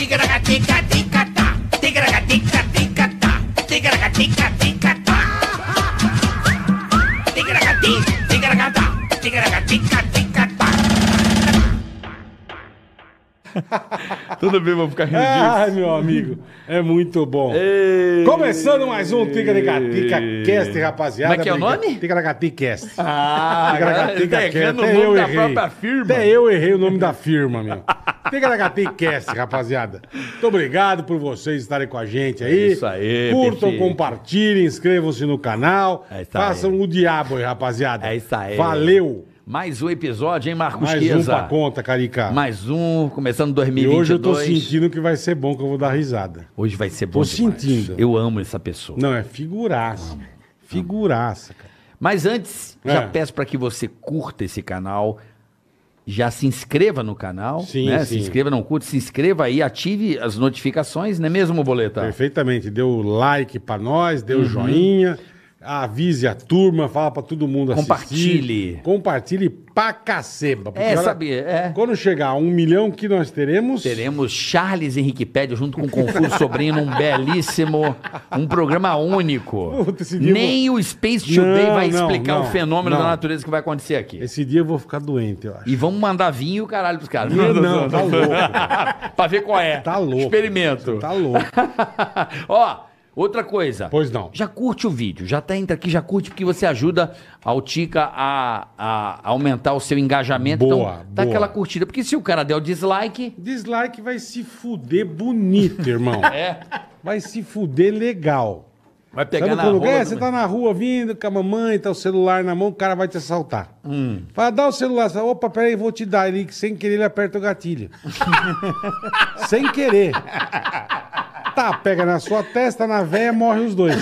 Tica Tudo bem, vou ficar rindo Ai, meu amigo, é muito bom. Ei, Começando mais um Tica de Gatica Cast, rapaziada. Como é que é o nome? Tica da Gatica Cast. Ah, Tica da Gatica é, Cast. É, é Até eu da errei. própria firma. Até eu errei o nome da firma, meu. Tica da Gatica Cast, rapaziada. Muito obrigado por vocês estarem com a gente aí. É isso aí, Curtam, compartilhem, inscrevam-se no canal. É isso aí. Façam o diabo aí, rapaziada. É isso aí. Valeu. Mais um episódio, hein, Marcos Mais um pra conta, Carica. Mais um, começando 2022. E hoje eu tô sentindo que vai ser bom, que eu vou dar risada. Hoje vai ser bom Tô demais. sentindo. Eu amo essa pessoa. Não, é figuraça. Figuraça, cara. Mas antes, já é. peço para que você curta esse canal, já se inscreva no canal, Sim, né? Se inscreva, não curte, se inscreva aí, ative as notificações, não é mesmo, Boleta? Perfeitamente. Deu like pra nós, deu uhum. joinha avise a turma, fala pra todo mundo Compartilhe. assistir. Compartilhe. Compartilhe pra caceba. É, olha, sabia, é. Quando chegar a um milhão, que nós teremos? Teremos Charles Henrique Pédio junto com o Confuso Sobrinho num belíssimo, um programa único. Puta, esse dia Nem o Space Today Não, vai não, explicar não, o fenômeno não. da natureza que vai acontecer aqui. Esse dia eu vou ficar doente, eu acho. E vamos mandar vinho e o caralho pros caras. Não, não, tá louco. pra ver qual é. Tá louco. Experimento. Tá louco. Ó, Outra coisa. Pois não. Já curte o vídeo, já tá, entra aqui, já curte, porque você ajuda a Tica a, a aumentar o seu engajamento. Então, boa, então, dá boa. aquela curtida. Porque se o cara der o dislike. Dislike vai se fuder bonito, irmão. é. Vai se fuder legal. Vai pegar Sabe na rua. É, você tá na rua vindo com a mamãe, tá o celular na mão, o cara vai te assaltar. Hum. Fala, dá o celular. Fala, Opa, peraí, vou te dar. Ele, sem querer, ele aperta o gatilho. sem querer. Tá, pega na sua testa, na véia, morre os dois.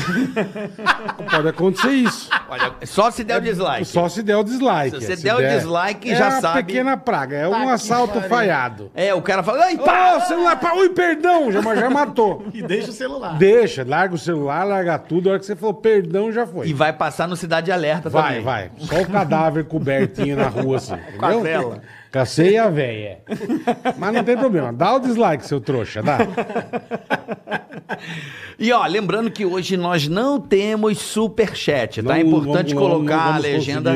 Pode acontecer isso. Olha, só se der o é, dislike. Só se der o dislike. Se você é, der, der o dislike, é já sabe. É uma pequena praga, é tá um tá assalto falhado. É, o cara fala, ai, pá! Oh, celular, pá, ui, perdão, já, já matou. E deixa o celular. Deixa, larga o celular, larga tudo, a hora que você falou perdão, já foi. E vai passar no Cidade Alerta vai, também. Vai, vai. Só o cadáver cobertinho na rua, assim. Entendeu? Com a Cacei a véia. Mas não tem problema. Dá o dislike, seu trouxa, dá. E ó, lembrando que hoje nós não temos super chat, tá? É importante vamos, vamos, colocar a legenda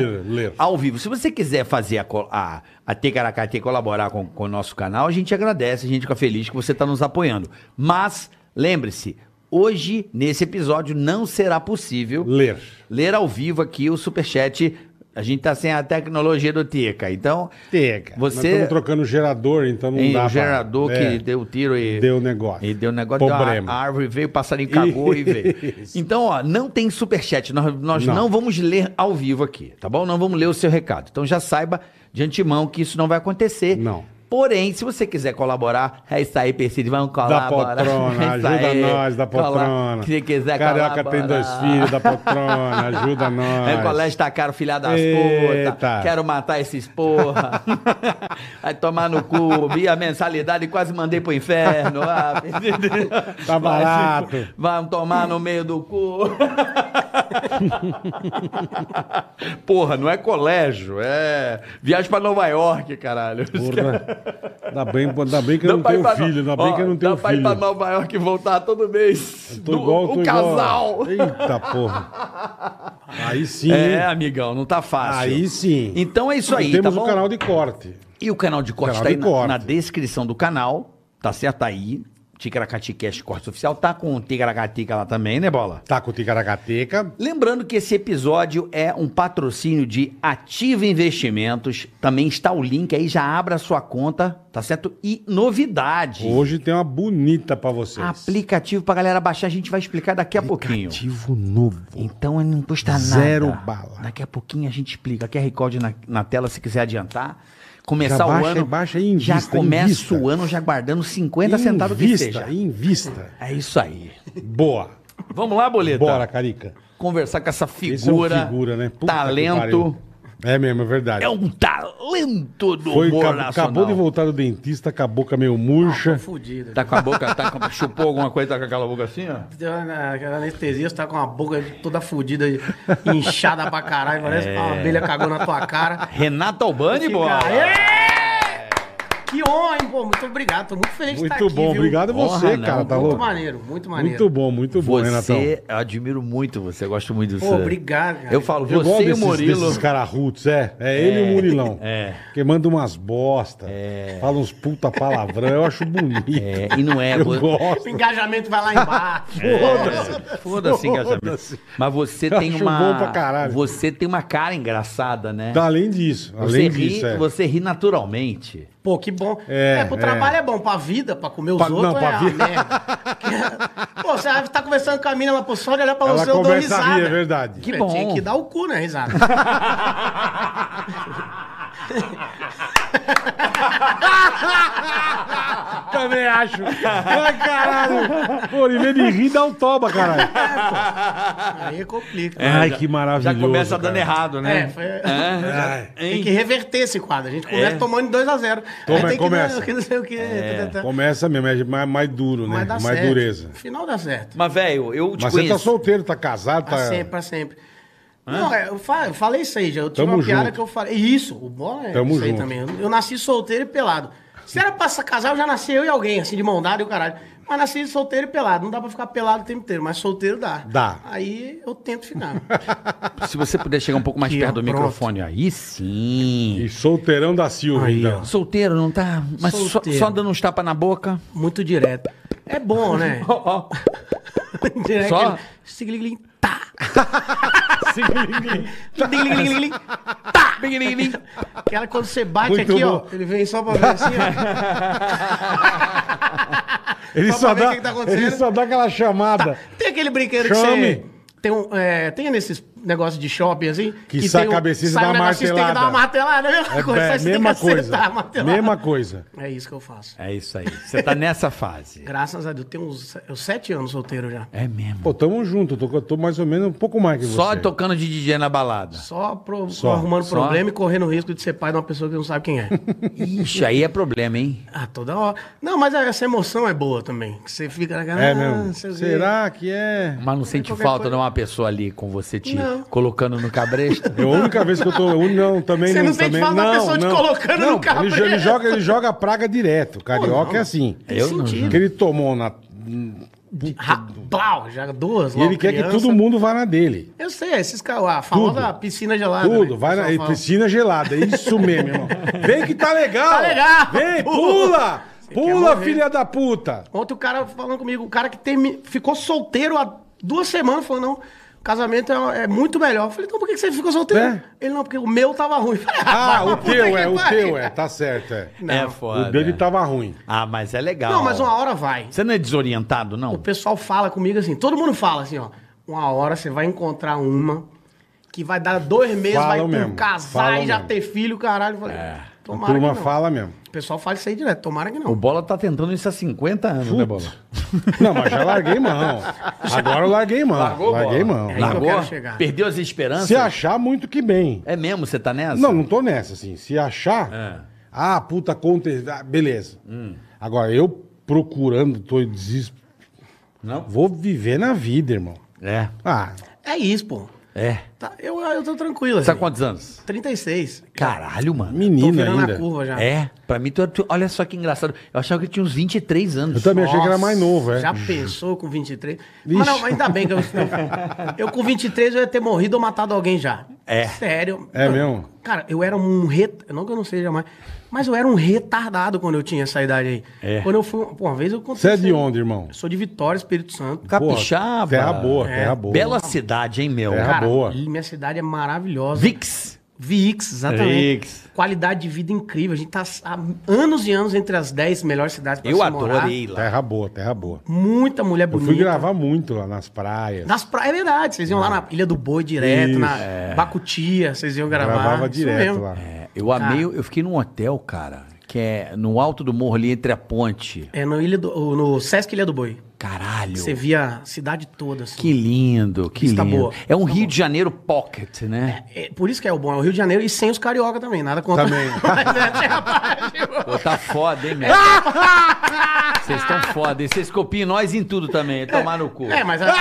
ao vivo. Se você quiser fazer a, a, a Tecaracate colaborar com, com o nosso canal, a gente agradece, a gente fica feliz que você está nos apoiando. Mas, lembre-se, hoje, nesse episódio, não será possível ler, ler ao vivo aqui o superchat a gente tá sem a tecnologia do Tica. Então. Tica. Você. Estamos trocando gerador, então não e dá. O gerador pra... que é. deu tiro e. Deu negócio. E deu negócio. Problema. Deu a, a árvore veio, o passarinho cagou e veio. Então, ó, não tem superchat. Nós, nós não. não vamos ler ao vivo aqui, tá bom? Não vamos ler o seu recado. Então já saiba de antemão que isso não vai acontecer. Não. Porém, se você quiser colaborar, é isso aí, Persílio, vamos colaborar. Da poltrona, é ajuda aí, nós, da poltrona. Se quiser Caraca, colaborar. tem dois filhos, da poltrona, ajuda nós. É, o colégio tá caro, filha das putas. Quero matar esses porra. Vai tomar no cu. Vi a mensalidade, quase mandei pro inferno. Ah, tá barato. Vamos tomar no meio do cu. porra, não é colégio, é viagem pra Nova York, caralho. Porra. Dá bem, dá bem que eu não tenho filho, dá bem que eu não tenho filho. Dá pra ir pra Nova York e voltar todo mês. tô do, igual, tô o casal. Eita porra. Aí sim. É, amigão, não tá fácil. Aí sim. Então é isso aí, Temos tá bom? o canal de corte. E o canal de corte canal tá aí na, na descrição do canal, tá certo? aí. Ticaracati Corte Oficial. Tá com o Ticaracateca lá também, né, Bola? Tá com o Ticaracateca. Lembrando que esse episódio é um patrocínio de Ativa Investimentos. Também está o link aí, já abra a sua conta, tá certo? E novidade. Hoje tem uma bonita para vocês. Aplicativo pra galera baixar, a gente vai explicar daqui a pouquinho. Aplicativo novo. Então não custa Zero nada. Zero bala. Daqui a pouquinho a gente explica. QR a na, na tela se quiser adiantar começar já o baixa, ano. Baixa já começa invista. o ano já guardando 50 centavos que seja. Em vista. É isso aí. Boa. Vamos lá, boleta. Bora, Carica. Conversar com essa é figura. É figura né? talento. É mesmo, é verdade. É um talento do Foi, humor acabou, acabou de voltar do dentista, com a boca meio murcha. Ah, fudido. Tá com a né? boca, tá com, chupou alguma coisa, tá com aquela boca assim, ó? Aquela anestesia, você tá com a boca toda fudida, inchada pra caralho, parece é. que uma é. abelha cagou na tua cara. Renata Albani, boa. É! Que honra, hein? Pô, muito obrigado. Tô muito feliz muito de estar aqui. Muito bom, obrigado a você, né? cara. tá muito louco? maneiro, muito maneiro. Muito bom, muito bom, você, Renatão. Você, eu admiro muito você, eu gosto muito de você. obrigado, cara. Eu falo, eu você e o Murilo. Desses cararutos, é. É ele e o é, Murilão. É. Porque manda umas bosta, é. fala uns puta palavrão, eu acho bonito. É, e não é. Eu gosto. O engajamento vai lá embaixo. Foda-se. É, foda-se engajamento. Mas você eu tem uma... bom pra caralho. Você tem uma cara engraçada, né? Tá, além disso, além você disso, ri, é. Você ri naturalmente. Pô, que bom. É, é pro é. trabalho é. é bom, pra vida, pra comer os pra, outros não, pra é a vida. Pô, você tá conversando com a mina, ela pô, só de olhar pra ela você, eu dou é risada. é verdade. Que bom. Tinha que dar o cu, né, risada. Também acho. Ai, caralho. Pô, em vez de rir, dá um toba, caralho. É, Aí é complica. É, Ai, já, que maravilhoso. Já começa cara. dando errado, né? É, foi... é. é tem que reverter esse quadro. A gente começa tomando 2x0. Come, começa. Que, que, que, tá, tá, tá. começa mesmo, é mais, mais duro, né? mais certo. dureza. No final dá certo. Mas, velho, eu te Mas conheço. você tá solteiro, tá casado, tá... Pra sempre, pra sempre. Hã? Não, é, eu, fa eu falei isso aí já. Eu tive Tamo uma piada junto. que eu falei. Isso, o bom é Tamo isso aí junto. também. Eu, nasci solteiro e pelado. Se era pra casar, eu já nasci eu e alguém, assim, de mão dada e o caralho. Mas nasci solteiro e pelado. Não dá pra ficar pelado o tempo inteiro, mas solteiro dá. Dá. Aí eu tento ficar. Se você puder chegar um pouco mais perto do pronto. microfone, aí sim. E solteirão da Silva, aí, então. Solteiro, não tá? Mas só, só, dando uns tapas na boca. Muito direto. É bom, né? Ó, ó. Só? tá tá! Aquela quando você bate Muito aqui, bom. ó. Ele vem só pra ver assim, ó. ele, só, só dá, tá ele só dá aquela chamada. Tá. Tem aquele brinquedo Chame. que você. Tem, um, é, tem nesses negócio de shopping, assim. Que, que sai a cabecinha e dá uma martelada. Tem que uma martelada, né? é, coisa, é mesma coisa. Acertar, mesma coisa. É isso que eu faço. É isso aí. Você tá nessa fase. Graças a Deus. eu Tenho uns, eu sete anos solteiro já. É mesmo. Pô, tamo junto. Tô, tô mais ou menos um pouco mais que você. Só tocando de DJ na balada. Só, pro, Só. arrumando Só. problema e correndo o risco de ser pai de uma pessoa que não sabe quem é. Ixi, aí é problema, hein? Ah, toda hora. Não, mas é, essa emoção é boa também. Que você fica na cara. É ah, mesmo. Será que é? Mas não sente falta coisa... de uma pessoa ali com você te. Tipo, não, não. Colocando no cabresto. É a única vez que eu tô. Não, também Você não, tem também, que falar não, da pessoa não, colocando não, no cabresto. Ele, ele, joga, ele joga a praga direto. O carioca Pô, é assim. eu não. Que ele tomou na. Pau, já duas. E ele quer criança. que todo mundo vá na dele. Eu sei, esses caras, a ah, famosa piscina gelada. Tudo, né? vai na piscina gelada, é isso mesmo, irmão. Vem que tá legal. Tá legal. Vem, pula. Você pula, filha da puta. Ontem o cara falando comigo, o cara que tem, ficou solteiro há duas semanas, falou, não Casamento é, é, muito melhor. Eu falei, então por que você ficou solteiro? É? Ele não, porque o meu tava ruim. Falei, ah, ah o teu é, o teu é, tá certo. É, é não, é foda. O dele é. tava ruim. Ah, mas é legal. Não, mas uma hora vai. Você não é desorientado, não? O pessoal fala comigo assim, todo mundo fala assim, ó. Uma hora você vai encontrar uma que vai dar dois meses, Falam vai mesmo. casar e já mesmo. ter filho, caralho. Eu falei, é. Tomara uma fala mesmo. O pessoal fala isso aí direto, tomara que não. O Bola tá tentando isso há 50 anos, Puta. né, Bola? Não, mas já larguei mão. Agora eu larguei mão. Largou, larguei bola. mão. É Largou? Que Perdeu as esperanças? Se achar, muito que bem. É mesmo? Você tá nessa? Não, não tô nessa, assim. Se achar... É. Ah, puta, conta... Ah, beleza. Hum. Agora, eu procurando, tô desesperado. Não? Vou viver na vida, irmão. É. Ah. É isso, pô. É. Tá, eu, eu tô tranquilo. Você tá assim. quantos anos? 36. Caralho, mano. Menino tô ainda. Tô curva já. É. Pra mim, tu, é, tu, olha só que engraçado. Eu achava que tinha uns 23 anos. Eu também Nossa, achei que era mais novo, é. Já pensou com 23? Ixi. Mas não, ainda bem que eu... Eu, com 23 eu ia ter morrido ou matado alguém já. É. Sério. É mesmo? Cara, eu era um... reto, Não que eu não seja mais... Mas eu era um retardado quando eu tinha essa idade aí. É. Quando eu fui. Pô, uma vez eu contei. Você é de onde, irmão? Eu sou de Vitória, Espírito Santo. Capixaba. terra boa, é. terra boa. Bela cidade, hein, meu? Terra Cara, boa. minha cidade é maravilhosa. Vix. VIX, exatamente. VIX. Qualidade de vida incrível. A gente tá há anos e anos entre as 10 melhores cidades pra Eu se adorei lá. Terra boa, terra boa. Muita mulher bonita. Eu fui gravar muito lá nas praias. Nas praias, é verdade. Vocês iam lá na Ilha do Boi direto, Isso. na Bacutia, vocês iam gravar. Eu gravava direto lá. É. Eu amei, ah. eu fiquei num hotel, cara, que é no alto do morro ali entre a ponte. É no, Ilha do, no Sesc Ilha do Boi. Caralho. Você via a cidade toda. Assim. Que lindo, que Vista lindo. Boa. É um Vista Rio boa. de Janeiro pocket, né? É, é, por isso que é o bom. É o Rio de Janeiro e sem os carioca também. Nada contra. Também. Mas, né, Pô, tá foda, hein, meu? Vocês estão foda, E Vocês copiam nós em tudo também. É tomar no cu. É, mas a,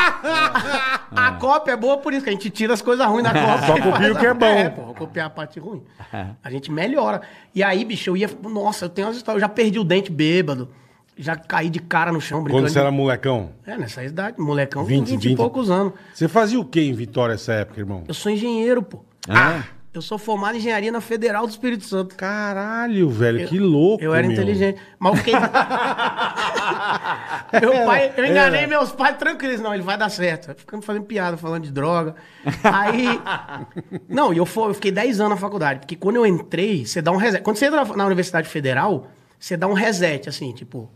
a, é. é boa por isso, que a gente tira as coisas ruins da cópia. Só copia o que é bom. É, pô, copiar a parte ruim. É. A gente melhora. E aí, bicho, eu ia... Nossa, eu tenho umas histórias. Eu já perdi o dente bêbado já caí de cara no chão brincando. Quando você era molecão? É, nessa idade, molecão, 20, 20, 20 e poucos anos. Você fazia o que em Vitória nessa época, irmão? Eu sou engenheiro, pô. Ah? ah! eu sou formado em engenharia na Federal do Espírito Santo. Caralho, velho, eu, que louco. Eu era meu. inteligente. Mas eu fiquei. meu pai, eu enganei era. É. meus pais tranquilos. Não, ele vai dar certo. Ficamos fazendo piada, falando de droga. Aí. não, eu, for, eu fiquei 10 anos na faculdade. Porque quando eu entrei, você dá um reset. Quando você entra na, na Universidade Federal, você dá um reset, assim, tipo.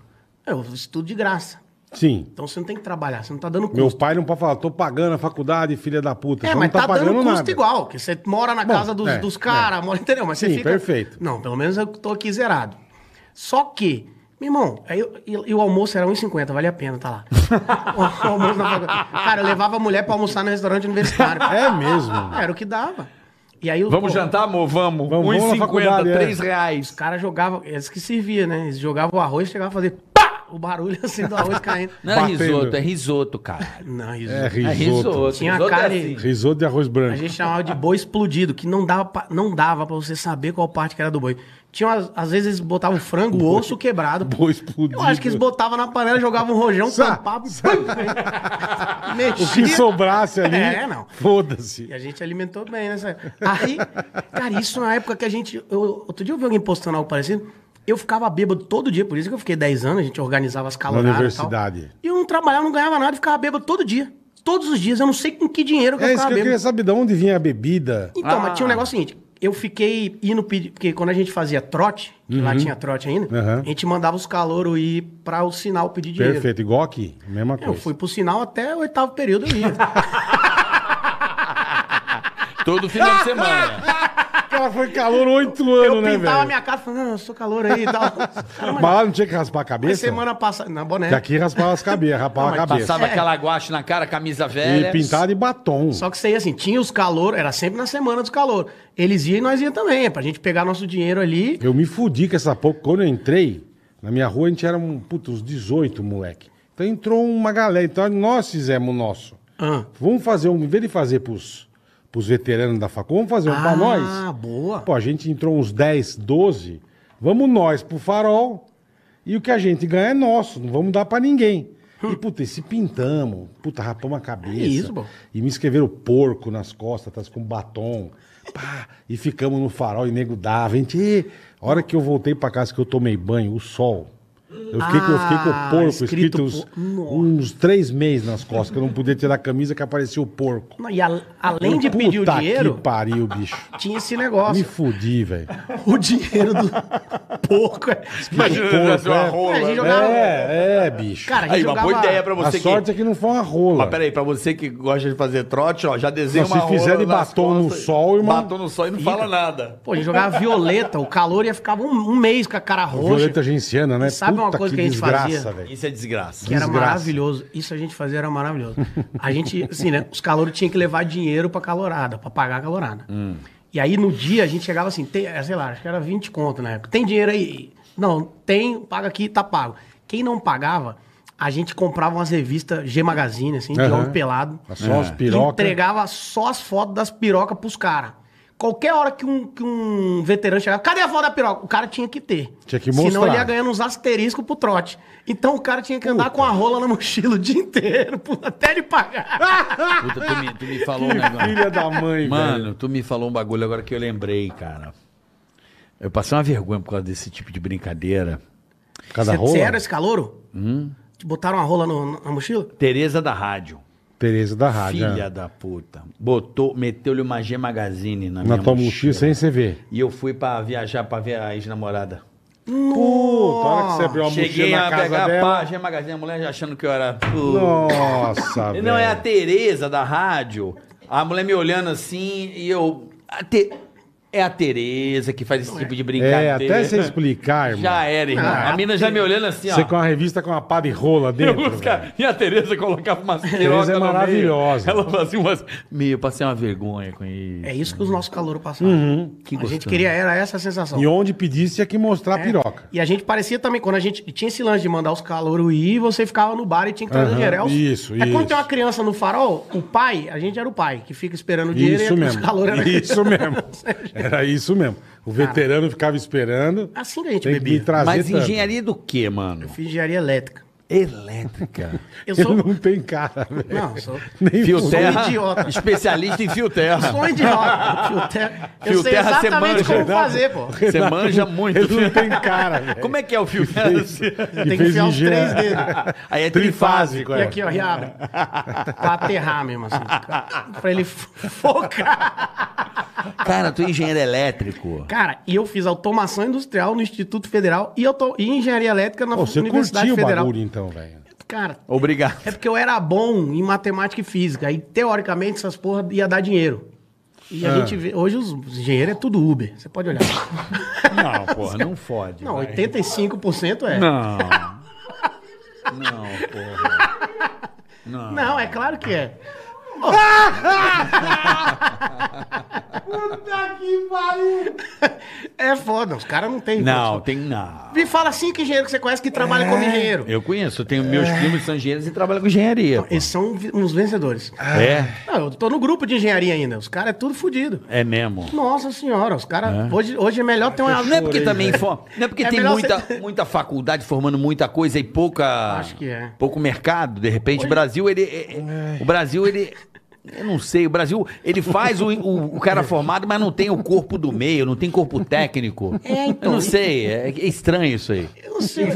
É, eu estudo de graça. Sim. Então você não tem que trabalhar, você não tá dando custo. Meu pai não pode falar, tô pagando a faculdade, filha da puta. É, mas tá, tá dando custo nada. igual, porque você mora na Bom, casa dos, é, dos caras, é. mora, entendeu? Mas Sim, você fica... perfeito. Não, pelo menos eu tô aqui zerado. Só que, meu irmão, e o almoço era 1,50, vale a pena, tá lá. o, o almoço na faculdade. Cara, eu levava a mulher pra almoçar no restaurante universitário. é mesmo? Era o que dava. E aí, vamos pô, jantar, amor? Vamos. vamos 1,50, 3 é. reais. Os caras jogavam, eles que servia, né? Eles jogavam o arroz e chegavam a fazer o barulho assim do arroz caindo. Não é Batendo. risoto, é risoto, cara. Não, é é risoto. É risoto. É risoto. Tinha risoto carne. É assim. Risoto de arroz branco. A gente chamava de boi explodido, que não dava pra, não dava pra você saber qual parte que era do boi. Tinha, às vezes eles botavam frango, boi, osso quebrado. Boi explodido. Eu acho que eles botavam na panela, jogavam um rojão, tampavam. o que sobrasse ali. É, não. Foda-se. E a gente alimentou bem, né? Aí, cara, isso na é época que a gente. Eu, outro dia eu vi alguém postando algo parecido. Eu ficava bêbado todo dia, por isso que eu fiquei 10 anos, a gente organizava as caloradas. Na universidade. E, tal, e eu não trabalhava, não ganhava nada, ficava bêbado todo dia. Todos os dias, eu não sei com que dinheiro que é, eu ficava isso que bêbado. eu queria saber de onde vinha a bebida. Então, ah. mas tinha um negócio seguinte, eu fiquei indo pedir, porque quando a gente fazia trote, uhum. lá tinha trote ainda, uhum. a gente mandava os calouros ir para o sinal pedir dinheiro. Perfeito, igual aqui, mesma eu coisa. Eu fui pro sinal até o oitavo período eu ia. Todo final de semana. cara foi calor oito anos, né, velho? Eu pintava minha casa falando, não, eu sou calor aí e tal. Mas lá não tinha que raspar a cabeça? Mas semana passada, na boné. Daqui aqui raspava as cabeças, rapava a cabeça. Passava é. aquela guache na cara, camisa velha. E pintar de batom. Só que você ia assim, tinha os calor, era sempre na semana dos calor. Eles iam e nós íamos também, é pra gente pegar nosso dinheiro ali. Eu me fudi com essa pouco. Quando eu entrei, na minha rua a gente era, um, puto, uns 18, moleque. Então entrou uma galera. Então nós fizemos o nosso. Ah. Vamos fazer, em vez de fazer pros os veteranos da facul. Vamos fazer um pra ah, nós? Ah, boa. Pô, a gente entrou uns 10, 12. Vamos nós pro farol. E o que a gente ganha é nosso, não vamos dar pra ninguém. E, hum. puta, e se pintamos, puta, rapamos a cabeça. É isso, bom. E me escreveram porco nas costas, tá com batom. Pá, e ficamos no farol e nego dava. Gente, e, a hora que eu voltei pra casa, que eu tomei banho, o sol eu fiquei, ah, com, eu fiquei com o ah, porco escrito, escrito uns, uns, três meses nas costas, que eu não podia tirar a camisa que apareceu o porco. Não, e a, além eu, de pedir o dinheiro. Que pariu, bicho. Tinha esse negócio. Me fudi, velho. O dinheiro do porco. É- Imagina porco, uma é- rola. É, jogava... é, é, bicho. Cara, a Aí, jogava... uma boa ideia pra você. A sorte que... é que não foi uma rola. Mas peraí, pra você que gosta de fazer trote, ó, já desenha não, uma se rola. Se fizer de batom no sol, irmão. Batom no sol e não fala nada. Pô, a gente jogava violeta, o calor ia ficar um, um mês com a cara roxa. Violeta genciana, né? Sabe uma coisa que, que a gente desgraça, fazia. Véio. Isso é desgraça. Que desgraça. era maravilhoso. Isso a gente fazia era maravilhoso. A gente, assim, né? Os calouros tinham que levar dinheiro pra calorada, pra pagar a calorada. Hum. E aí no dia a gente chegava assim, tem, eh, sei lá, acho que era 20 conto na época. Tem dinheiro aí? Não, tem, paga aqui, tá pago. Quem não pagava, a gente comprava umas revistas G Magazine, assim, uhum. de homem pelado. Só as é. pirocas. Entregava só as fotos das pirocas pros caras. Qualquer hora que um, que um veterano chegava, cadê a vó da piroca? O cara tinha que ter. Tinha que mostrar. Senão ele ia ganhando uns asteriscos pro trote. Então o cara tinha que andar Puta. com a rola na mochila o dia inteiro, até ele pagar. Puta, tu me, tu me falou um negócio. Filha da mãe, Mano, velho. tu me falou um bagulho agora que eu lembrei, cara. Eu passei uma vergonha por causa desse tipo de brincadeira. Cada rola? Você era esse calouro? Hum? Te botaram a rola no, na mochila? Tereza da Rádio. Tereza da Rádio. Filha da puta. Botou, meteu-lhe uma G Magazine na, na minha tua mochila. sem você ver. E eu fui pra viajar pra ver a ex-namorada. Puta, hora que você abriu uma Cheguei mochila na a casa pegar dela. a G Magazine, a mulher já achando que eu era... Puta. Nossa, velho. Não, é a Tereza da rádio. A mulher me olhando assim e eu... a ah, Te- é a Tereza que faz esse tipo é. de brincadeira. É, até você explicar, irmão. Já era, irmão. Ah, a mina já me olhando assim, ó. Você com a revista com uma pá de rola dentro. e a Tereza colocava umas Tereza é maravilhosa. Ela fazia umas... Meu, passei uma vergonha com isso. É isso que os nossos calouros passaram. Uhum. Que a gente queria, era essa a sensação. E onde pedisse tinha que mostrar é. a piroca. E a gente parecia também, quando a gente tinha esse lance de mandar os calouros ir, você ficava no bar e tinha que trazer uhum. Isso, é isso. É quando tem uma criança no farol, o pai, a gente era o pai, que fica esperando o dinheiro isso e mesmo. os calouros. Isso mesmo. Era isso mesmo. O Cara, veterano ficava esperando. Assim a gente bebia. me trazer Mas tanto. engenharia do quê, mano? Eu fiz engenharia elétrica. Elétrica. Eu sou. Eu não tem cara, velho. Não, sou. Nem fio sou terra, um idiota. Especialista em fio terra. Sou um idiota. Fio terra. Eu fio sei terra exatamente como fazer, pô. Você manja muito. Ele não tem cara, Como é que é o fio terra? Tem que enfiar os três dedos. Aí é trifásico. E é. aqui, ó, reabre. Pra aterrar mesmo, assim. Pra ele focar. Cara, tu é engenheiro elétrico. Cara, e eu fiz automação industrial no Instituto Federal e, eu tô, e engenharia elétrica na Pô, Universidade Federal. Você então então, velho? Cara. Obrigado. É porque eu era bom em matemática e física. E teoricamente essas porra ia dar dinheiro. E a ah. gente vê. Hoje os engenheiros é tudo Uber. Você pode olhar. Não, porra, não fode. Não, 85% é. Não. Não, porra. Não. É não, é claro que é. Puta que pariu! É foda, os caras não têm. Não, tem não. Me fala cinco engenheiros que você conhece que trabalham é. como engenheiro. Eu conheço, eu tenho meus filhos é. são engenheiros e trabalham com engenharia. Não, eles são uns vencedores. É. Ah, não, eu tô no grupo de engenharia ainda. Os caras é tudo fodido. É mesmo. Nossa senhora, os caras. É. Hoje, hoje é melhor ter uma. Não é porque também Não é porque é tem muita, ser... muita faculdade formando muita coisa e pouca. Acho que é. Pouco mercado, de repente. Hoje... É, o Brasil, ele. O Brasil, ele eu não sei, o Brasil, ele faz o, o, o, cara formado, mas não tem o corpo do meio, não tem corpo técnico. É, então. Eu não então. sei, é, é estranho isso aí. Eu não sei.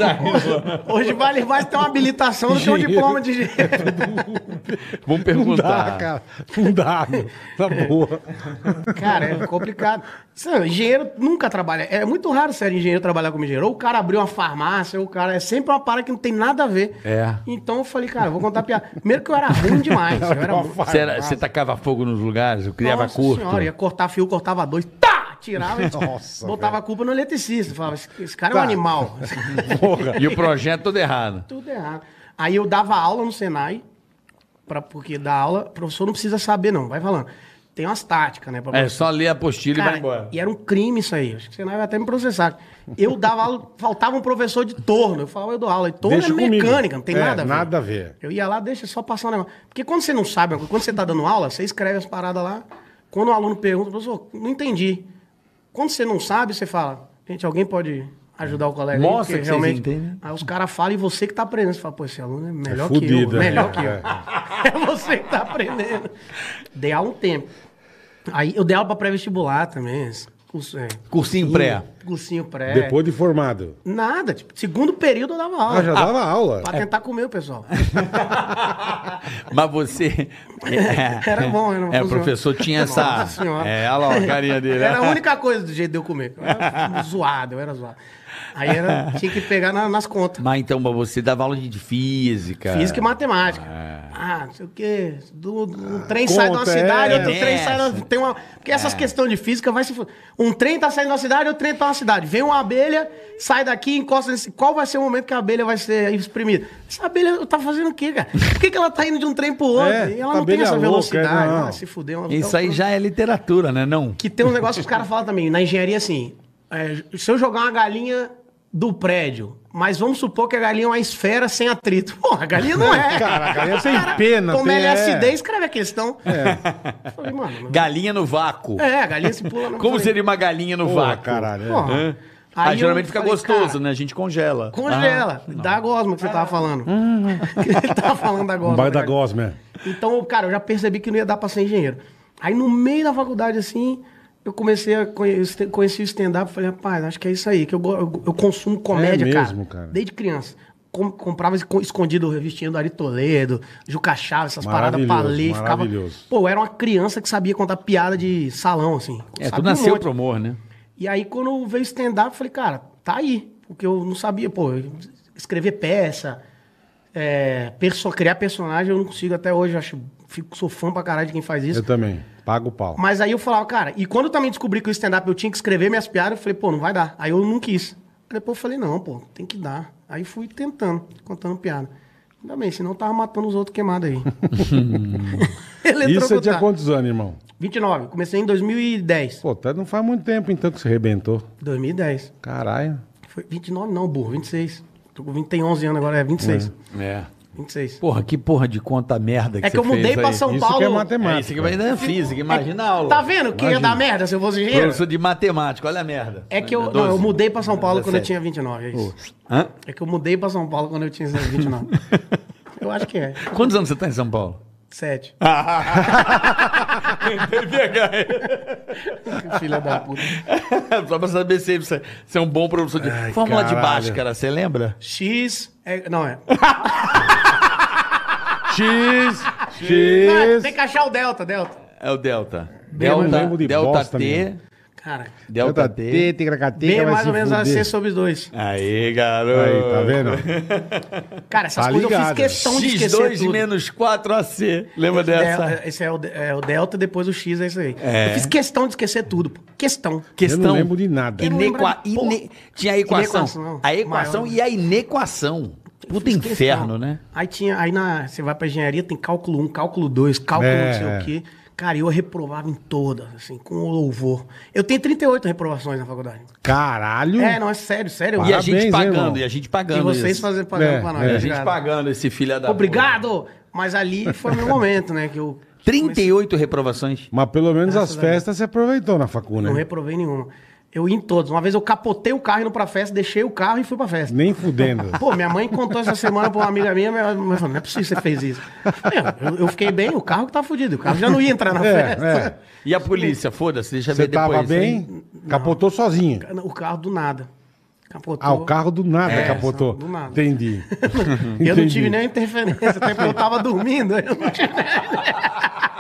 Hoje vale mais ter uma habilitação do que um diploma de engenheiro. É Vamos perguntar. Não cara. Não Tá boa. Cara, é complicado. Sabe, engenheiro nunca trabalha. É muito raro ser engenheiro trabalhar como engenheiro. Ou o cara abriu uma farmácia, ou o cara. É sempre uma parada que não tem nada a ver. É. Então eu falei, cara, eu vou contar piada. Primeiro que eu era ruim demais. Eu era... Você, era, você tacava fogo nos lugares, eu criava Nossa curto. Senhora, ia cortar fio, cortava dois, tá! Tirava e Nossa, botava velho. a culpa no eletricista. Falava, esse cara tá. é um tá. animal. Porra. E o projeto tudo errado. Tudo errado. Aí eu dava aula no Senai, pra, porque da aula, o professor não precisa saber, não, vai falando tem umas táticas, né? é, só ler a apostila e vai embora. E era um crime isso aí. Acho que você não vai até me processar. Eu dava aula, faltava um professor de torno. Eu falava, eu dou aula. E torno deixa é mecânica, comigo. não tem é, nada a ver. Nada a ver. Eu ia lá, deixa só passar um negócio. Porque quando você não sabe, quando você tá dando aula, você escreve as paradas lá. Quando o aluno pergunta, professor, não entendi. Quando você não sabe, você fala, gente, alguém pode ajudar o colega. Mostra aí, que realmente. Entendem. Aí os caras falam e você que tá aprendendo. Você fala, pô, esse aluno é melhor é que eu. Melhor é, que eu. É. é você que tá aprendendo. Dei há um tempo. Aí eu dei aula pra pré-vestibular também. Curso, é, cursinho, pré. Cursinho pré. Depois de formado. Nada, tipo, segundo período eu dava aula. Ah, já ah, dava ah, aula. Pra é. tentar comer o pessoal. Mas você. É, era bom, era bom. É, o professor tinha essa. É, olha lá a carinha dele. Né? Era a única coisa do jeito de eu comer. Eu era zoado, eu era zoado. Aí era, tinha que pegar na, nas contas. Mas então, você dava aula de física. Física e matemática. Ah. Ah, não sei o quê. Do, um ah, trem sai de uma cidade, é, outro trem essa. sai da, tem uma Porque essas é. questões de física vai se. Um trem tá saindo da cidade, outro trem tá na cidade. Vem uma abelha, sai daqui, encosta nesse. Qual vai ser o momento que a abelha vai ser exprimida? Essa abelha tá fazendo o quê, cara? Por que, que ela tá indo de um trem pro outro? É, e ela não tem essa velocidade. Louca, é, não. se fuder, é Isso aí já é literatura, né? Não. Que tem um negócio que os caras falam também. Na engenharia, assim. se eu jogar uma galinha do prédio. Mas vamos supor que a galinha é uma esfera sem atrito. Pô, a galinha não é. Cara, a galinha é sem Cara, pena. Como tem, LSD, é. escreve a questão. É. Falei, mano, é. Galinha no vácuo. É, a galinha se pula no Como falei. seria uma galinha no vácuo? caralho. É. Porra. Ah, Aí ah, geralmente fica falei, gostoso, cara, né? A gente congela. Congela. Ah, dá a gosma que você tava falando. Hum. que ele tava falando da gosma. Vai da gosma, é. Então, cara, eu já percebi que não ia dar pra ser engenheiro. Aí no meio da faculdade, assim, eu comecei a conhecer, conheci o stand-up, falei, rapaz, acho que é isso aí, que eu, eu, eu consumo é comédia, é mesmo, cara, cara, Desde criança. Com, comprava escondido o revistinho do Ari Toledo, Juca Chaves, essas paradas pra ler. Ficava... Pô, eu era uma criança que sabia contar piada de salão, assim. É, tu nasceu um pro humor, né? E aí, quando veio stand-up, falei, cara, tá aí. Porque eu não sabia, pô, escrever peça, é, perso criar personagem, eu não consigo até hoje. Acho, fico, sou fã pra caralho de quem faz isso. Eu também. Paga o pau. Mas aí eu falava, cara, e quando eu também descobri que o stand-up eu tinha que escrever minhas piadas, eu falei, pô, não vai dar. Aí eu não quis. Aí depois eu falei, não, pô, tem que dar. Aí fui tentando, contando piada. Ainda bem, senão eu tava matando os outros queimados aí. Isso você tinha quantos anos, irmão? 29. Comecei em 2010. Pô, tá, não faz muito tempo então que você rebentou. 2010. Caralho. Foi 29 não, burro, 26. Tô com 20, tem 11 anos agora, é 26. É. é. 26. Porra, que porra de conta merda que É que eu mudei pra São Isso Paulo. que é matemática. É, isso aqui vai dar é, física, imagina é, a aula. Tá vendo que ia dar merda se eu fosse engenheiro? Professor de matemática, olha a merda. É que eu, não, eu mudei pra São Paulo quando eu tinha 29, é isso. Hã? É que eu mudei pra São Paulo quando eu tinha 29. eu acho que é. Quantos anos você tá em São Paulo? Sete. Filha da puta. Só pra saber se você é um bom professor de. Ai, Fórmula caralho. de cara você lembra? X. É... Não, é. X. X. Não, tem que achar o Delta, Delta. É o Delta. Delta, Delta, Delta T. Cara, Delta, T, T, Tigracati, bem é mais ou menos AC sobre 2. Aí, garoto. Aí, tá vendo? Cara, essas tá coisas eu fiz questão x de esquecer 2 menos 4 AC. Lembra esse dessa? Del, esse é o, é o, Delta, depois o X é isso aí. É. Eu fiz questão de esquecer tudo. Questão. Questão. Eu não lembro de nada. Inequa, ine, tinha a equação. Inequação, a equação maior. e a inequação. Puta inferno, questão. né? Aí tinha, aí na, você vai pra engenharia, tem cálculo 1, cálculo 2, cálculo é. não sei o quê. Cara, eu reprovava em todas, assim, com louvor. Eu tenho 38 reprovações na faculdade. Caralho! É, não, é sério, sério. Parabéns, e a gente pagando, hein, e a gente pagando. E vocês isso. fazendo pagando é, pra nós. É. A né, gente pagando esse filho da. Obrigado! Porra. Mas ali foi o meu momento, né? Que eu 38 comecei... reprovações. Mas pelo menos as festas você aproveitou na faculdade. né? Não reprovei nenhuma. Eu ia em todos. Uma vez eu capotei o carro indo pra festa, deixei o carro e fui pra festa. Nem fudendo. Pô, minha mãe contou essa semana pra uma amiga minha, minha mãe falou, não é possível que você fez isso. Eu, eu fiquei bem, o carro que tá fudido, o carro já não ia entrar na é, festa. É. E a polícia, foda-se, deixa você ver depois. Você tava bem, capotou sozinho. O carro do nada. Capotou. Ah, o carro do nada é, capotou. Do nada. Entendi. eu Entendi. não tive nem interferência, até porque eu tava dormindo, eu não tive nem...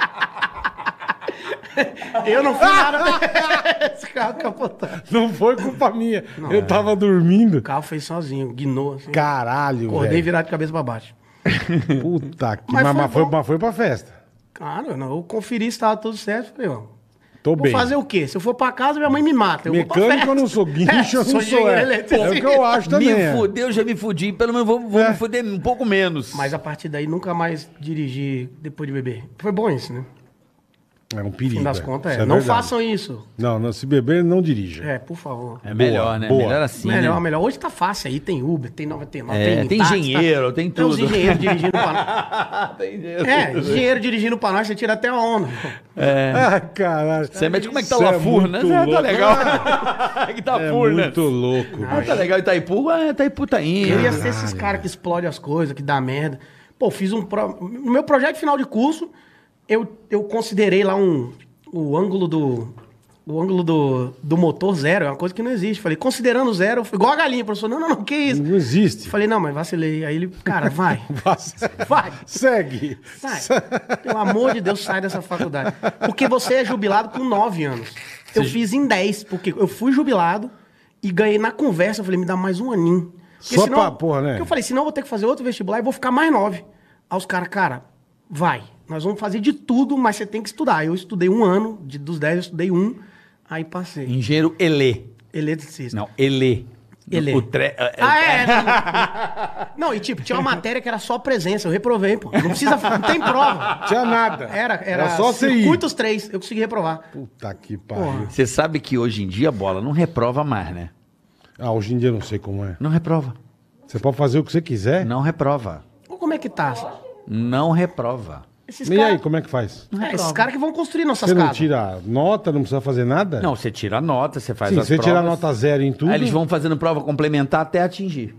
Eu não fui nada. Esse carro capotou. Não foi culpa minha. Não, eu é. tava dormindo. O carro fez sozinho, guinou. Assim. Caralho, Acordei velho. virado de cabeça pra baixo. Puta que... Mas, mas, foi, mas foi, foi pra festa. Claro, não. Eu conferi se tava tudo certo. Falei, ó... Tô vou bem. fazer o quê? Se eu for pra casa, minha mãe me mata. Eu Mecânico eu não sou, guincho é, eu não sou. É. é o que eu acho também. Me é. fudeu, já me fudi. Pelo menos vou, vou é. me fuder um pouco menos. Mas a partir daí, nunca mais dirigi depois de beber. Foi bom isso, né? É um perigo. No fim das é. contas, é. é não verdade. façam isso. Não, não, se beber, não dirija. É, por favor. É melhor, Boa, né? boa. Melhor assim. Melhor, né? melhor. Hoje tá fácil aí. Tem Uber, tem 99, é, tem, tem táxi, tá? engenheiro, tá... tem tudo. Tem os engenheiros dirigindo pra nós. tem engenheiro. É, engenheiro dirigindo pra nós, você tira até a onda. É. Ah, caralho. Você mete como é que tá o Lafur, né? Louco. Tá legal. que tá é fur, né? Muito louco. Ah, tá legal. Itaipu, ah, é, Itaipu tá indo. Queria ser esses caras que explodem as coisas, que dá merda. Pô, fiz um. Pro... No meu projeto final de curso eu, eu considerei lá um, o ângulo do, o ângulo do, do motor zero é uma coisa que não existe. Falei, considerando zero, igual a galinha, professor. Não, não, não, que isso? Não existe. Falei, não, mas vacilei. Aí ele, cara, vai. vai. Segue. Sai. Pelo amor de Deus, sai dessa faculdade. Porque você é jubilado com nove anos. Eu fiz em dez porque eu fui jubilado e ganhei na conversa. Eu falei, me dá mais um aninho. Porque Só senão, pra porra, né? Porque eu falei, senão eu vou ter que fazer outro vestibular e vou ficar mais nove Aí os caras, cara, vai. Nós vamos fazer de tudo, mas você tem que estudar. Eu estudei um ano, de, dos 10 eu estudei um, aí passei. Engenheiro Elê. Eletricista. Não, Elê. Elê. O tre... É, é ah, é, não, e tipo, tinha uma matéria que era só presença, eu reprovei, pô. Não precisa, não tem prova. Tinha nada. Era, era, era só circuitos ir. três, eu consegui reprovar. Puta que pariu. Você sabe que hoje em dia a bola não reprova mais, né? Ah, hoje em dia eu não sei como é. Não reprova. Você pode fazer o que você quiser? Não reprova. Como é que tá? Não reprova. Esses e cara... aí, como é que faz? É, esses caras que vão construir nossas você casas. Você não tira nota, não precisa fazer nada? Não, você tira nota, você faz Sim, as você provas. tira nota zero em tudo. Aí eles vão fazendo prova complementar até atingir.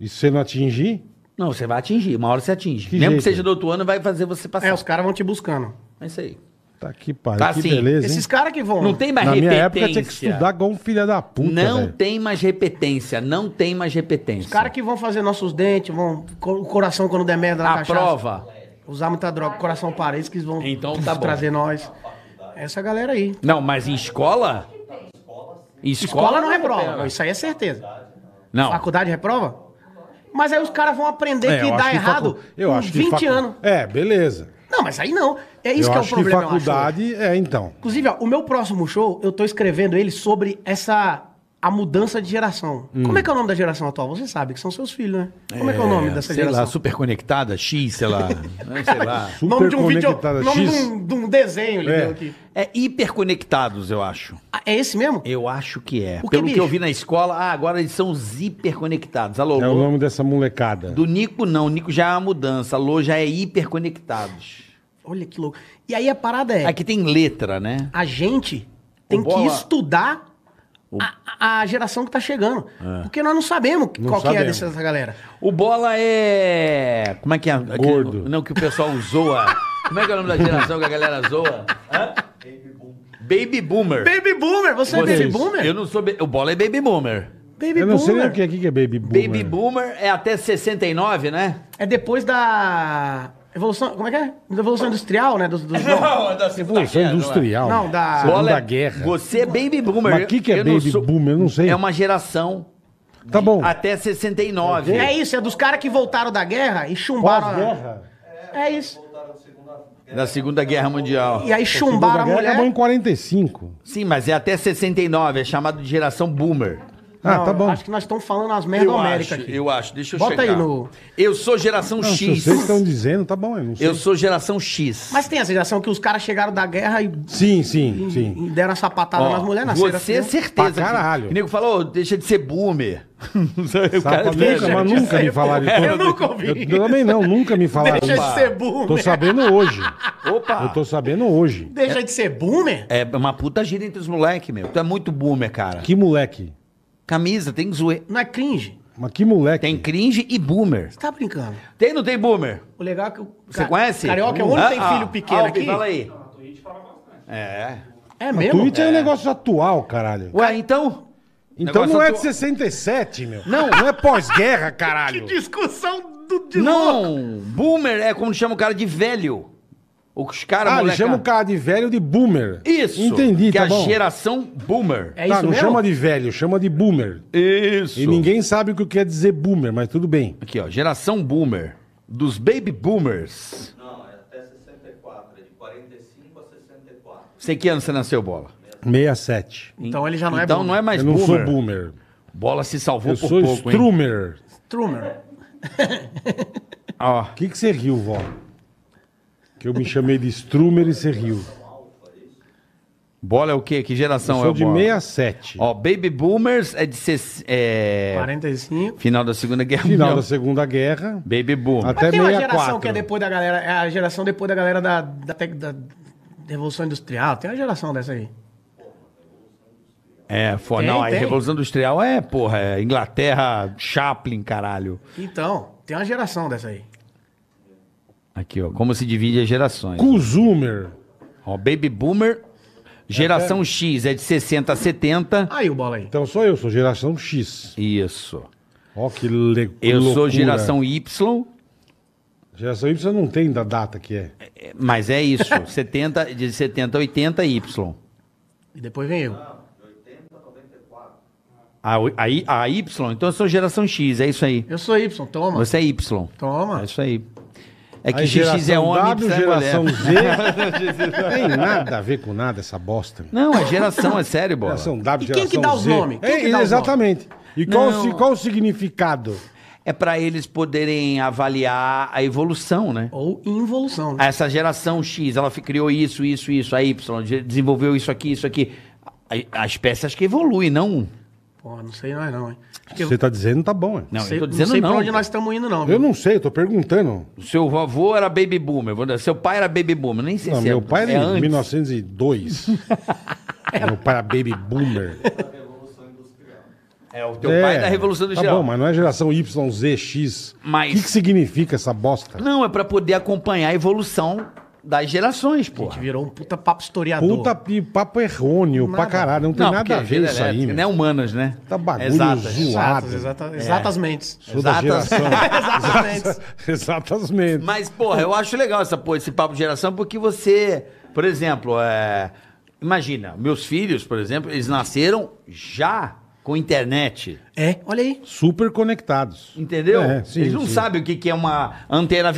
E se você não atingir? Não, você vai atingir, uma hora você atinge. Que Mesmo jeito? que seja do outro ano, vai fazer você passar. É, os caras vão te buscando. É isso aí. Tá que pariu, tá, que assim, beleza, Esses caras que vão... Não tem mais Na repetência. Na minha época tinha que estudar igual um filho da puta, Não tem mais repetência, não tem mais repetência. Os caras que vão fazer nossos dentes, vão... O coração quando der merda na A cachaça. prova usar muita droga, coração parede, que eles vão então, tá trazer nós. Essa galera aí. Não, mas em escola? Escola, escola não reprova, isso aí é certeza. Não. Faculdade reprova? Mas aí os caras vão aprender é, que dá que errado facu... eu acho 20 facu... anos. É, beleza. Não, mas aí não. É isso eu que é o problema. Que faculdade, é, então. Inclusive, ó, o meu próximo show, eu tô escrevendo ele sobre essa a mudança de geração. Hum. Como é que é o nome da geração atual? Você sabe que são seus filhos, né? Como é, é que é o é, nome dessa sei geração? Sei lá, super conectada, X, sei lá. É, sei lá. Super nome de um vídeo, X. nome de um, de um desenho, ele é. aqui. É hiperconectados, eu acho. Ah, é esse mesmo? Eu acho que é. O Pelo que, que eu vi na escola, ah, agora eles são os hiperconectados. Alô, é o nome dessa molecada. Do Nico não, o Nico já é uma mudança, Alô já é hiperconectados. Olha que louco. E aí a parada é... Aqui tem letra, né? A gente tem que estudar a, a geração que tá chegando. É. Porque nós não sabemos não qual sabemos. é a dessa, dessa galera. O bola é. Como é que é? é Gordo. não, que o pessoal zoa. Como é que é o nome da geração que a galera zoa? Baby Boomer. Baby Boomer, você, é Baby Boomer? Eu não sou. O bola é Baby Boomer. Baby eu não boomer. sei o que é, que é Baby Boomer. Baby Boomer é até 69, né? É depois da evolução como é que é? Da Industrial, né? Dos, dos, não, da Revolução é, é. Industrial. Não, da Segunda é- Guerra. Você é baby boomer. Mas o que, que é eu baby sou... boomer? Eu não sei. É uma geração. Tá bom. Até 69. É isso, é dos caras que voltaram da guerra e chumbaram. Pós-guerra? É isso. da Segunda Guerra Mundial. E aí chumbaram a, a mulher. acabou em 45. Sim, mas é até 69, é chamado de geração boomer. Ah, não, tá bom. Acho que nós estamos falando as merdas América aqui. Eu acho, deixa eu Bota aí no. Eu sou geração não, X. Vocês estão dizendo, tá bom, eu não sei. Eu sou geração X. Mas tem essa geração que os caras chegaram da guerra e. Sim, sim, e, sim. E deram essa patada nas mulheres na Você assim, é certeza. Pra caralho. Que, o nego falou, deixa de ser boomer. o cara nunca, mas nunca me falaram isso. Eu nunca ouvi. Eu, eu também não, nunca me falaram Deixa de ser boomer. Tô sabendo hoje. Opa! Eu tô sabendo hoje. Deixa é, de ser boomer? É uma puta gira entre os moleques, meu. Tu é muito boomer, cara. Que moleque? Camisa, tem zoeira. Não é cringe? Mas que moleque. Tem cringe e boomer. Você tá brincando. Tem não tem boomer? O legal é que o. Você conhece? Carioca é o único que tem ah, filho ah, pequeno aqui. Fala aí. É. É mesmo? Twitch é. é um negócio atual, caralho. Ué, então. Então não é de 67, meu. Não. Não é pós-guerra, caralho. que discussão do Não. Boomer é como chama o cara de velho. Os caras, ah, moleca... chama o cara de velho de boomer. Isso. Entendi, que tá é a geração boomer. É tá, isso não mesmo? chama de velho, chama de boomer. Isso. E ninguém sabe o que quer dizer boomer, mas tudo bem. Aqui, ó, geração boomer. Dos baby boomers. Não, é até 64, é de 45 a 64. Sei que ano você nasceu, Bola? 67. Então ele já não é então, é boomer. Então não é mais boomer. Eu não sou boomer. Bola se salvou Eu por pouco, Strumer. Eu sou Strummer. Strummer. Ó. O que, que você riu, Vó? Que eu me chamei de Strumer e você riu. Bola é o quê? Que geração eu sou é o de bola? 67. Ó, Baby Boomers é de... ses- É... 45. Final da Segunda Guerra Final da Segunda Guerra. Baby Boom. Até Mas tem uma geração que é depois da galera. É a geração depois da galera da, da, da Revolução Industrial. Tem uma geração dessa aí. É, for... Tem, não, Revolução Industrial é, porra, é Inglaterra, Chaplin, caralho. Então, tem uma geração dessa aí. Aqui, ó. Como se divide as gerações. Kuzumer. Ó, Baby Boomer. Geração é. é. X é de 60 a 70. Aí o bola aí. Então sou eu, sou geração X. Isso. Ó, que legal. Eu loucura. sou geração Y. Geração Y não tem da data que é. é, é mas é isso. 70, de 70 a 80 Y. E depois vem eu. Ah, 80 a 94. A, a, a Y, então eu sou geração X, é isso aí. Eu sou Y, toma. Você é Y. Toma. É isso aí. É que XX é homem w, geração mulher. Z. tem nada a ver com nada essa bosta. Não, é geração, é sério, bola. Geração W, geração Z. quem é, que dá os nomes? exatamente. E qual, o, qual o significado? é para eles poderem avaliar a evolução, né? Ou involução. Né? Essa geração X, ela criou isso, isso, isso, a Y, desenvolveu isso aqui, isso aqui. A, a espécie acho que evolui, não Pô, não sei nós não, hein? Você está dizendo, tá bom, hein? Não, sei, eu tô dizendo não. sei não, pra onde cara. nós estamos indo, não. Eu não sei, eu tô perguntando. Seu avô era baby boomer, seu pai era baby boomer, nem sei não, se meu é, pai é era é em antes. 1902. meu pai era baby boomer. É, o teu é, pai da Revolução tá Industrial. Tá bom, mas não é geração Y, Z, X. Mas... O que, que significa essa bosta? Não, é para poder acompanhar a evolução das gerações, pô. A gente virou um puta papo historiador. Puta papo errôneo nada. pra caralho. Não tem não, nada a ver isso é aí. Não é humanas, né? Tá bagulho exatas, zoado. Exatas, é. exata, exatamente. É. Exatas. exatamente. exatamente. Mas, porra, eu acho legal essa, porra, esse papo de geração porque você, por exemplo, é... imagina, meus filhos, por exemplo, eles nasceram já com internet. É, olha aí. Super conectados. Entendeu? É, sim, Eles não sim. sabem o que é uma antena.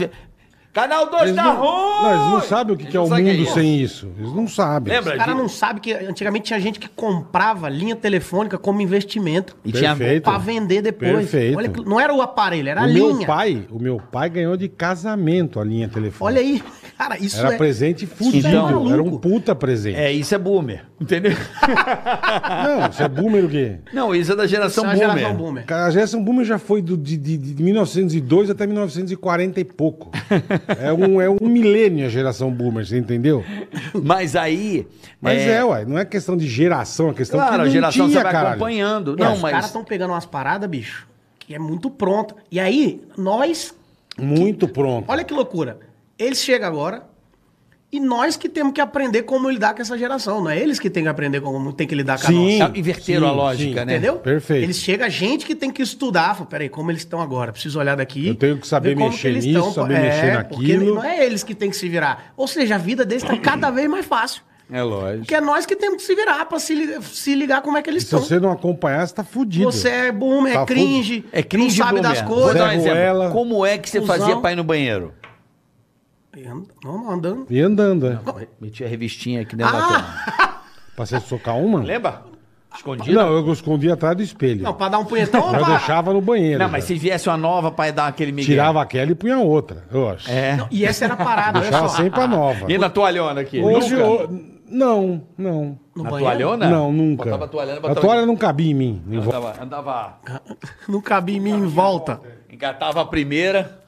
Canal 2 tá não, ruim! Não, eles não sabem o que, que é o mundo é sem isso. Eles não sabem. Lembra? Os caras não sabem que antigamente tinha gente que comprava linha telefônica como investimento. E Perfeito. tinha pra vender depois. Perfeito. Olha, não era o aparelho, era o a linha. Meu pai, o meu pai ganhou de casamento a linha telefônica. Olha aí, cara, isso Era é... presente fudido. Então, era um puta presente. É, isso é boomer. Entendeu? não, isso é boomer o quê? Não, isso é da geração, isso é boomer. É a geração boomer. A geração boomer já foi do, de, de, de 1902 até 1940 e pouco. É um, é um milênio a geração boomer, você entendeu? Mas aí. Mas é, é ué, não é questão de geração, é questão claro, que a geração tinha, você vai caralho. acompanhando. É, não, é, mas... Os caras estão pegando umas paradas, bicho, que é muito pronto. E aí, nós. Muito que... pronto. Olha que loucura. Eles chegam agora, e nós que temos que aprender como lidar com essa geração. Não é eles que têm que aprender como tem que lidar com sim, a nossa. Inverteram sim, a lógica, sim. né? Entendeu? Perfeito. Eles chegam, a gente que tem que estudar. Fala, peraí, como eles estão agora? Preciso olhar daqui. Eu tenho que saber mexer nisso, tão, saber é, mexer naquilo. Não é eles que tem que se virar. Ou seja, a vida deles está cada vez mais fácil. É lógico. Porque é nós que temos que se virar pra se, ligar, se ligar como é que eles estão. Se você não acompanhar, você tá fudido. Você é boomer, tá é cringe, é cringe não sabe das coisas. Vou dar um exemplo. Como é que você Fusão. fazia pra ir no banheiro? E Vamos andando. E andando, é. meti a revistinha aqui dentro ah! da cama. Passei a socar uma? Lembra? Escondido? Não, eu escondi atrás do espelho. Não, pra dar um punhetão Eu pra... deixava no banheiro. Não, já. mas se viesse uma nova pra dar aquele migué. Tirava aquela e punha outra, eu acho. É. Não, e essa era a parada, Deixava sempre a nova. E na toalhona aqui? Hoje, eu... não, não. No na banheiro? toalhona? Não, nunca. Botava a toalhona, botava... A toalha não cabia em mim. Em andava, andava... Não cabia em mim em volta. volta. Engatava a primeira...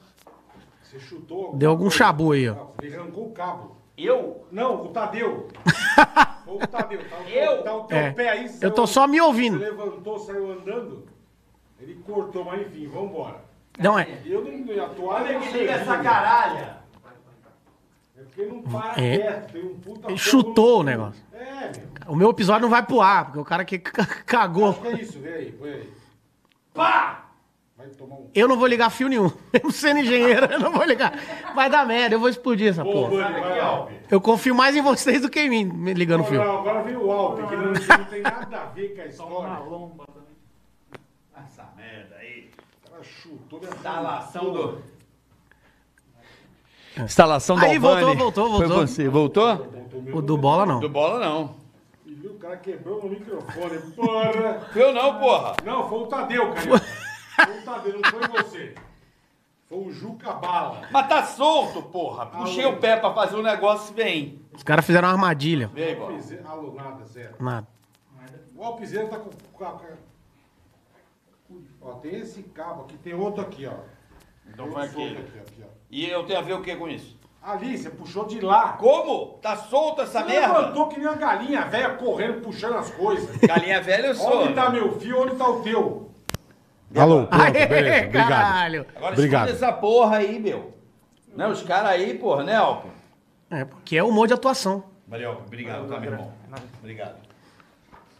Você chutou. Deu algum chabu aí, ó. Ele arrancou o cabo. Eu? Não, o Tadeu. Ou o Tadeu. Tá, eu? Tá o teu é. pé aí. Eu tô só me ouvindo. Ele levantou, saiu andando. Ele cortou, mas enfim, vambora. Não é. Eu não. A toalha é que liga essa caralha. É porque não para é. perto, tem um puta. Ele chutou o negócio. É, meu. O meu episódio não vai pro ar, porque o cara que cagou. Acho que é isso, vem, aí, põe aí. Pá! Um... Eu não vou ligar fio nenhum. Mesmo sendo engenheiro, eu não vou ligar. Vai dar merda, eu vou explodir essa Pô, porra. eu confio mais em vocês do que em mim, me ligando o fio. agora vem o Alpe, que não, não, tem nada a ver com a história. Uma lomba também. Essa merda aí. O cara chutou minha Instalação do... Ah. Instalação do Aí voltou, voltou, voltou. Foi você. Voltou? O do bola não. Do bola não. E viu, o cara quebrou o microfone. Porra! Eu não, porra! Não, foi o Tadeu, cara. não foi você. Foi o Juca Bala. Mas tá solto, porra. Puxei o pé pra fazer um negócio bem. Os caras fizeram uma armadilha. Vem, bola. Alô, nada, zero. Nada. O Alpizeiro tá com. Ó, tem esse cabo aqui, tem outro aqui, ó. Então vai aqui. aqui, aqui ó. E eu tenho a ver o que com isso? Ali, você puxou de lá. Como? Tá solta essa você merda? levantou que nem uma galinha velha correndo, puxando as coisas. Galinha velha eu sou. Onde tá meu fio, onde tá o teu? Alô, pronto, Aê, beleza, obrigado. Caralho. Agora obrigado. essa porra aí, meu. Né, os caras aí, porra, né, Alpo? É, porque é humor de atuação. Valeu, Alpo. Obrigado, tá, meu irmão? Obrigado.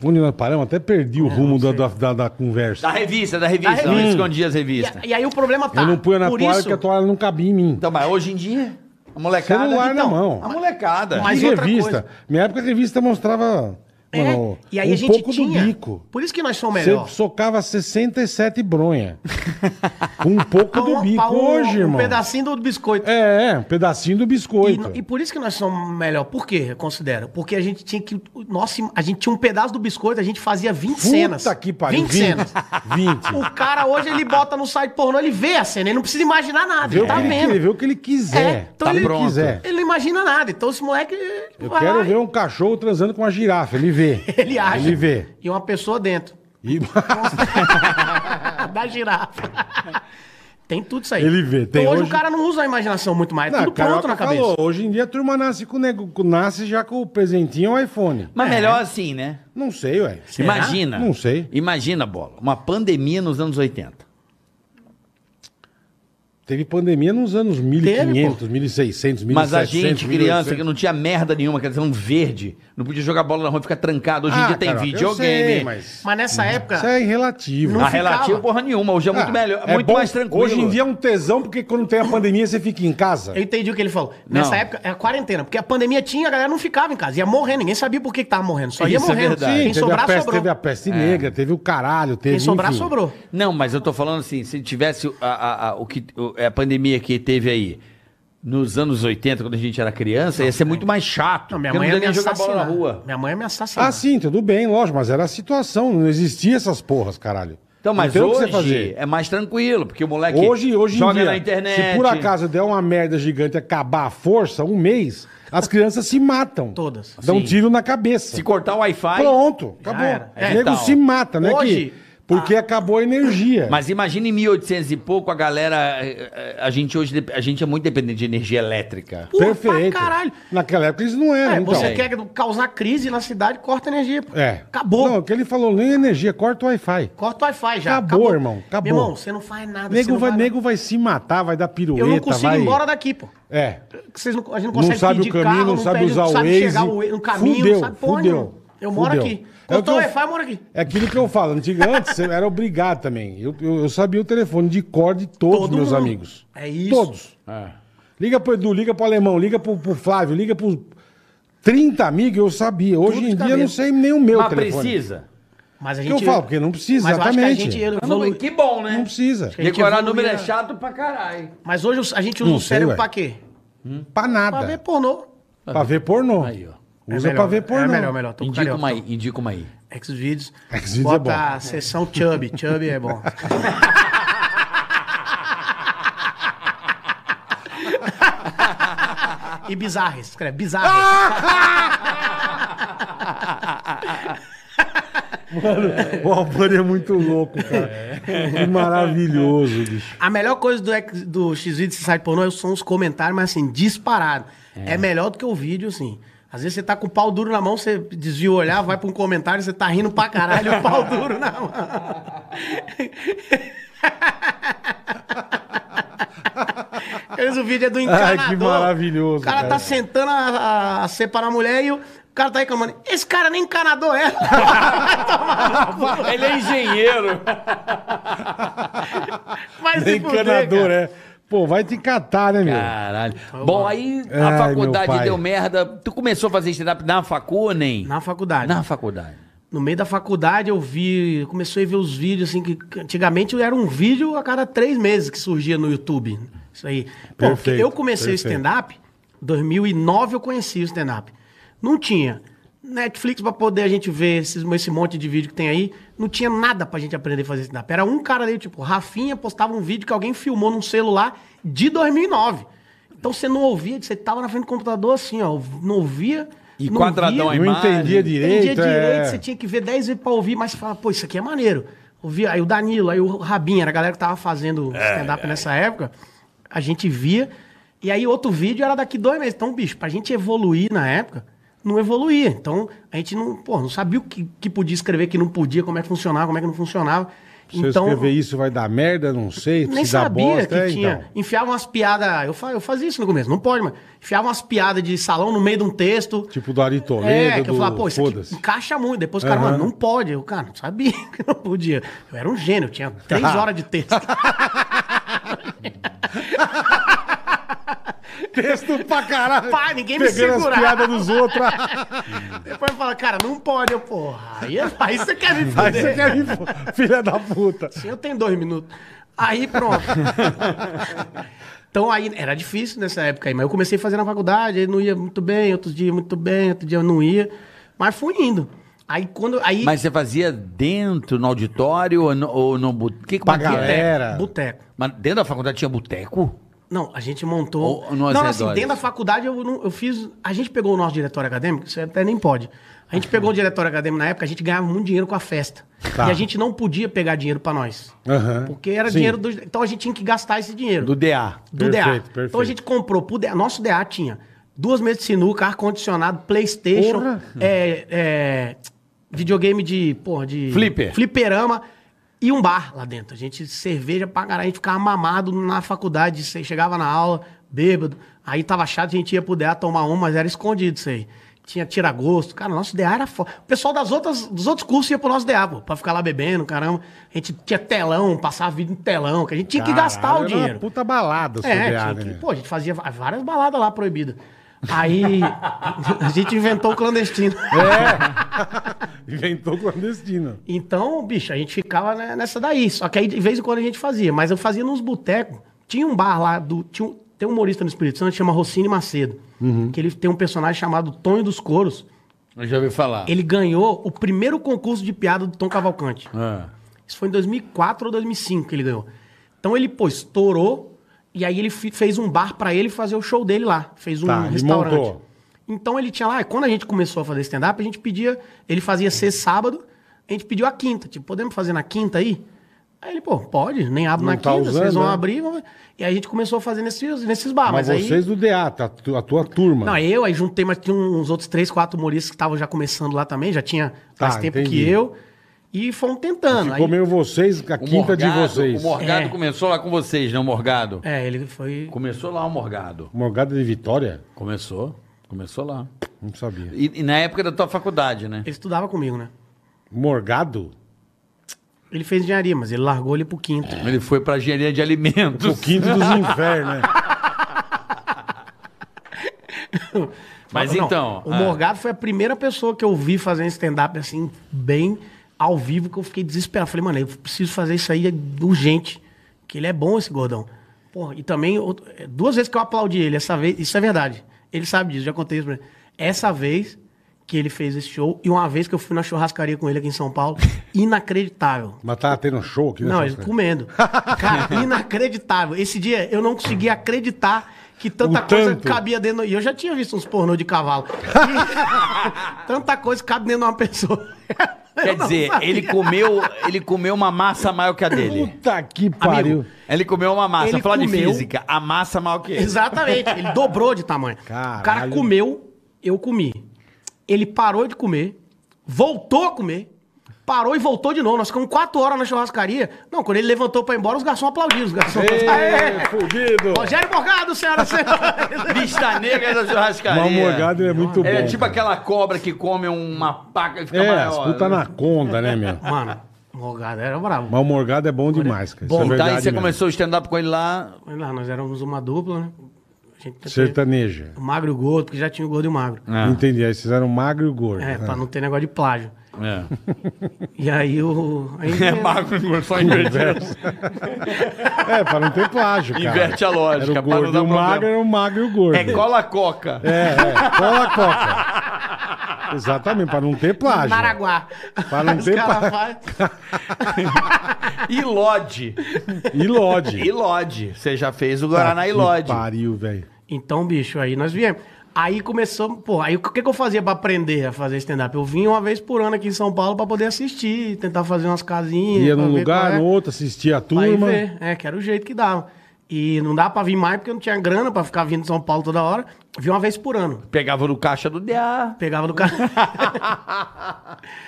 Onde nós paramos? Até perdi o é, rumo da, da, da, da conversa. Da revista, da revista. Da revista. Eu escondi as revistas. E, e aí o problema tá. Eu não punha na toalha porque a toalha não cabia em mim. Então, mas hoje em dia, a molecada... Celular então, na mão. A molecada. Mas e revista. Coisa. Minha época a revista mostrava... É, e aí um a gente pouco tinha. do bico. Por isso que nós somos melhor. Você socava 67 bronha. um pouco do bico um, hoje, um irmão. Um pedacinho do biscoito. É, é um pedacinho do biscoito. E, e, por isso que nós somos melhor. Por quê, eu considero? Porque a gente tinha que... Nossa, a gente tinha um pedaço do biscoito, a gente fazia 20 Puta cenas. Puta que pariu. 20, 20 cenas. 20. O cara hoje, ele bota no site pornô, ele vê a cena, ele não precisa imaginar nada. Vê ele tá vendo. Ele, vê o que ele quiser. É, então tá ele, pronto. Quiser. Ele não imagina nada. Então esse moleque... Eu quero lá, ver um cachorro transando com uma girafa. Ele vê. Ele acha. Ele vê. E uma pessoa dentro. E... da girafa. Tem tudo isso aí. Ele vê. Tem então, hoje, hoje, o cara não usa a imaginação muito mais. É não tudo cara, pronto na cabeça. Falou, hoje em dia a turma nasce com nego, nasce já com o presentinho o iPhone. Mas é. melhor assim, né? Não sei, ué. Será? Imagina. Não sei. Imagina, bola. Uma pandemia nos anos 80. Teve pandemia nos anos 1500, Teve, 1600, 1700. Mas a gente, criança, que não tinha merda nenhuma, quer dizer, um verde não podia jogar bola na rua, ficar trancado. Hoje em Ah, dia tem cara, videogame. sei, mas... Mas nessa época. Isso é irrelativo. Não A ficava. relativo, porra nenhuma. Hoje é muito ah, melhor, é muito bom- mais tranquilo. Hoje em dia é um tesão, porque quando tem a pandemia você fica em casa. Eu entendi o que ele falou. Nessa Não. época, é a quarentena, porque a pandemia tinha, a galera não ficava em casa, ia morrendo, ninguém sabia por que, estava tava morrendo, só ia Isso é verdade. Quem teve, sobrar, a peste, sobrou. teve a peste negra, é. teve o caralho, teve. Quem sobrar, enfim. sobrou. Não, mas eu tô falando assim, se tivesse a, a- a- o que, é a pandemia que teve aí, nos anos 80, quando a gente era criança, ia ser muito mais chato. Não, minha mãe não ia me jogar bola na rua. Minha mãe ia me assassinar. Ah, sim, tudo bem, lógico, mas era a situação, não existia essas porras, caralho. Então, mas então, hoje é mais tranquilo, porque o moleque hoje, hoje joga dia, na internet. Se por acaso der uma merda gigante e acabar a força, um mês, as crianças se matam. Todas. Dão tiro na cabeça. Se cortar o Wi-Fi. Pronto, acabou. O é, nego então. se mata, né? Hoje, que... Porque ah. acabou a energia. Mas imagine em 1800 e pouco a galera. Eh, eh, a gente hoje a gente é muito dependente de energia elétrica. Pô, Perfeito. Caralho. Naquela época isso não era. É, então. Você quer causar crise na cidade, corta a energia. É. Acabou. Não, o que ele falou, nem energia, corta o Wi-Fi. Corta o Wi-Fi já. Acabou, acabou, irmão. Acabou. Meu irmão, você não faz nada. Nego, vai, vai, nego vai se matar, vai dar pirueta. Eu não consigo vai... ir embora daqui, pô. É. Vocês não, a gente não consegue não sabe o caminho, carro, não, não sabe usar não sabe o Waze. Chegar no caminho, fudeu, não sabe porra fudeu. Nenhuma. Eu moro Fudeu. aqui. Cortou é o, o Wi-Fi, eu... moro aqui. É aquilo que eu falo. Antes era obrigado também. Eu, eu, eu, sabia o telefone de cor de todos Todo meus mundo. amigos. É isso. Todos. É. Liga pro Edu, liga pro Alemão, liga pro, pro Flávio, liga pro... 30 amigos eu sabia. Hoje Tudo em dia eu não sei nem o meu Mas telefone. precisa. Mas a gente... Que eu falo, porque não precisa, Mas exatamente. que, evolu... que bom, né? Não precisa. Decorar número é né? chato pra caralho. Mas hoje a gente usa não o cérebro ué. pra quê? Hum? Pra nada. Pra ver pornô. Pra, ver pornô. Aí, ó. É Usa é melhor, pra ver né? pornô. É melhor, melhor. Tô indica uma aí, indica uma aí. Xvideos. Xvideos é bom. a sessão Chubby. Chubby é bom. e bizarres, escreve. Bizarres. Mano, o Albani é muito louco, cara. É. Maravilhoso, bicho. A melhor coisa do, Xvideos do X-Video, se pornô, são os comentários, mas assim, disparado. É. é melhor do que o vídeo, assim. Às vezes você tá com o pau duro na mão, você desvia o olhar, vai pra um comentário, você tá rindo pra caralho, o pau duro na mão. Eles, o vídeo é do encanador. Ai, que maravilhoso. O cara, tá cara. tá sentando a, a, a separar a mulher e o, o cara tá reclamando. Esse cara nem encanador é. Ele é engenheiro. Mas nem encanador é. Pô, vai te catar, né, meu? Caralho. Tá Bom, aí a Ai, faculdade deu merda. Tu começou a fazer stand-up na facu nem? Na faculdade. Na faculdade. No meio da faculdade eu vi, comecei a ver os vídeos assim, que antigamente era um vídeo a cada três meses que surgia no YouTube. Isso aí. Pô, Perfeito, eu comecei o stand-up, 2009 eu conheci o stand-up. Não tinha Netflix para poder a gente ver esse, esse monte de vídeo que tem aí. Não tinha nada pra gente aprender a fazer stand-up. Era um cara ali, tipo, Rafinha postava um vídeo que alguém filmou num celular de 2009. Então você não ouvia, você tava na frente do computador assim, ó, não ouvia. E não quadradão via, a imagem. Não entendia direito. Não entendia é... direito, você tinha que ver 10 vezes pra ouvir, mas você fala, pô, isso aqui é maneiro. Ouvia, aí o Danilo, aí o Rabinha, era a galera que tava fazendo é, stand-up é, nessa é. época. A gente via. E aí outro vídeo era daqui dois meses. Então, bicho, pra gente evoluir na época não evoluía. Então, a gente não, pô, não sabia o que, que podia escrever, que não podia, como é que funcionava, como é que não funcionava. Se então, eu escrever isso vai dar merda, não sei. Nem sabia bosta, que é, tinha. Então. Enfiava umas piadas. Eu, eu fazia isso no começo, não pode, mas. Enfiava umas piadas de salão no meio de um texto. Tipo do Ari Toledo. É, que eu falava, pô, isso aqui encaixa muito. Depois o cara, uhum. mano, não pode. Eu, cara, não sabia que não podia. Eu era um gênio, eu tinha três horas de texto. Texto pra caralho. Pá, ninguém me Pegando segura. as piadas dos outros. Depois fala, cara, não pode, eu, porra. Aí, aí você quer me Aí você quer me pô, filha da puta. Sim, eu tenho dois minutos. Aí pronto. então aí era difícil nessa época aí, mas eu comecei a fazer na faculdade, aí não ia muito bem, outros dias muito bem, outro dia eu não ia. Mas fui indo. Aí quando. Aí, Mas você fazia dentro, no auditório ou no, boteco? Que, Pra galera. É, boteco. Mas dentro da faculdade tinha boteco? Não, a gente montou. Ou não, assim, dentro da faculdade eu, não, eu fiz. A gente pegou o nosso diretório acadêmico, Você até nem pode. A gente pegou o diretório acadêmico na época, a gente ganhava muito dinheiro com a festa. Tá. E a gente não podia pegar dinheiro para nós. Uhum. Porque era Sim. dinheiro do. Então a gente tinha que gastar esse dinheiro. Do DA. Do perfeito, DA. Perfeito. Então a gente comprou. Pro DA, nosso DA tinha duas mesas de sinuca, ar-condicionado, Playstation, é, é, videogame de. Porra, de. Flipper. Fliperama e um bar lá dentro. A gente cerveja pra caralho, a gente ficava mamado na faculdade, você chegava na aula, bêbado. Aí tava chato, a gente ia pro DA tomar um, mas era escondido isso aí. Tinha tira-gosto. Cara, nosso DA era foda. O pessoal das outras, dos outros cursos ia pro nosso DA, pô, pra ficar lá bebendo, caramba. A gente tinha telão, passava vida no telão, que a gente tinha Caralho, que gastar o dinheiro. Era uma puta balada, é, DA, né? Que, pô, a gente fazia várias baladas lá proibidas. Aí a gente inventou o clandestino. É! Inventou o clandestino. Então, bicho, a gente ficava né, nessa daí. Só que aí de vez em quando a gente fazia, mas eu fazia nos botecos. Tinha um bar lá do. Tinha um, tem um humorista no Espírito Santo que chama Rocine Macedo. Uhum. Que ele tem um personagem chamado Tonho dos Coros. Eu já ouvi falar. Ele ganhou o primeiro concurso de piada do Tom Cavalcante. É. Isso foi em 2004 ou 2005 que ele ganhou. Então ele, pô, estourou e aí ele fez um bar para ele fazer o show dele lá. Fez um tá, restaurante. Então ele tinha lá, é, quando a gente começou a fazer stand-up, a gente pedia, ele fazia ser sábado, a gente pediu a quinta, tipo, podemos fazer na quinta aí? Aí ele, pô, pode, nem abro na tá quinta, usando, vocês vão né? abrir. E aí a gente começou a fazer nesses, nesses bar. Mas, mas vocês aí... do DA, tá, a tua turma. Não, eu, aí juntei, mas tinha uns outros três, quatro humoristas que estavam já começando lá também, já tinha tá, mais tempo entendi. que eu. E fomos tentando. Ficou aí, meio vocês, a quinta Morgado, de vocês. O Morgado é. começou lá com vocês, não, né, Morgado? É, ele foi. Começou lá o Morgado. Morgado de Vitória? Começou. Começou lá. Não sabia. E, e na época da tua faculdade, né? Ele estudava comigo, né? Morgado? Ele fez engenharia, mas ele largou ele pro quinto. É. Ele foi pra engenharia de alimentos. o quinto dos infernos, né? mas, mas não, então. O ah... Morgado foi a primeira pessoa que eu vi fazendo stand-up assim, bem ao vivo que eu fiquei desesperado. Falei, mano, eu preciso fazer isso aí é urgente, que ele é bom esse gordão. Porra, e também, é, duas vezes que eu aplaudi ele, essa vez, isso é verdade. Ele sabe disso, já contei isso pra ele. Essa vez que ele fez esse show e uma vez que eu fui na churrascaria com ele aqui em São Paulo, inacreditável. Mas tava tendo um show aqui? Não, ele comendo. Cara, inacreditável. Esse dia eu não conseguia acreditar que tanta o coisa tanto. cabia dentro. E eu já tinha visto uns pornô de cavalo. E... tanta coisa cabe dentro de uma pessoa. Quer dizer, ele comeu, ele comeu uma massa maior que a dele. Puta que pariu. Amigo, ele comeu uma massa. Ele Falar de física, a massa maior que ele. Exatamente. Ele dobrou de tamanho. Caralho. O cara comeu, eu comi. Ele parou de comer, voltou a comer, parou e voltou de novo. Nós ficamos quatro horas na churrascaria. Não, quando ele levantou pra ir embora, os garçons aplaudiram. Os garçons. Fugido! Rogério Morgado, senhora e Vista negra da churrascaria. o Morgado é muito é bom. É tipo cara. aquela cobra que come uma paca e fica é, maior. É, puta né? anaconda, né, meu? Mano, Morgado era bravo. Mas o Morgado é bom é demais, cara. Bom, Isso é tá você mesmo. começou o stand-up com ele lá? Lá, nós éramos uma dupla, né? Sertaneja. O magro e o gordo, porque já tinha o gordo e o magro. Ah. Entendi, aí vocês eram magro e o gordo. É, pra ah. não ter negócio de plágio. É. E aí o. Aí é magro, só invertido. é, para é, não ter plágio. Cara. Inverte a lógica. Era o gordo, não o magro era o magro e o gordo. É cola-coca. É, é cola-coca. Exatamente, para não ter plágio. Maraguá. Para não ter plágio. Ilode. Ilode. Ilode. Você já fez o Guaraná tá Ilode. Pariu, velho. Então, bicho, aí nós viemos. Aí começou, pô, aí o que, que eu fazia para aprender a fazer stand-up? Eu vinha uma vez por ano aqui em São Paulo para poder assistir, tentar fazer umas casinhas. Ia num lugar, é. no outro, assistia a turma. Aí ver, é, que era o jeito que dava. E não dá pra vir mais porque eu não tinha grana pra ficar vindo de São Paulo toda hora. Vi uma vez por ano. Pegava no caixa do DA. Pegava no caixa.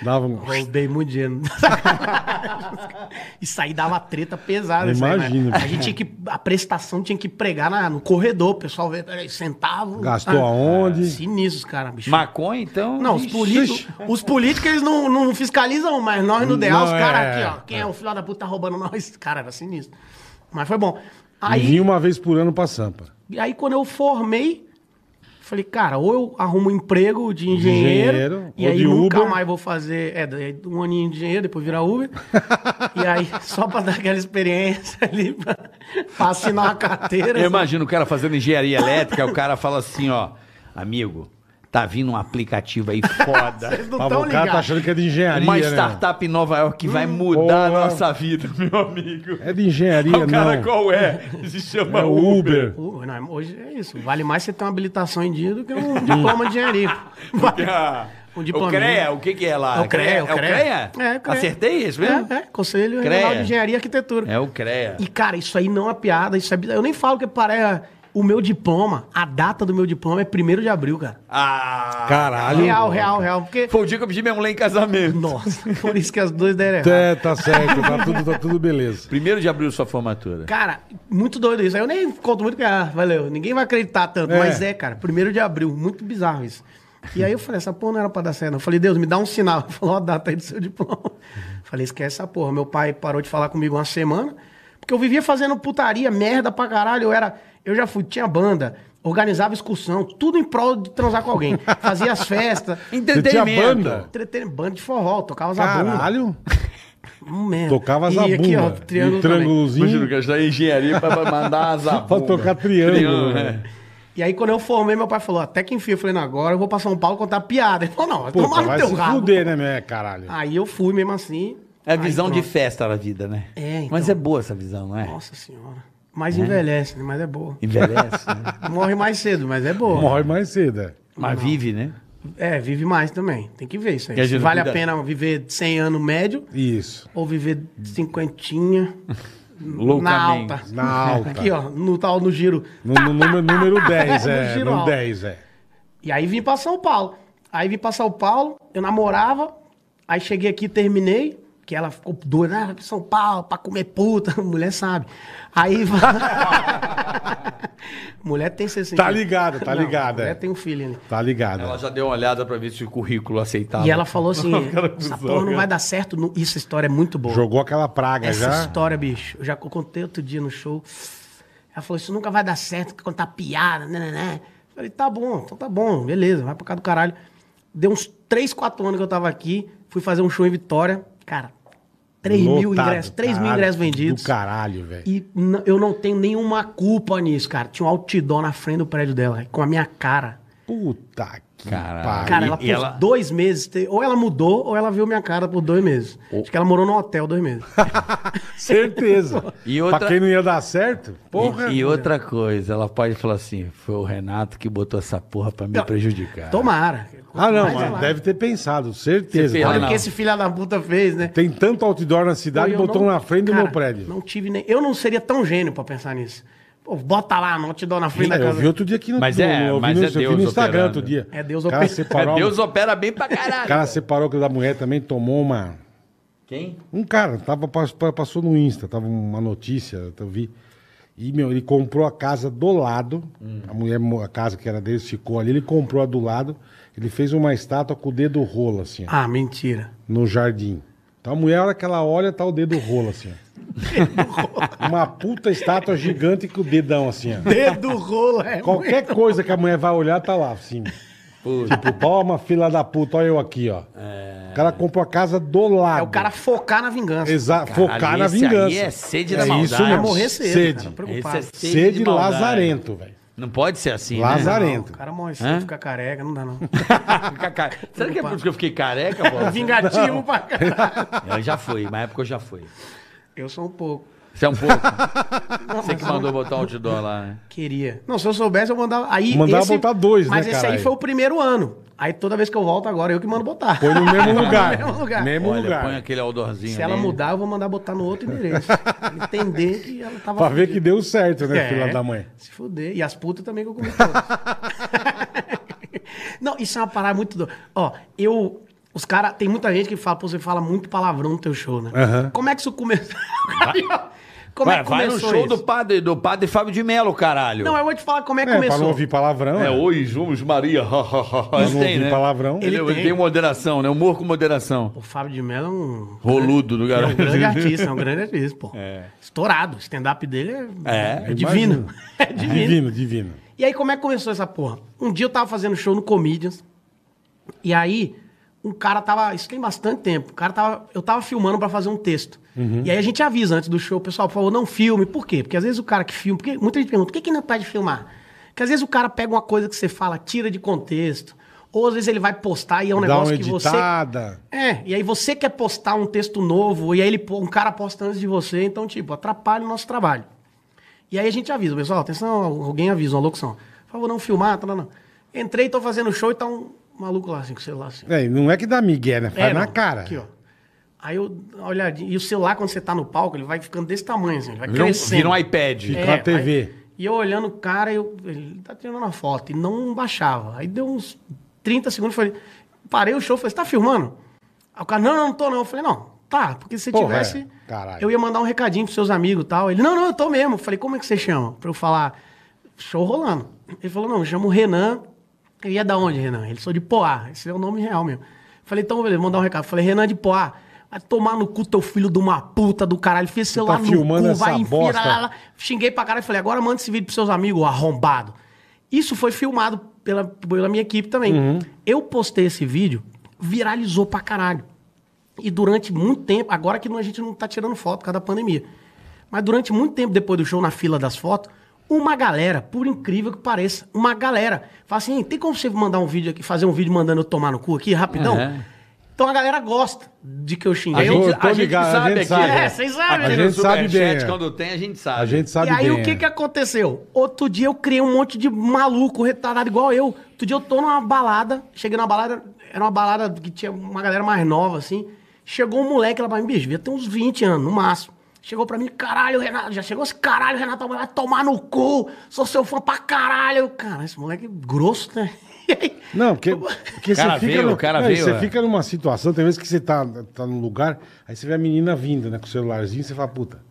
dava um. Roubei muito dinheiro. Isso aí dava treta pesada. Imagina. a gente tinha que. A prestação tinha que pregar na, no corredor. O pessoal veio, centavo. Gastou ah, aonde? É, sinistros, cara. Bicho. Maconha, então? Não, os, políticos. os políticos eles não, não fiscalizam, mas nós no DA, não, os caras é... aqui, ó. Quem é o filho da puta tá roubando nós? Cara, era sinistro. Mas foi bom. Aí, vim uma vez por ano pra Sampa. E aí quando eu formei, falei, cara, ou eu arrumo um emprego de engenheiro, engenheiro e aí nunca Uber. mais vou fazer. É, um aninho de engenheiro, depois virar Uber. e aí, só pra dar aquela experiência ali, pra, pra assinar a carteira. Eu assim. imagino o cara fazendo engenharia elétrica, o cara fala assim, ó, amigo. Tá vindo um aplicativo aí foda. Vocês cara tá achando que é de engenharia, Uma né? startup em Nova York que vai hum, mudar a nossa vida, meu amigo. É de engenharia, não. O cara não. qual é? Se chama é Uber. Uber. Não, hoje é isso. Vale mais você ter uma habilitação em dia do que um diploma de engenharia. Porque, um O CREA, né? o que, que é lá? É o CREA. É, é o CREA? É, o CREA. é o CREA. Acertei isso é, mesmo? É, é. Conselho CREA. Regional de Engenharia e Arquitetura. É o CREA. E, cara, isso aí não é piada. Isso é... Eu nem falo que parece o meu diploma, a data do meu diploma é 1 de abril, cara. Ah! Caralho. Tá real, real, cara. real. Porque... Foi o dia que eu pedi minha mulher em casamento. Nossa, por isso que as duas deram é, errado. É, tá certo, tá tudo, tá tudo beleza. 1 de abril sua formatura. Cara, muito doido isso. Eu nem conto muito, cara. Ah, valeu, ninguém vai acreditar tanto. É. Mas é, cara, 1 de abril, muito bizarro isso. E aí eu falei, essa porra não era pra dar certo. Eu falei, Deus, me dá um sinal. falou a data aí do seu diploma. Eu falei, esquece essa porra. Meu pai parou de falar comigo uma semana, porque eu vivia fazendo putaria, merda pra caralho. Eu era eu já fui, tinha banda, organizava excursão, tudo em prol de transar com alguém. Fazia as festas. entretenimento. tinha banda? Entretenimento, banda de forró, tocava zabumba. Caralho! Um Tocava as E aqui, ó, triângulo um triângulozinho. Imagina que da tá engenharia pra mandar as Pra tocar triângulo. triângulo né? É. E aí, quando eu formei, meu pai falou: até que enfim, eu falei: não, agora eu vou pra São Paulo contar piada. Ele falou: não, Pô, tomar no teu rabo. fuder, né, meu? É, caralho. Aí eu fui mesmo assim. É a visão de festa da vida, né? É, então. Mas é boa essa visão, não é? Nossa senhora. Mas é. envelhece, né? mas é boa. Envelhece, né? Morre mais cedo, mas é boa. Morre mais cedo, é. Mas Não. vive, né? É, vive mais também. Tem que ver isso aí. A vale cuida... a pena viver 100 anos médio. Isso. Ou viver cinquentinha. na alta. Na alta. Aqui, ó, no tal, no giro. No, no número, número 10, é. No, no 10, é. E aí vim pra São Paulo. Aí vim pra São Paulo, eu namorava. Aí cheguei aqui, terminei que ela ficou doida, ah, São Paulo, pra comer puta, mulher sabe. Aí. mulher tem 60. Tá ligada, tá, é. tá ligado ligada. Mulher tem um filho, né? Tá ligada. Ela é. já deu uma olhada pra ver se o currículo aceitava. E ela falou assim: essa porra não vai dar certo. Não... Isso, história é muito boa. Jogou aquela praga essa já. Essa história, bicho. Eu já contei outro dia no show. Ela falou: Isso nunca vai dar certo, contar piada, né, né, né? Eu falei: Tá bom, então tá bom, beleza, vai pra cá do caralho. Deu uns 3, 4 anos que eu tava aqui, fui fazer um show em Vitória. Cara, 3 Lotado, mil ingressos, 3 caralho, mil ingressos vendidos. Do caralho, velho. E eu não tenho nenhuma culpa nisso, cara. Tinha um outdoor na frente do prédio dela, com a minha cara. Puta Caralho. Cara, ela por ela... dois meses. Te... Ou ela mudou, ou ela viu minha cara por dois meses. Acho que ela morou no hotel dois meses. Certeza. e outra... Pra quem não ia dar certo, porra. E, e né? outra coisa, ela pode falar assim: foi o Renato que botou essa porra pra me não. prejudicar. Tomara. Ah, não, mas deve ter pensado, certeza. Olha o que esse filho da puta fez, né? Tem tanto outdoor na cidade, botou não... na frente cara, do meu prédio. Não tive nem. Eu não seria tão gênio pra pensar nisso bota lá, não te dou na frente da casa. Eu vi outro dia aqui no, mas é, mas no, é Deus no Instagram outro dia. É Deus opera. Separou, é Deus opera bem pra caralho. O cara separou que da mulher também tomou uma. Quem? Um cara, tava, passou no Insta, tava uma notícia, eu vi. E, meu, ele comprou a casa do lado. Hum. A mulher, a casa que era dele, ficou ali, ele comprou a do lado. Ele fez uma estátua com o dedo rolo, assim. Ó, ah, mentira. No jardim. Então a mulher, a hora que ela olha, tá o dedo rolo, assim. Ó. Uma puta estátua gigante com o dedão assim, ó. Dedo rolo. é Qualquer muito... coisa que a mulher vai olhar, tá lá, assim. Puta. Tipo, toma, fila da puta, olha eu aqui, ó. É... O cara comprou a casa do lado. É o cara focar na vingança. Exato, focar na vingança. Aí é sede é da é maldade. Isso mesmo. morrer cedo, sede. Cara, É sede, sede de lazarento, velho. Não pode ser assim, né? Lazarento. Né? Não, o cara morre cedo, fica careca, não dá não. fica care... Será que é porque eu fiquei careca, pô? Vingativo não. pra caralho. Eu é, já fui, na época eu já fui. Eu sou um pouco. Você é um pouco. Não, Você que mandou botar o outdoor lá, né? Queria. Não, se eu soubesse, eu mandava. Aí mandava esse... botar dois, mas né? Mas esse aí foi o primeiro ano. Aí toda vez que eu volto agora, é eu que mando botar. Põe no mesmo lugar. no mesmo lugar. Mesmo Olha, lugar. Põe aquele outdoorzinho. Se ela mudar, eu vou mandar botar no outro endereço. entender que ela tava. Pra ver que deu certo, né, é, filha da mãe? Se fuder. E as putas também que eu comi todas. Não, isso é uma parada muito doida. Ó, eu, os caras, tem muita gente que fala, pô, você fala muito palavrão no teu show, né? Uhum. Como é que isso começou? como é que vai no show isso? do padre, do padre Fábio de Mello, caralho. Não, eu vou te falar como é que é, começou. Pra não ouvir palavrão. É, é. oi, Jumos Maria. Isso não tem, né? palavrão. Ele, ele, tem. ele, tem. moderação, né? Humor com moderação. O Fábio de Mello é um. Roludo do garoto. É um grande artista, é um grande artista, pô. É. Estourado. O stand-up dele é, é, é divino. É, é divino. Divino, divino. E aí, como é que começou essa porra? Um dia eu tava fazendo show no Comedians. E aí, um cara tava. Isso tem bastante tempo. O cara tava. Eu tava filmando para fazer um texto. Uhum. E aí a gente avisa antes do show, o pessoal, por favor, não filme. Por quê? Porque às vezes o cara que filma. Porque muita gente pergunta, por que, que não é pode filmar? Porque às vezes o cara pega uma coisa que você fala, tira de contexto. Ou às vezes ele vai postar e é um Dá negócio que você. É, e aí você quer postar um texto novo, e aí ele, um cara posta antes de você, então, tipo, atrapalha o nosso trabalho. E aí a gente avisa, pessoal, atenção, alguém avisa, uma locução. Por favor, não filmar, não, tá, não. Tá, tá. Entrei, tô fazendo show e tá um maluco lá, assim, com o celular assim. É, não é que dá migué, né? Faz É, na cara. Aqui, ó. Aí eu, uma E o celular, quando você tá no palco, ele vai ficando desse tamanho, assim, ele vai crescendo. vira um iPad. Fica- É, uma TV. aí- e eu olhando o cara, eu, ele tá tirando uma foto e não baixava. Aí deu uns 30 segundos, falei, parei o show, falei, você tá filmando? Aí o cara, não, não, não tô não. Eu falei, não, tá, porque se Porra, tivesse, é. eu ia mandar um recadinho pros seus amigos e tal. Ele, não, não, eu tô mesmo. Eu falei, como é que você chama? Pra eu falar, show rolando. Ele falou, não, eu chamo o Renan ele é da onde, Renan? Ele sou de Poá. Esse é o nome real mesmo. Falei, então, beleza, mandar um recado. Falei, Renan é de Poá. Vai tomar no cu teu filho de uma puta do caralho. Fez celular tá no cu, vai enfiar. Xinguei pra caralho e falei, agora manda esse vídeo pros seus amigos, arrombado. Isso foi filmado pela, pela minha equipe também. Uhum. Eu postei esse vídeo, viralizou pra caralho. E durante muito tempo, agora que a gente não tá tirando foto por causa da pandemia, mas durante muito tempo depois do show, na fila das fotos, uma galera, por incrível que pareça, uma galera. Fala assim, tem como você mandar um vídeo aqui, fazer um vídeo mandando eu tomar no cu aqui, rapidão? Uhum. Então a galera gosta de que eu xinguei. A gente, a gente sabe a gente aqui. Sabe. É, vocês sabem. A, né? gente sabe bem. É. quando tem, a gente sabe. A gente sabe e aí bem, o que, é. que aconteceu? Outro dia eu criei um monte de maluco, retardado igual eu. Outro dia eu tô numa balada, cheguei numa balada, era uma balada que tinha uma galera mais nova, assim. Chegou um moleque lá pra mim, bicho, devia ter uns 20 anos, no máximo. Chegou pra mim, caralho, Renato, já chegou esse caralho, Renato, vai tomar no cu, sou seu fã pra caralho. Cara, esse moleque é grosso, né? Não, porque, porque você, fica veio, no, cara veio, você é. fica numa situação, tem vezes que você tá, tá num lugar, aí você vê a menina vindo, né, com o celularzinho, você fala, puta,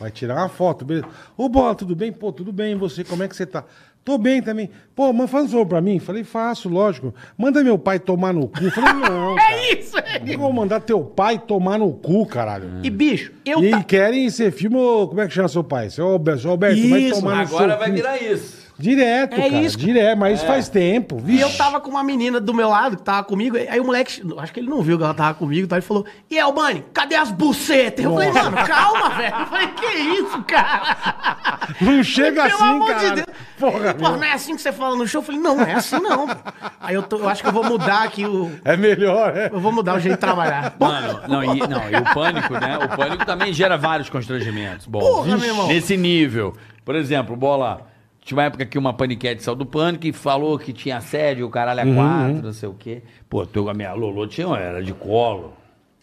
vai tirar uma foto, beleza. Ô, Bola, tudo bem? Pô, tudo bem, e você, como é que você tá? Tô bem também. Pô, mas faz um favor pra mim. Falei, faço, lógico. Manda meu pai tomar no cu. Falei, não. É cara. é isso, é eu vou mandar teu pai tomar no cu, caralho. E bicho, eu. E querem ser filme, como é que chama seu pai? Seu Alberto, seu Alberto isso, vai tomar no Agora vai virar isso. Direto, é cara. Isso, Direto, mas é. faz tempo. Vixe. E eu tava com uma menina do meu lado que tava comigo. Aí o moleque, acho que ele não viu que ela tava comigo, tá? Ele falou: E Elbani, cadê as bucetas? Eu falei, mano, calma, velho. Eu falei, que isso, cara? Não chega falei, assim, amor cara. De Deus. Porra, não é assim que você fala no show? Eu falei, não, não é assim não. Aí eu, tô, eu acho que eu vou mudar aqui o. É melhor, é. Eu vou mudar o jeito de trabalhar. Mano, não, e, não, e o pânico, né? O pânico também gera vários constrangimentos. Bom, Porra, meu irmão. Nesse nível. Por exemplo, bola. Tinha uma época que uma paniquete saiu do pânico e falou que tinha assédio, o caralho é uhum, quatro, uhum. não sei o quê. Pô, teu, a minha Lolo tinha, era de colo.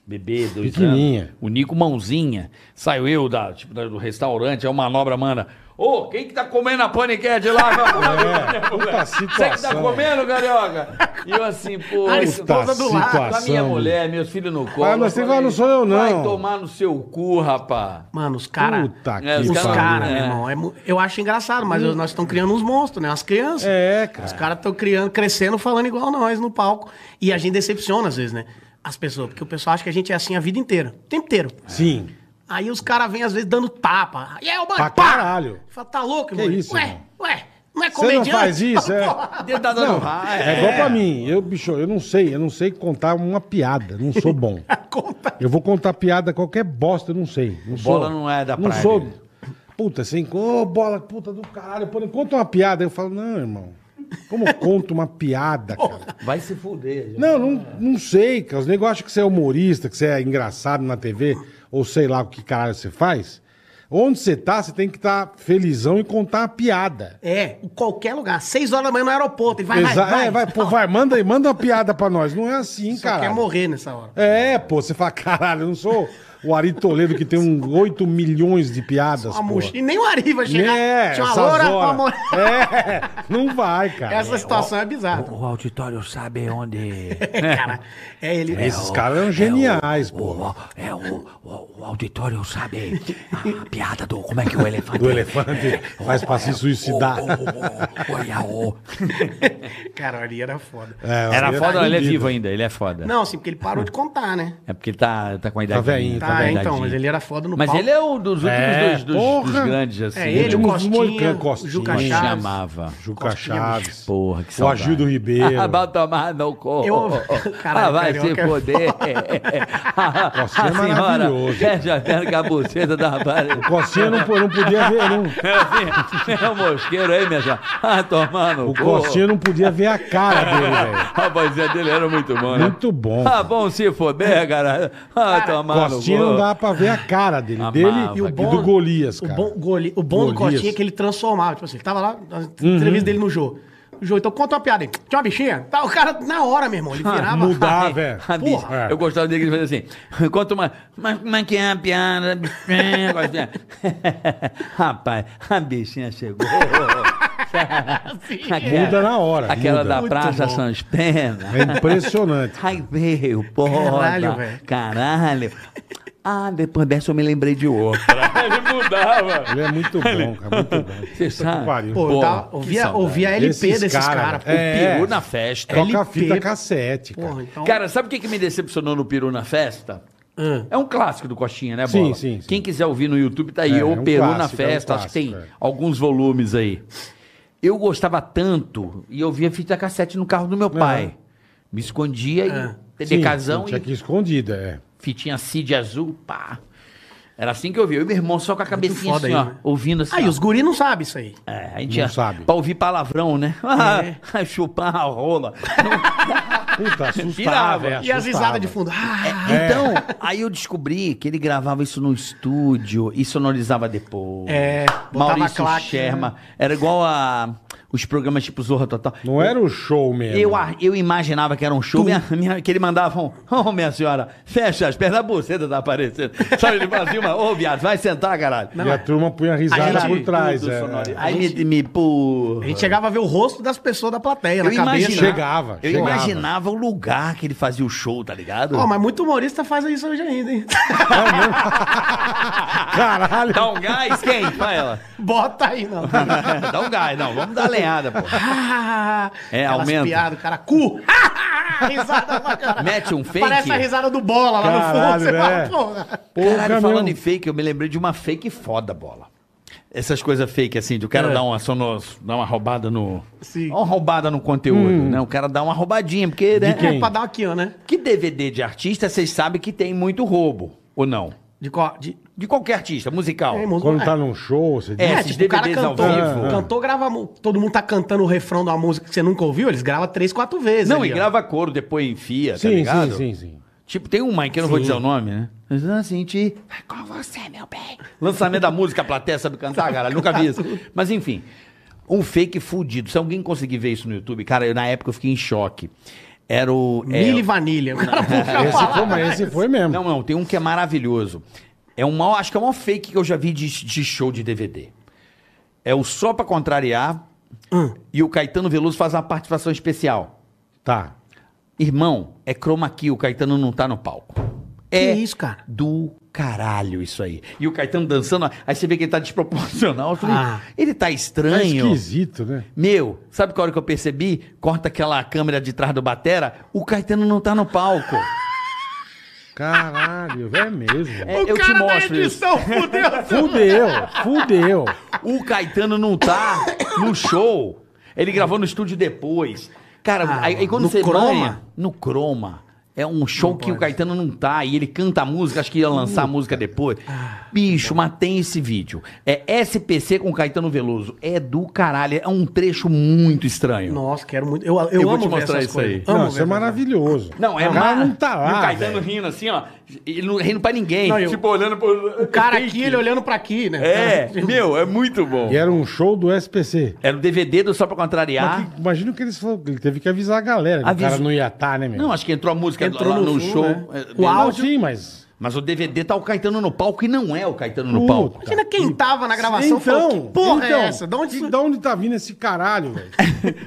Bebê, dois anos. O Nico Mãozinha. Saiu eu da, tipo, do restaurante, é uma manobra, manda Ô, oh, quem que tá comendo a paniquete lá? É, Você que tá comendo, Carioca? E eu assim, pô, a esposa do lado. a minha mulher, meus filhos no colo. Ah, mas você vai, não sou eu, não. Vai tomar no seu cu, rapá. Mano, os caras... Puta é, que Os caras, cara, é. meu irmão, é eu acho engraçado, mas hum. nós estamos criando uns monstros, né? As crianças. É, cara. Os caras estão criando, crescendo, falando igual nós no palco. E a gente decepciona às vezes, né? As pessoas, porque o pessoal acha que a gente é assim a vida inteira, o tempo inteiro. Sim. Aí os caras vêm, às vezes, dando tapa. E aí, mano, pra pá! caralho. Fala, tá louco, mano? isso, ué, ué, não é comediante? Você não faz isso, é... Dedo tá dando raio. É igual pra é. mim. Eu, bicho, eu não sei, eu não sei contar uma piada. Não sou bom. Conta. Eu vou contar piada qualquer bosta, eu não sei. Não sou- Bola não é da praia. Não sou... dele. Puta, assim, ô bola, puta do caralho. Pô, conta uma piada. Eu falo, não, irmão. Como conta conto uma piada, cara? Vai se fuder. Não, não, não sei, cara. Os negócios acham que você é humorista, que você é engraçado na TV ou sei lá o que caralho você faz, onde você tá, você tem que estar tá felizão e contar uma piada. É, em qualquer lugar. Seis horas da manhã no aeroporto. Ele vai, Exa vai, é, vai. É, vai, pô, vai, manda aí, manda uma piada pra nós. Não é assim, cara. Você quer morrer nessa hora. É, pô, você fala, caralho, eu não sou o Ari Toledo, que tem um 8 milhões de piadas. Moch... E nem o Ari vai chegar. É, Tinha uma loura amor... É, não vai, cara. Essa situação é, o, é bizarra. O, o, auditório sabe onde. cara, é ele. É, Esses caras são geniais, é pô. é, o, o, auditório sabe a, piada do. Como é que o elefante. Do elefante faz pra se suicidar. cara, o Ari era foda. É, era foda, ele é vivo ainda, ele é foda. Não, sim, porque ele parou de contar, né? É porque ele tá, tá com a idade. Tá velhinho, tá ah, então, verdade. então, mas ele era foda no Mas palco. ele é um dos últimos É, dois, dos, dos grandes, assim. É né? ele, o Os Costinha, o é, Costinha. Juca Chaves. chamava. Juca Costinha. Chaves. Porra, que O saudade. Agildo Ribeiro. Ah, vai tomar no corpo. Eu- ah, Caralho, ah, vai se carioca é foder. a Costinha é senhora maravilhoso. quer jantar com a buceta da O rapariga. Costinha não, não podia ver, não. É, é, Meu, o mosqueiro aí, minha senhora. Ah, tomando O Costinha não podia ver a cara dele, velho. A vozinha dele era muito boa, né? Muito bom. Ah, bom se foder, cara. Ah, tomar no Costinha não dá pra ver a cara dele. Amava, dele e, o bom, e do Golias, cara. O bom, goli, o bom do Cotinha é que ele transformava. Tipo assim, ele tava lá, na uhum. entrevista uhum. dele no jogo. Jô, então conta uma piada aí. Tinha uma bichinha? Tá, o cara, na hora, meu irmão, ele ah, virava. Ah, mudar, velho. É. Porra. É. Eu gostava dele que ele fazia assim. Conta uma. Mas como é que é a piada? Rapaz, a bichinha chegou. aquela, é. muda na hora. Aquela muda. da Praça São Sans É impressionante. Ai, veio, porra. Caralho, velho. Caralho. Ah, depois dessa eu me lembrei de outra. ele mudava. Ele é muito bom, cara. Muito bom. Você sabe? Pô, Pô, tá, ouvia, ouvia LP desses caras. Cara, é. peru na festa. Toca LP. fita cassete, cara. Porra, então... Cara, sabe o que, que me decepcionou no peru na festa? Hum. É um clássico do Coxinha, né, Bola? Sim, sim, sim. Quem quiser ouvir no YouTube, tá aí. É, o é um Peru clássico, na Festa, é um clássico, acho que tem é. alguns volumes aí. Eu gostava tanto e eu via fita cassete no carro do meu pai. Me escondia e... É. Sim, casão tinha e... que escondida, é fitinha CID azul, pá. Era assim que eu vi. Eu e meu irmão só com a cabecinha assim, aí, ó, né? ouvindo assim. Aí, ó. os guri não sabem isso aí. É, a gente não ia, sabe. Pra ouvir palavrão, né? É. Chupar a rola. Puta, assustava. e as risadas de fundo. Ah. é. Então, aí eu descobri que ele gravava isso no estúdio e sonorizava depois. É, Maurício claque, Sherma. Né? Era igual a os programas tipo Zorra Total. Não eu, era um show mesmo. Eu, eu imaginava que era um show, minha, minha, que ele mandava um, oh, minha senhora, fecha as pernas, a buceta tá aparecendo. Sabe, ele fazia uma, ô, oh, viado, vai sentar, caralho. Não, e a turma punha risada gente, por trás. É, Aí gente, me, me pô... A gente chegava a ver o rosto das pessoas da plateia, eu na cabeça. Imaginava, chegava, Eu imaginava o lugar que ele fazia o show, tá ligado? oh, mas muito humorista faz isso hoje ainda, hein? É caralho. Dá um gás, quem? Vai ela. Bota aí, não. Dá um gás, não. Vamos dar gargalhada, pô. é, aumenta. Piada, cara, cu! risada Mete um fake. Parece a risada do Bola lá caralho, no fundo. Né? Fala, porra. Caralho, é falando em fake, eu me lembrei de uma fake foda, Bola. Essas coisas fake, assim, de o cara é. dar, uma sonor... dar uma roubada no. Sim. Uma roubada no conteúdo, hum. né? O cara dá uma roubadinha, porque. De né? Quem? É pra dar aqui, né? Que DVD de artista vocês sabem que tem muito roubo, ou não? De qual? De... De qualquer artista, musical. É, Quando tá é. num show, você diz. É, esses tipo, o cara ao cantou, né? cantou, grava. Todo mundo tá cantando o refrão de uma música que você nunca ouviu, eles gravam três, quatro vezes. Não, e ó. grava coro depois enfia, tá ligado? sim, sim, sim. Tipo, tem um que eu não vou dizer o nome, né? Mas não senti. Vai com você, meu bem. Lançamento da música, a plateia sabe cantar, cara. Nunca vi isso. Mas enfim, um fake fudido. Se alguém conseguir ver isso no YouTube, cara, eu, na época eu fiquei em choque. Era o. é, e vanilha. Esse foi, esse foi mesmo. Não, não, tem um que é maravilhoso. É mal, acho que é uma fake que eu já vi de, de show de DVD. É o Só Pra Contrariar hum. e o Caetano Veloso faz uma participação especial. Tá. Irmão, é chroma key, o Caetano não tá no palco. É que isso, cara? do caralho isso aí. E o Caetano dançando, aí você vê que ele tá desproporcional. falei, ah, ele tá estranho. Tá esquisito, né? Meu, sabe qual hora que eu percebi? Corta aquela câmera de trás do Batera, o Caetano não tá no palco. Caralho, velho, é mesmo. É, o eu te mostro edição, isso. Fudeu, fudeu, fudeu. O Caetano não tá no show. Ele gravou no estúdio depois. Cara, ah, aí, aí, quando no você croma? no croma. É um show que o Caetano não tá e ele canta a música, acho que ia lançar a música depois. Ah. Bicho, mas tem esse vídeo. É SPC com Caetano Veloso. É do caralho, é um trecho muito estranho. Nossa, quero muito. Eu, eu, eu amo vou te mostrar isso coisas. aí. Não, amo isso é maravilhoso. Não, é mar... não tá lá. E o Caetano véio. rindo assim, ó. Ele não rindo pra ninguém. Não, eu... Tipo, olhando pro. O cara aqui, ele olhando pra aqui, né? É, cara... Então, assim, meu, é muito bom. E era um show do SPC. Era o um DVD do Só Pra Contrariar. imagina o que eles falaram. Ele teve que avisar a galera. O cara não ia estar, tá, né, meu? Não, acho que entrou a música entrou lá, no, no, show. Né? É, o áudio. Sim, mas. Mas o DVD tá o Caetano no palco e não é o Caetano no Puta palco. Imagina quem tava na gravação então, falou, que porra é então, é essa? De onde... de onde tá vindo esse caralho, velho?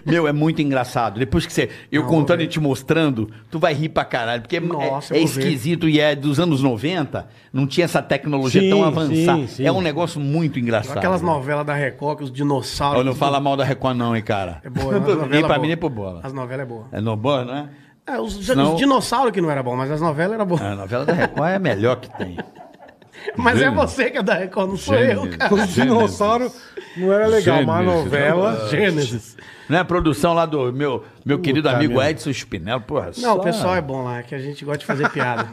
Meu, é muito engraçado. Depois que você... Eu não, contando véio. e é. te mostrando, tu vai rir pra caralho. Porque é Nossa, é, é esquisito ver. e é dos anos 90. Não tinha essa tecnologia sim, tão avançada. Sim, sim. É um negócio muito engraçado. Aquelas né? novelas da Record, que os dinossauros... Eu não fala mal da Record não, hein, cara. É boa. né? nem pra boa. mim, nem pro Bola. As novelas é boa. É no boa, não é? É, os, Senão... os dinossauros que não era bom, mas as novelas eram boas. É, a novela da Record é a melhor que tem. Mas é você que é da Record, não sou Gênesis. eu, cara. Os dinossauro não era legal, Gênesis. mas a novela. Gênesis. Não é a produção lá do meu, meu Puta querido amigo Edson Spinello, porra. Não, só... o pessoal é bom lá, que a gente gosta de fazer piada.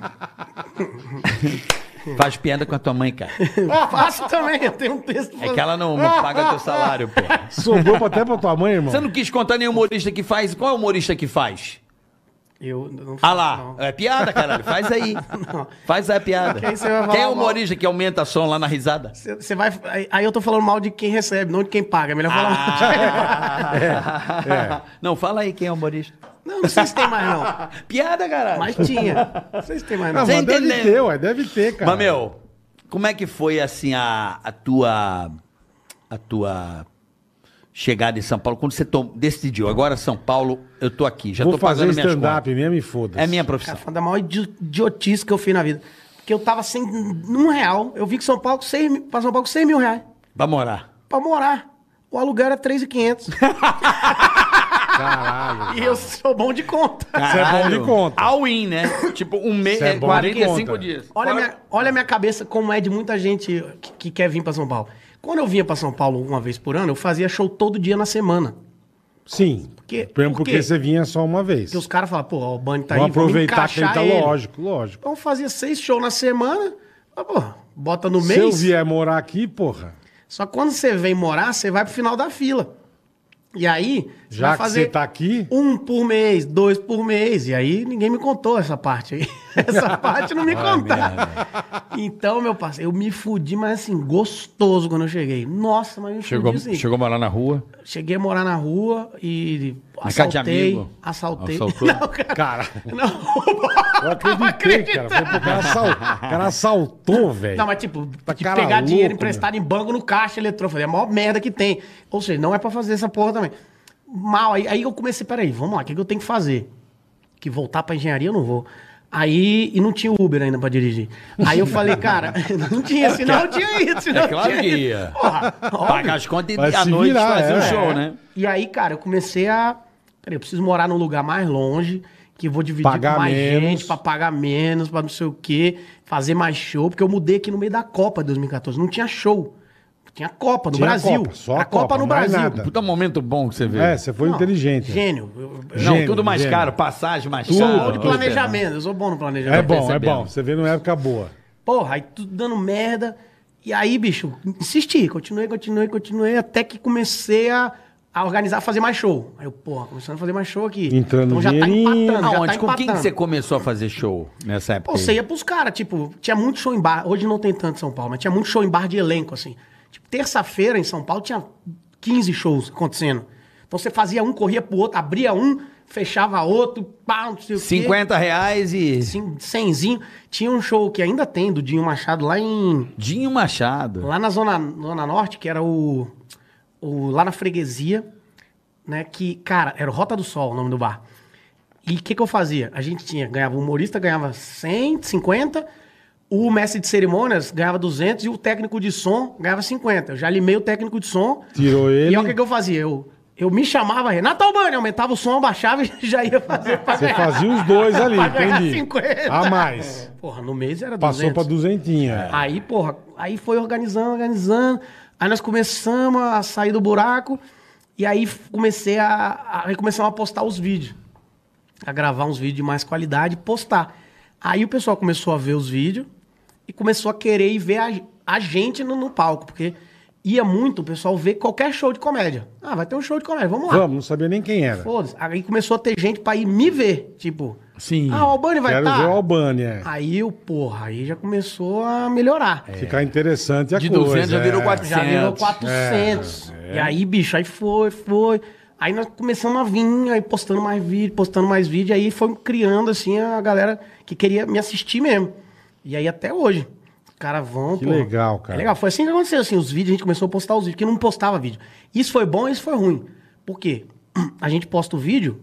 Faz piada com a tua mãe, cara. Ah, faço também, eu tenho um texto. É que ela não, não paga teu salário, pô. Sobrou até pra tua mãe, irmão. Você não quis contar nenhum humorista que faz. Qual é o humorista que faz? Eu não ah faço, Ah lá, não. é piada, caralho. Faz aí. Faz aí a piada. Quem, é o humorista que aumenta som lá na risada? Você vai. Aí, eu tô falando mal de quem recebe, não de quem paga. É melhor falar ah. mal de... Ah, é. É. Não, fala aí quem é o humorista. Não, não sei se tem mais, não. piada, caralho. Mas tinha. Não sei se tem mais, não. não mas deve ter, ué. Deve ter, cara. Mas, meu, como é que foi, assim, a, a tua... A tua chegada em São Paulo? Quando você tom... decidiu, agora São Paulo, eu tô aqui, já Vou tô fazer stand-up mesmo e foda-se. É minha profissão. Cara, foi da maior idiotice que eu fiz na vida. Porque eu tava sem um real, eu vi que São Paulo, seis, pra São Paulo, 100 mil reais. Pra morar? Pra morar. O aluguel era 3,500. Caralho. E eu sou bom de conta. Você é bom de conta. All in, né? tipo, um mês, é 45 é dias. Olha, Fora... minha, olha a minha cabeça, como é de muita gente que, que quer vir pra São Paulo. Quando eu vinha para São Paulo uma vez por ano, eu fazia show todo dia na semana. Sim. Porque, porque, porque você vinha só uma vez. Porque os caras falam, pô, o Bunny tá vamos aí, aproveitar que ele tá lógico, lógico. Então fazia seis shows na semana, mas, pô, bota no mês. Se eu vier morar aqui, porra. Só que quando você vem morar, você vai pro final da fila. E aí, já que você tá aqui? Um por mês, dois por mês. E aí ninguém me contou essa parte aí. essa parte não me ah, contaram. então, meu parceiro, eu me fudi, mas assim, gostoso quando eu cheguei. Nossa, mas eu chegou, fudi assim. Chegou a morar na rua? Cheguei a morar na rua e assaltei. Amigo. Assaltei. Assaltou? Não, cara. Não. Eu acreditei, cara. Foi cara, assalt... cara assaltou, velho. Não, mas tipo, tá de pegar louco, dinheiro emprestado meu. em banco no caixa eletrônico. É a maior merda que tem. Ou seja, não é pra fazer essa porra também mal. Aí, aí eu comecei, peraí, vamos lá, o que, que eu tenho que fazer? Que voltar pra engenharia eu não vou. Aí, e não tinha Uber ainda pra dirigir. Aí eu falei, cara, não tinha, é senão eu tinha ido. Senão é claro tinha que ia. Porra, Pagar as contas e à noite virar, fazer o é, um show, né? E aí, cara, eu comecei a. Peraí, eu preciso morar num lugar mais longe, que vou dividir pagar com mais menos. gente, pra pagar menos, pra não sei o quê, fazer mais show, porque eu mudei aqui no meio da Copa de 2014, não tinha show. Tinha Copa no Tinha Brasil. Copa, só a, a Copa, Copa no Brasil. Nada. Puta momento bom que você vê. É, você foi não, inteligente. Gênio. Não, gênio, tudo mais gênio. caro, passagem mais tudo. cara. Bom de planejamento, eu sou bom no planejamento. É bom, é bom. Você vê numa época boa. Porra, aí tudo dando merda. E aí, bicho, insisti, continuei, continuei, continuei, até que comecei a, a organizar, fazer mais show. Aí eu, porra, começando a fazer mais show aqui. Entrando então já tá empatando. Não, tá com quem que você começou a fazer show nessa época? Pô, você ia pros caras, tipo, tinha muito show em bar. Hoje não tem tanto em São Paulo, mas tinha muito show em bar de elenco, assim. Tipo, terça-feira em São Paulo tinha 15 shows acontecendo. Então você fazia um, corria pro outro, abria um, fechava outro, pá, não sei o quê. 50 reais e. Cenzinho. Tinha um show que ainda tem do Dinho Machado lá em. Dinho Machado. Lá na Zona, zona Norte, que era o, o. Lá na freguesia, né? Que, cara, era o Rota do Sol o nome do bar. E o que, que eu fazia? A gente tinha, ganhava humorista, ganhava 100, 50 o mestre de cerimônias ganhava 200 e o técnico de som ganhava 50. Eu já limei o técnico de som. Tirou ele. E olha o que, que eu fazia. Eu, eu me chamava Renato Albani, aumentava o som, baixava e já ia fazer pra Você ganhar. fazia os dois ali, entendi. 50. A mais. Porra, no mês era 200. Passou pra duzentinha. Aí, porra, aí foi organizando, organizando. Aí nós começamos a sair do buraco e aí comecei a, a, começamos a postar os vídeos. A gravar uns vídeos de mais qualidade e postar. Aí o pessoal começou a ver os vídeos e começou a querer ir ver a, a gente no, no, palco, porque ia muito o pessoal ver qualquer show de comédia. Ah, vai ter um show de comédia, vamos lá. Vamos, não sabia nem quem era. Foda-se. Aí começou a ter gente pra ir me ver, tipo... Sim. Ah, o Albani vai estar. Quero tá. ver o Albani, é. Aí, eu, porra, aí já começou a melhorar. É. Ficar interessante a De coisa. De 200 já virou 400. É. Já virou 400. É. E aí, bicho, aí foi, foi. Aí nós começamos a vir, aí postando mais vídeo, postando mais vídeo. Aí foi criando, assim, a galera que queria me assistir mesmo. E aí até hoje. Cara, vão, que pô. legal, é cara. É legal. Foi assim que aconteceu, assim, os vídeos, a gente começou a postar os vídeos, porque não postava vídeo. Isso foi bom, isso foi ruim. Por quê? A gente posta o vídeo.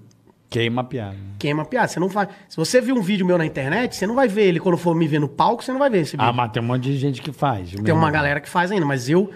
Queima a piada. Queima a piada. Você não faz. Se você viu um vídeo meu na internet, você não vai ver ele. Quando for me ver no palco, você não vai ver esse ah, vídeo. Ah, mas tem um monte de gente que faz. Tem uma galera que faz ainda, mas eu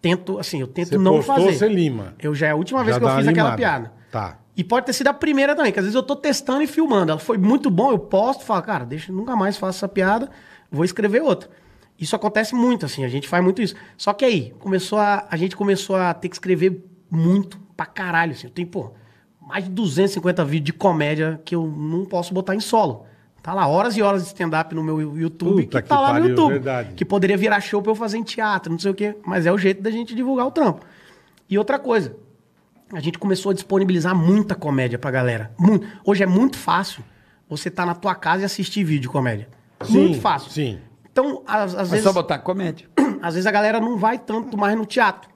tento, assim, eu tento você não postou, fazer. Você lima. Eu já é a última já vez que eu fiz limada. aquela piada. Tá. E pode ter sido a primeira também, que às vezes eu tô testando e filmando. Ela foi muito bom, eu posto, falo, cara, deixa, nunca mais faço essa piada, vou escrever outra. Isso acontece muito, assim, a gente faz muito isso. Só que aí, começou a, a gente começou a ter que escrever muito, pra caralho, assim. Eu tenho, pô, mais de 250 vídeos de comédia que eu não posso botar em solo. Tá lá horas e horas de stand-up no meu YouTube, Puta que, que tá que lá pariu, no YouTube. Verdade. Que poderia virar show pra eu fazer em teatro, não sei o quê. Mas é o jeito da gente divulgar o trampo. E outra coisa, a gente começou a disponibilizar muita comédia pra galera. Muito. Hoje é muito fácil você estar tá na tua casa e assistir vídeo comédia. Sim, muito fácil. Sim. Então, às, às é vezes. É só botar comédia. Às vezes a galera não vai tanto mais no teatro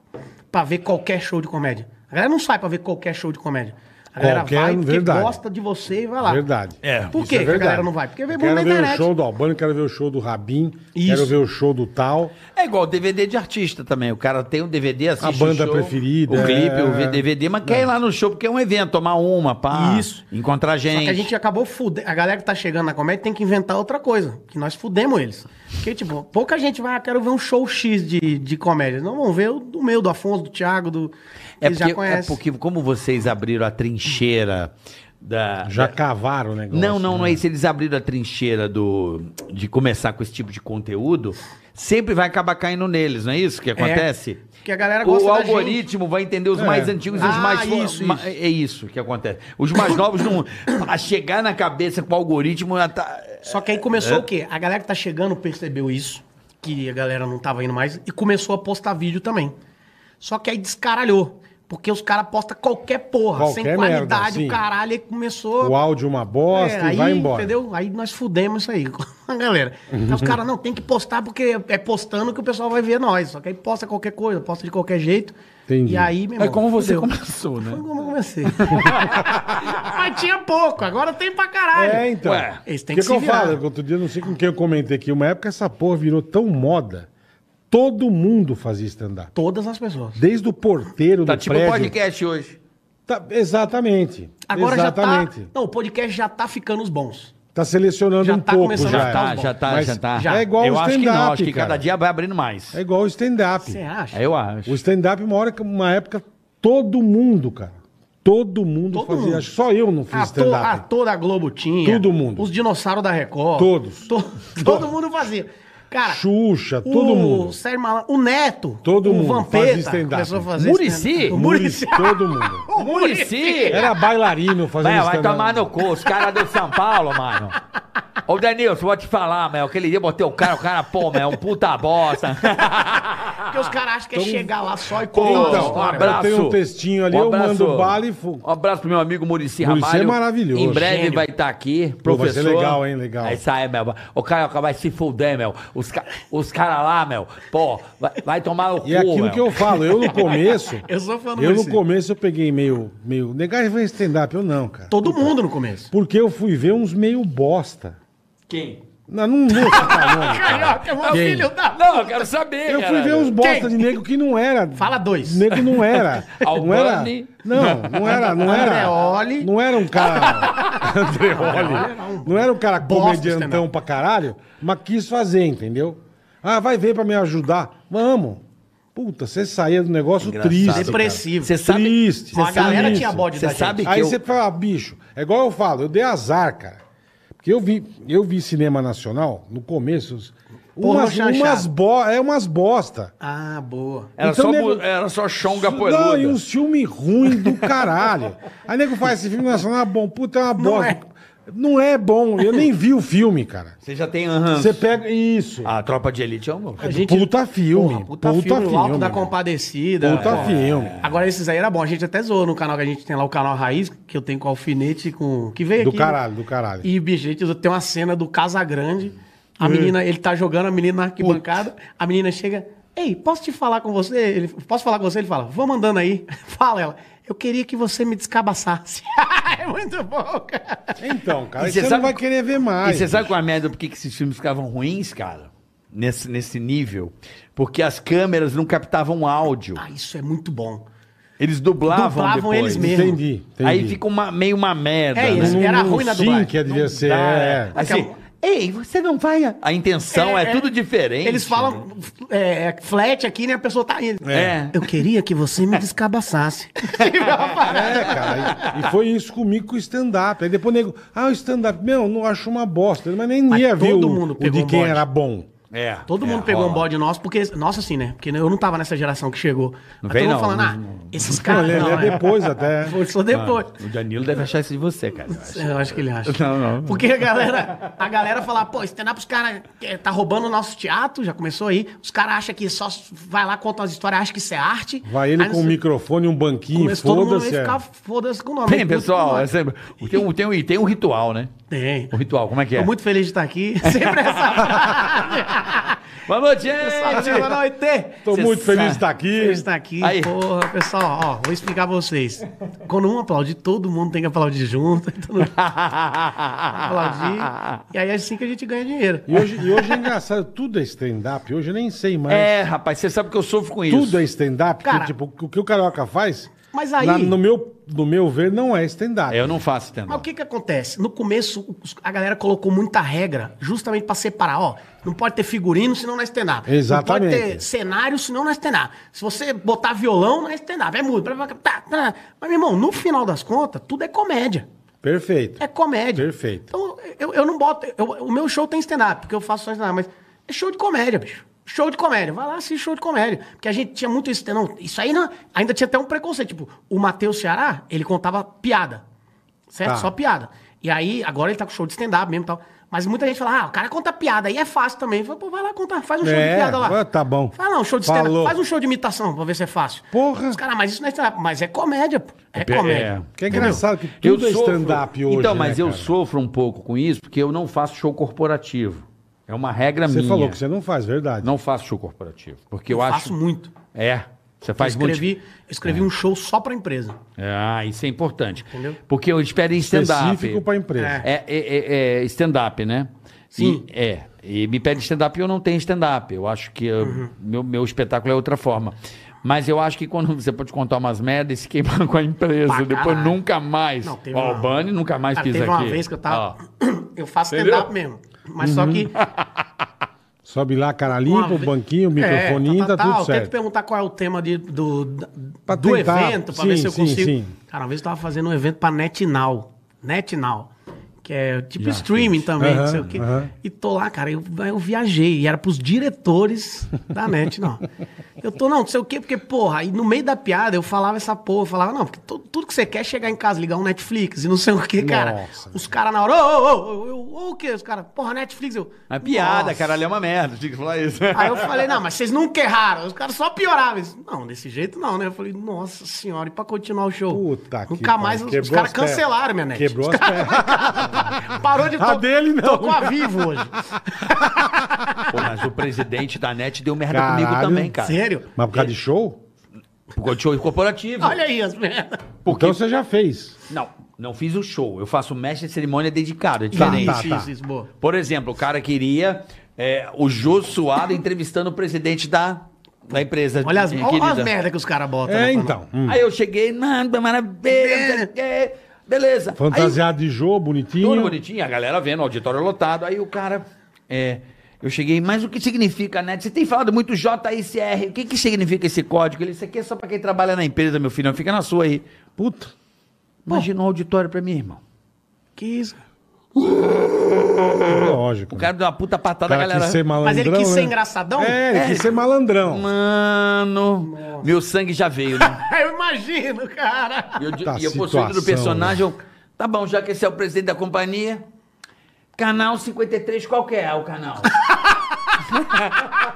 pra ver qualquer show de comédia. A galera não sai pra ver qualquer show de comédia. A galera Qualquer, vai porque verdade. gosta de você e vai lá. Verdade. É, Por quê é que a galera não vai? Porque vê bom quero ver o show do Albano, quero ver o show do Rabin, Isso. quero ver o show do tal. É igual DVD de artista também. O cara tem um DVD, assiste A banda o show, preferida, O clipe, é. o DVD, mas quer é. ir lá no show porque é um evento, tomar uma, pá. Isso. Encontrar gente. Só que a gente acabou fudendo. A galera que tá chegando na comédia tem que inventar outra coisa, que nós fudemos eles. Porque, tipo, pouca gente vai, ah, quero ver um show X de, de comédia. Não vão ver o do meu, do Afonso, do Thiago, do. É porque, já conhece. É porque como vocês abriram a trincheira da, já da... cavaram o negócio. Não, não, né? não é isso. Eles abriram a trincheira do de começar com esse tipo de conteúdo. Sempre vai acabar caindo neles, não é isso que é, acontece? É. Que a galera gosta O algoritmo vai entender os é. mais antigos e os ah, mais isso, isso. É isso que acontece. Os mais novos não. a chegar na cabeça com o algoritmo. Tá... Só que aí começou é. o quê? A galera que tá chegando percebeu isso, que a galera não tava indo mais, e começou a postar vídeo também. Só que aí descaralhou. Porque os caras postam qualquer porra, qualquer sem qualidade, merda, o caralho, aí começou. O áudio uma bosta é, e aí, vai embora. Entendeu? Aí nós fudemos isso aí, a galera. Então os caras, não, tem que postar porque é postando que o pessoal vai ver nós. Só que aí posta qualquer coisa, posta de qualquer jeito. Entendi. E aí, meu é irmão, É como você fudeu. começou, né? Foi como eu comecei. Mas tinha pouco, agora tem pra caralho. É, então. Ué, eles têm que, que, que se eu falo? Outro dia, não sei com quem eu comentei aqui, uma época essa porra virou tão moda Todo mundo fazia stand-up. Todas as pessoas. Desde o porteiro tá do tipo prédio. podcast hoje. Tá, exatamente. Agora exatamente. já tá... Não, o podcast já tá ficando os bons. Tá selecionando já um tá pouco já. Já tá, já tá, já tá. é igual eu o stand-up. Eu acho que não, acho que cada dia vai abrindo mais. É igual o stand-up. Você acha? Eu acho. O stand-up, uma hora, uma época, todo mundo, cara. Todo mundo todo fazia. Mundo. Só eu não fiz a stand-up. a toda a Globo tinha. Todo mundo. Os dinossauros da Record. Todos. To, todo mundo fazia. Cara, Xuxa, todo o mundo. Sérgio Malandro, o Neto. Todo o mundo. Vampeta, faz começou a fazer Murici. Murici. Todo mundo. o Murici. Era bailarino fazendo stand-up. Vai tomar no cu. Os caras do São Paulo, mano. Ô, Denilson, vou te falar, meu. Aquele dia eu botei o cara, o cara, pô, meu, é um puta bosta. Porque os caras acham que é Então- chegar lá só e contar Então, um história. abraço. Eu tenho um textinho ali, eu mando bala e fu- Um abraço pro meu amigo Murici Muricy é Ramalho. é maravilhoso. Em breve Gênio. vai estar tá aqui, Pô, vai ser legal, hein? Legal. É isso aí, meu. O cara vai se fuder, meu. Os, os caras lá, meu, pô, vai, vai tomar o cu, E é aquilo meu. que eu falo, eu no começo. Eu sou fã do Eu no começo eu peguei meio. meio negar e stand-up, eu não, cara. Todo mundo no começo. Porque eu fui ver uns meio bosta. Quem? Não, não vou Carioca, é filho da... Não, eu quero saber. Eu fui cara. ver uns bosta Quem? de nego que não era. Fala dois. Nego não era. não era. Não, não era, não era. Andreoli. Não era um cara. Andreoli. Não era um cara Bostos comediantão pra caralho, mas quis fazer, entendeu? Ah, vai ver pra me ajudar. Vamos. Puta, você saía do negócio Engraçado, triste. Depressivo. Você sabe. Triste. a galera isso. tinha bode Você da sabe gente. que Aí eu... você fala, ah, bicho, é igual eu falo, eu dei azar, cara. Porque eu vi, eu vi cinema nacional no começo. umas, umas, bo, é umas bosta. Ah, boa. Era, então, só, nego, era só chonga poeluda. Não, e um filme ruim do caralho. Aí nego faz esse filme nacional, é bom, puta, é uma bosta. É. Não é bom. Eu nem vi o filme, cara. Você já tem aham. Você pega. Isso. A Tropa de Elite é um. A é gente... Puta filme. Porra, puta, puta filme. filme. da Compadecida. Puta é. filme. Agora, esses aí era bom. A gente até zoou no canal que a gente tem lá, o canal Raiz, que eu tenho com alfinete, com. Que veio do aqui. Do caralho, do caralho. E, bicho, gente, tem uma cena do Casa Grande. A é. menina, ele tá jogando a menina na arquibancada. Puta. A menina chega. Ei, posso te falar com você? Ele, posso falar com você? Ele fala, vamos andando aí. fala ela eu queria que você me descabaçasse. é muito bom, cara. Então, cara, você, sabe, não vai querer ver mais. E você sabe qual é a merda por que esses filmes ficavam ruins, cara? Nesse, nesse nível. Porque as câmeras não captavam áudio. Ah, isso é muito bom. Eles dublavam, dublavam depois. eles mesmos. Entendi, entendi. Aí fica uma, meio uma merda. É, né? era ruim na dublagem. Sim, que devia ser. É. Assim, Ei, você não vai. A intenção é, é, tudo diferente. Eles falam é, é flat aqui, né? A pessoa tá indo. É. é. Eu queria que você me descabaçasse. é, cara. E, foi isso comigo com o stand-up. Aí depois o nego, ah, o stand-up, meu, não acho uma bosta. Mas nem mas ia ver o, mundo o de quem um era bom. É, Todo é, mundo pegou rola. um bode nosso, porque. Nossa, assim, né? Porque eu não tava nessa geração que chegou. Não todo não. falando, não, ah, esses caras. Não, ele é, né? depois até. Foi depois. Ah, o Danilo deve achar isso de você, cara. Eu acho, eu acho que ele acha. Não, não. Porque a galera, a galera fala, pô, stand-up, os caras eh, tá roubando o nosso teatro, já começou aí. Os caras acham que só vai lá, conta umas histórias, acha que isso é arte. Vai ele aí, com um microfone, um banquinho, foda-se. É. ficar foda-se com o nome. Tem, pessoal, É sempre, tem, um, tem, um, tem um ritual, né? Tem. O um ritual, como é que é? Tô muito feliz de estar aqui. Sempre essa frase. Boa noite, noite. Tô Cê muito feliz de estar aqui. Feliz de estar aqui. Aí. Porra, pessoal, ó, vou explicar pra vocês. Quando um aplaude, todo mundo tem que aplaudir junto. Então aplaudir. E aí é assim que a gente ganha dinheiro. E hoje, e hoje é engraçado, tudo é stand-up. Hoje eu nem sei mais. É, rapaz, você sabe que eu sofro com isso. Tudo é stand-up, Cara- tipo, o que o carioca faz mas aí. Na, no, meu, no meu ver, não é stand-up. Eu não faço stand-up. Mas o que, que acontece? No começo, a galera colocou muita regra justamente para separar. Ó, não pode ter figurino, senão não é stand-up. Exatamente. Não pode ter cenário, senão não é stand-up. Se você botar violão, não é stand-up. É muito Mas, meu irmão, no final das contas, tudo é comédia. Perfeito. É comédia. Perfeito. Então, eu, eu não boto. Eu, o meu show tem stand-up, porque eu faço só stand-up, mas é show de comédia, bicho show de comédia. Vai lá assistir show de comédia. Porque a gente tinha muito isso. Não, isso aí não, ainda tinha até um preconceito. Tipo, o Matheus Ceará, ele contava piada. Certo? Tá. Só piada. E aí, agora ele tá com show de stand-up mesmo e tal. Mas muita gente fala, ah, o cara conta piada, aí é fácil também. Fala, Pô, vai lá contar, faz um show é, de piada lá. Tá bom. Fala um show de stand up faz um show de imitação pra ver se é fácil. Porra. Os caras, mas isso não é stand-up, mas é comédia, pô. É, é comédia. É. Que é engraçado que tudo eu é stand-up hoje. Então, né, mas né, eu sofro um pouco com isso, porque eu não faço show corporativo. É uma regra você minha. Você falou que você não faz, verdade. Não faço show corporativo. Porque eu, eu acho. faço muito. É. Você faz eu escrevi, muito. Eu escrevi é. um show só para empresa. Ah, isso é importante. Entendeu? Porque eu espero em stand-up. Específico para empresa. É. É, é, é, é stand-up, né? Sim. E, é. E me pede stand-up e eu não tenho stand-up. Eu acho que eu, uhum. meu, meu espetáculo é outra forma. Mas eu acho que quando você pode contar umas merdas e se queimar com a empresa, depois nunca mais. Não, teve Ó, uma... o Bunny nunca mais cara, pisa teve aqui. Teve uma vez que eu tava. Ó. Eu faço stand-up mesmo. Mas só uhum. que Sobe lá, cara limpa, Uma o banquinho, o é, microfoninho, tá, tá, tá tudo tá. Eu tenho que certo. perguntar qual é o tema de- do, Pra do tentar. evento, pra ver se eu sim, consigo. sim. Cara, uma vez eu tava fazendo um evento pra NetNow. NetNow que é tipo streaming também, não sei o quê. E tô lá, cara, eu, eu viajei, e era pros diretores da net, não. Eu tô, não, não sei o quê, porque, porra, aí no meio da piada eu falava essa porra, eu falava, não, porque tu, tudo que você quer é chegar em casa, ligar um Netflix e não sei o quê, cara. Nossa. Os caras na hora, ô, ô, ô, o quê? Os caras, porra, Netflix, eu. É piada, cara ali é uma merda, tinha que falar isso. Aí eu falei, não, mas vocês nunca erraram, os caras só pioravam. Eles, não, desse jeito não, né? Eu falei, nossa senhora, e pra continuar o show? Puta Nunca que mais, os, os caras cancelaram minha net. Quebrou os as pernas. Parou de tocar. A dele não. Tocou a vivo hoje. Pô, mas o presidente da NET deu merda Caralho. comigo também, cara. Sério? Mas por causa de show? Por causa de show corporativo. Olha aí as merdas. Então Porque... Então você já fez. Não, não fiz o show. Eu faço mestre de cerimônia dedicado, é tá, diferente. Tá, tá, tá. tá. Por exemplo, o cara queria é, o Jô Suado entrevistando o presidente da da empresa. Olha as, olha as merda que os caras botam. É, então. Hum. Aí eu cheguei, mano, maravilha. É. Beleza. Fantasiado aí, de jogo, bonitinho. Tudo bonitinho, a galera vendo, auditório lotado. Aí o cara. É, eu cheguei, mas o que significa, né? Você tem falado muito JICR. O que, que significa esse código? Ele, isso aqui é só pra quem trabalha na empresa, meu filho. Não fica na sua aí. Puta. Imagina Pô. um auditório pra mim, irmão. Que isso? Lógico. O cara deu uma puta patada, cara galera. Quis ser malandrão, Mas ele quis ser né? engraçadão? É, ele é. quis ser malandrão. Mano, Nossa. meu sangue já veio, né? eu imagino, cara. E eu, tá eu possuído do personagem. Né? Tá bom, já que esse é o presidente da companhia. Canal 53, qual que é o canal?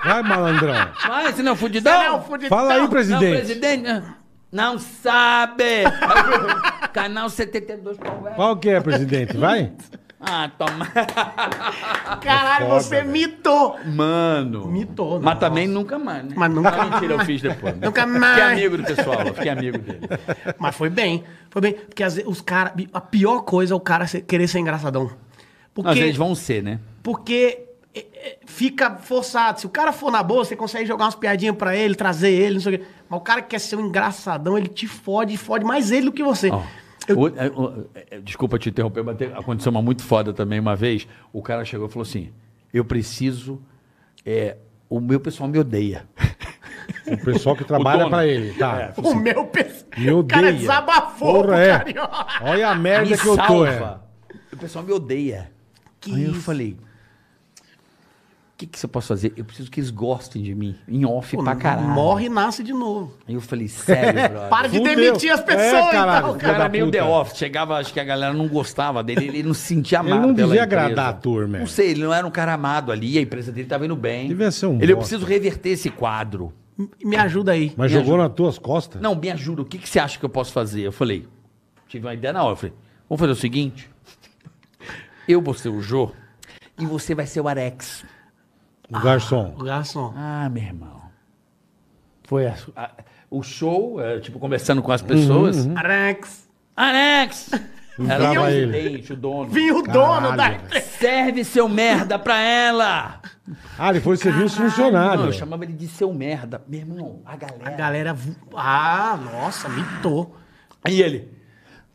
Vai, malandrão. Vai, é não é o fudidão. Fala aí, presidente. Não, presidente. Né? Não sabe! Canal 72 é? qual que é, presidente? Vai? Ah, toma. Caralho, é foda, você velho. mitou. Mano. Mitou. Mas também nunca mais, né? Mas nunca mais. Ah, mentira, eu fiz depois. Né? Nunca mais. Fiquei amigo do pessoal, fiquei amigo dele. Mas foi bem. Foi bem. Porque às vezes os caras... A pior coisa é o cara querer ser engraçadão. Porque... Às vezes vão ser, né? Porque é, é, fica forçado. Se o cara for na boa, você consegue jogar umas piadinhas para ele, trazer ele, não sei o quê. Mas o cara que quer ser um engraçadão, ele te fode, fode mais ele do que você. Oh. Eu... O, é, o, desculpa te interromper, mas aconteceu uma muito foda também uma vez. O cara chegou e falou assim: Eu preciso. É, o meu pessoal me odeia. O pessoal que trabalha para ele, tá? É, o assim, meu pessoal. Me odeia. O cara desabafou, Porra, é. Olha a merda me que salva. eu tô. É. O pessoal me odeia. Que Aí isso? eu falei, que, que você posso fazer? Eu preciso que eles gostem de mim. Em off Pô, pra caralho. Morre e nasce de novo. Aí eu falei, sério, brother. Para de Fudeu. demitir as é, pessoas, é, caralho, então. O cara meio puta. the off. Chegava, acho que a galera não gostava dele, ele não se sentia amado. Ele não devia agradar a turma. Não é. sei, ele não era um cara amado ali, a empresa dele tava indo bem. Devia ser um. Ele, bosta. eu preciso reverter esse quadro. Me ajuda aí. Mas me jogou ajuda. nas tuas costas? Não, me ajuda. O que, que você acha que eu posso fazer? Eu falei, tive uma ideia na hora. Eu falei, vamos fazer o seguinte. Eu vou ser o Jô e você vai ser o Arex. O garçom. O garçom. Ah, meu irmão. Foi a- a- o show, é, tipo, conversando com as pessoas. Uhum, uhum. Alex. Alex! Entrava Era o presidente, o dono. Vinha o dono da. Serve seu merda pra ela! Ah, ele foi servir os eu chamava ele de seu merda. Meu irmão, a galera. A galera. Ah, nossa, mitou. E ele,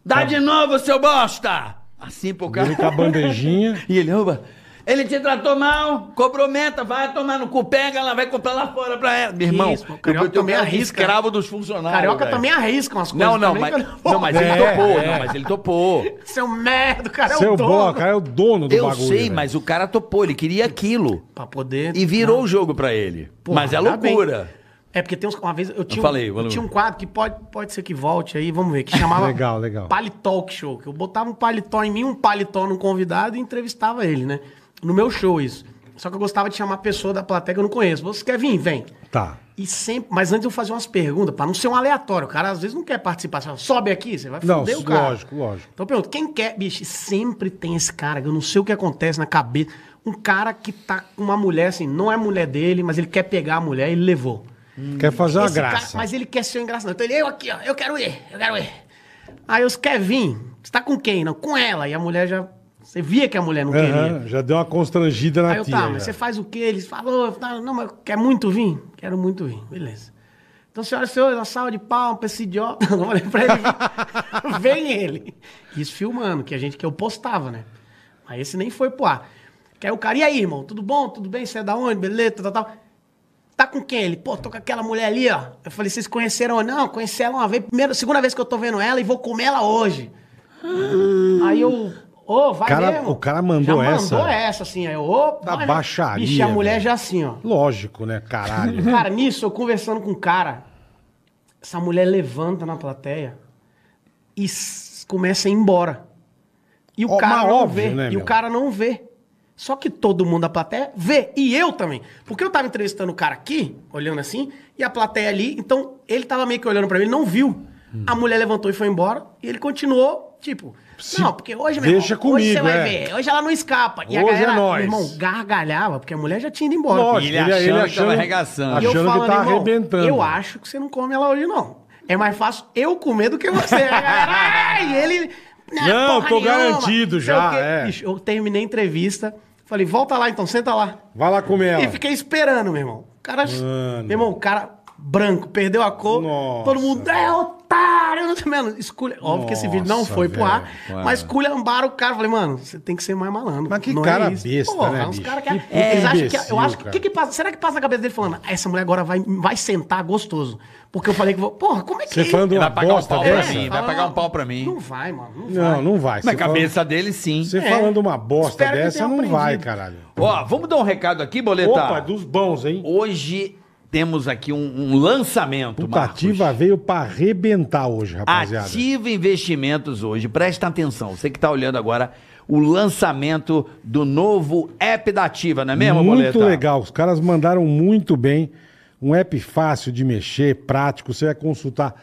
dá tá de novo, seu bosta! Assim pro cara. Ele com a bandejinha. E ele, oba, ele te tratou mal, cobrou meta, vai tomar no cu, pega ela, vai comprar lá fora pra ela. Meu irmão, Isso, o carioca também arrisca. escravo dos funcionários. Carioca velho. também arrisca umas coisas. Não, não, mas, não mas, ele é, topou, é. não, mas ele topou. Seu merda, o cara é o dono. Boa, cara é o dono do Eu bagulho. Eu sei, mas o cara topou, ele queria aquilo. Pra poder... E virou não. o jogo pra ele. mas é loucura. Bem. É porque tem uns, uma vez eu tinha, eu falei, um, eu tinha um quadro que pode, pode ser que volte aí, vamos ver, que chamava legal, legal. Pali Show, que eu botava um paletó em mim, um paletó no convidado e entrevistava ele, né? no meu show isso. Só que eu gostava de chamar a pessoa da plateia que eu não conheço. Você quer vir? Vem. Tá. E sempre, mas antes eu fazia umas perguntas, para não ser um aleatório. O cara às vezes não quer participar. Você fala, sobe aqui, você vai fazer o cara. Lógico, lógico. Então eu pergunto, quem quer? Bicho, sempre tem esse cara, que eu não sei o que acontece na cabeça. Um cara que tá com uma mulher, assim, não é mulher dele, mas ele quer pegar a mulher e ele levou. Hum. Quer fazer uma graça. Cara, mas ele quer ser um engraçado. Então ele, eu aqui, ó, eu quero ir, eu quero ir. Aí os quer vir. Você tá com quem? Não, com ela. E a mulher já você via que a mulher não uhum, queria. Já deu uma constrangida na Aí eu, tia. Tá, mas você faz o quê? Eles falou, tá, não, mas quer muito vir? Quero muito vir, beleza. Então, senhoras e senhores, uma salva de palmas pra esse idiota. Eu falei pra ele, vem ele. Isso filmando, que a gente, que eu postava, né? Mas esse nem foi pro ar. Que aí o cara, e aí, irmão, tudo bom? Tudo bem? Você é da onde? Beleza, tal, tal. Tá com quem? Ele, pô, tô com aquela mulher ali, ó. Eu falei, vocês conheceram? Não, conheci ela uma vez, primeira, segunda vez que eu tô vendo ela e vou comer ela hoje. Hum. Aí eu Ô, oh, vai cara, mesmo. O cara mandou já essa. mandou essa, assim. Aí, tá opa, da baixaria. Bicho, a mulher já assim, ó. Lógico, né? Caralho. cara, nisso, eu conversando com o um cara, essa mulher levanta na plateia e começa a ir embora. E o oh, cara não óbvio, vê. Né, e meu? o cara não vê. Só que todo mundo da plateia vê. E eu também. Porque eu tava entrevistando o cara aqui, olhando assim, e a plateia ali. Então, ele tava meio que olhando para mim, ele não viu. Hum. A mulher levantou e foi embora. E ele continuou, tipo... Se não, porque hoje, meu Deixa irmão, comigo, hoje você vai é. ver. Hoje ela não escapa. E a Hoje é galera, nóis. meu irmão, gargalhava, porque a mulher já tinha ido embora. ele, ele achando, achando, que tava arregaçando. E eu que tá irmão, arrebentando. Eu acho que você não come ela hoje, não. É mais fácil eu comer do que você. Né, e ele... Né, não, tô nenhuma, garantido já, é. Bicho, Eu terminei a entrevista, falei, volta lá então, senta lá. Vai lá comer ela. E fiquei esperando, meu irmão. O cara. Mano. Meu irmão, o cara branco, perdeu a cor. Nossa. Todo mundo. É, otário, não sei, menos escolha. Óbvio que esse vídeo não foi pro ar, claro. mas esculhambaram o cara. Falei, mano, você tem que ser mais malandro. Mas que não é cara é isso. besta, né, uns bicho? caras que, Que é, que é, eu acho que, que que passa, será que passa na cabeça dele falando, ah, essa mulher agora vai vai sentar gostoso? Porque eu falei que vou, porra, como é que Você é falando uma Vai pagar um bosta pau pra dessa? mim, vai pagar um pau pra mim. Não vai, mano. Não, vai. Não, vai. Na cabeça dele, sim. Você falando uma bosta dessa, não vai, caralho. Ó, vamos dar um recado aqui, Boleta. Opa, dos bons, hein? Hoje temos aqui um, um lançamento, O Ativa veio para arrebentar hoje, rapaziada. Ativa Investimentos hoje. Presta atenção. Você que está olhando agora o lançamento do novo app da Ativa, não é mesmo, Muito Boleta? legal. Os caras mandaram muito bem. Um app fácil de mexer, prático. Você vai consultar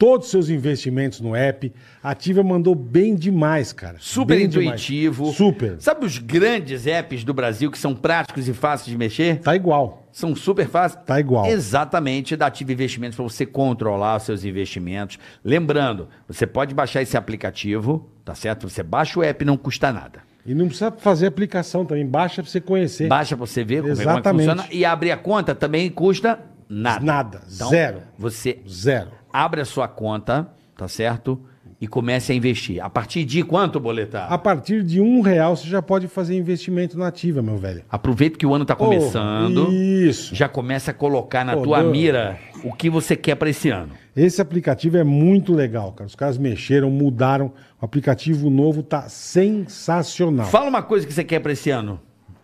todos os seus investimentos no app. Ativa mandou bem demais, cara. Super bem intuitivo. Demais. Super. Sabe os grandes apps do Brasil que são práticos e fáceis de mexer? Tá igual. São super fáceis. Tá igual. Exatamente, da Ativa Investimentos para você controlar os seus investimentos. Lembrando, você pode baixar esse aplicativo, tá certo? Você baixa o app, não custa nada. E não precisa fazer aplicação também, baixa para você conhecer. Baixa para você ver Exatamente. como é que funciona. E abrir a conta também custa nada. Nada, então, zero. Você zero abre a sua conta, tá certo? E comece a investir. A partir de quanto, Boletar? A partir de um real você já pode fazer investimento na ativa, meu velho. Aproveita que o ano está oh, começando. Oh, isso. Já começa a colocar na oh, tua Deus. mira o que você quer para esse ano. Esse aplicativo é muito legal, cara. Os caras mexeram, mudaram. O aplicativo novo tá sensacional. Fala uma coisa que você quer para esse ano.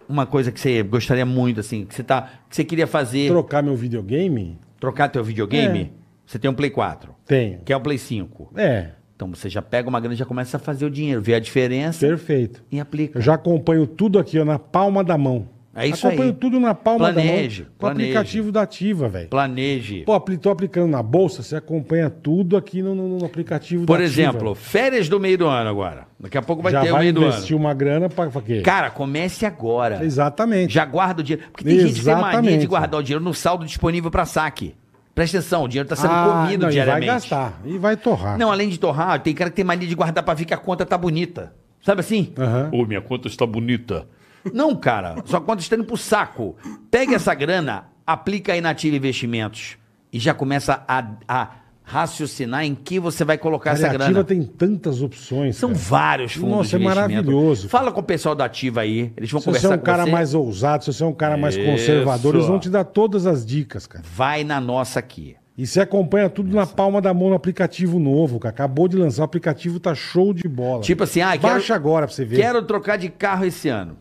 Uma coisa que você gostaria muito, assim, que você, tá, que você queria fazer. Trocar meu videogame? Trocar teu videogame? É. Você tem um Play 4. Tenho. Quer um Play 5. É. Então você já pega uma grana e já começa a fazer o dinheiro, vê a diferença. Perfeito. E aplica. Eu já acompanho tudo aqui, ó, na palma da mão. É isso Acompanho aí. tudo na palma planeje, da mão. Com o aplicativo da Ativa, velho. Planeje. Pô, tô aplicando na bolsa, você acompanha tudo aqui no, no, no aplicativo Por da exemplo, Ativa. Por exemplo, férias do meio do ano agora. Daqui a pouco vai Já ter vai o meio do ano. Já vai investir uma grana pra, pra, quê? Cara, comece agora. Exatamente. Já guarda o dinheiro. Porque tem Exatamente. gente que tem mania de guardar o dinheiro no saldo disponível para saque. Presta atenção, o dinheiro está sendo ah, comido não, diariamente. E vai gastar, e vai torrar. Não, além de torrar, tem cara que tem mania de guardar para ver que a conta tá bonita. Sabe assim? Uhum. Ô, minha conta está bonita. Não, cara, sua conta está indo pro saco. Pega essa grana, aplica aí na Ativa Investimentos e já começa a, a raciocinar em que você vai colocar Cara, essa grana. A Ativa tem tantas opções. São cara. vários fundos Nossa, de é maravilhoso. Fala com o pessoal da Ativa aí, eles vão se conversar com você. Se você é um cara mais ousado, se você é um cara mais Isso. conservador, eles vão te dar todas as dicas, cara. Vai na nossa aqui. E você acompanha tudo Nossa. na palma da mão no aplicativo novo, que Acabou de lançar, o aplicativo tá show de bola. Tipo assim, ah, Baixa quero, agora pra você ver. Quero trocar de carro esse ano.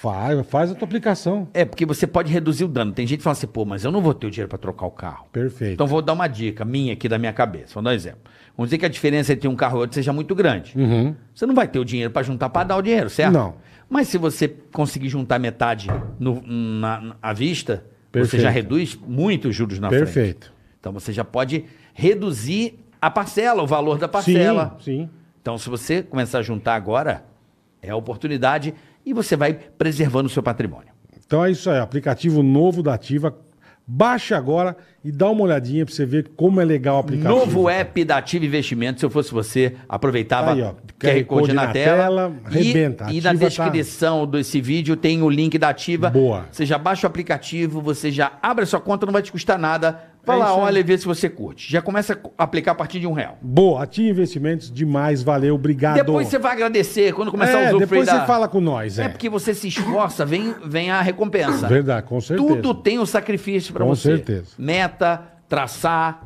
Faz, faz a tua aplicação. É, porque você pode reduzir o dano. Tem gente que fala assim, pô, mas eu não vou ter o dinheiro para trocar o carro. Perfeito. Então vou dar uma dica minha aqui da minha cabeça. Vou dar um exemplo. Vamos dizer que a diferença entre um carro e outro seja muito grande. Uhum. Você não vai ter o dinheiro para juntar para dar o dinheiro, certo? Não. Mas se você conseguir juntar metade no, na, na, à vista, Perfeito. você já reduz muito os juros na Perfeito. frente. Perfeito. Então você já pode reduzir a parcela, o valor da parcela. Sim, sim. Então se você começar a juntar agora, é a oportunidade e você vai preservando o seu patrimônio. Então é isso aí, aplicativo novo da Ativa. Baixe agora e dá uma olhadinha para você ver como é legal o aplicativo. Novo app da Ativa Investimentos. Se eu fosse você, aproveitava aí, ó, QR, QR Code na, na tela. tela rebenta. E, e na tá. descrição tá... desse vídeo tem o link da Ativa. Boa. Você já baixa o aplicativo, você já abre a sua conta, não vai te custar nada Fala, é olha e vê se você curte. Já começa a aplicar a partir de um real. Boa, Atim Investimentos, demais, valeu, obrigado. Depois você vai agradecer quando começar é, a usar Depois da... você fala com nós. É. é porque você se esforça, vem, vem a recompensa. Verdade, com certeza. Tudo tem um sacrifício para você. Com certeza. Meta, traçar,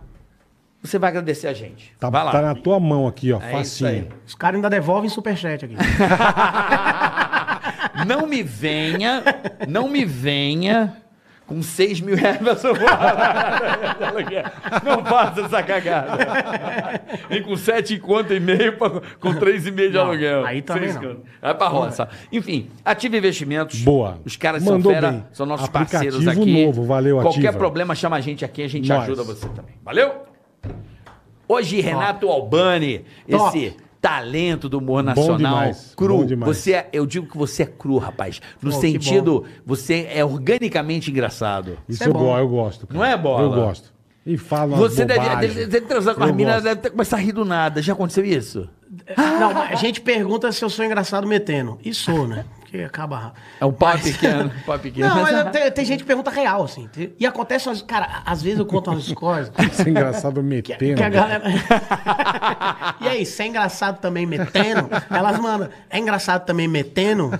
você vai agradecer a gente. Tá, tá na tua mão aqui, ó. É facinho. Os caras ainda devolvem superchat aqui. não me venha, não me venha com 6 mil reais pra sobrar. Não faça essa cagada. Vem com 7 conta e meio, pra, com 3 e meio de não, aluguel. Aí também Seis não. Vai pra roça. É. Enfim, Ativa Investimentos. Boa. Os caras Mandou são fera, bem. são nossos Aplicativo parceiros aqui. novo, valeu, Qualquer problema, chama a gente aqui, a gente Nós. ajuda você também. Valeu? Hoje, Renato Top. Albani, Top. esse talento do humor nacional. Bom demais, cru. Bom demais. Você é, eu digo que você é cru, rapaz. No oh, sentido, você é organicamente engraçado. Isso, é, é bom. eu gosto. Cara. Não é bola? Eu gosto. E fala Você deve, deve, deve, transar com as minas, deve ter, começar a rir do nada. Já aconteceu isso? É, não, a gente pergunta se eu sou engraçado metendo. E sou, né? acaba. É um pau mas... pequeno. pequeno. Não, mas tem, tem, gente que pergunta real, assim. E acontece, cara, às vezes eu conto umas coisas Isso é engraçado metendo. Que, que a galera... e aí, se é engraçado também metendo, elas mandam. É engraçado também metendo?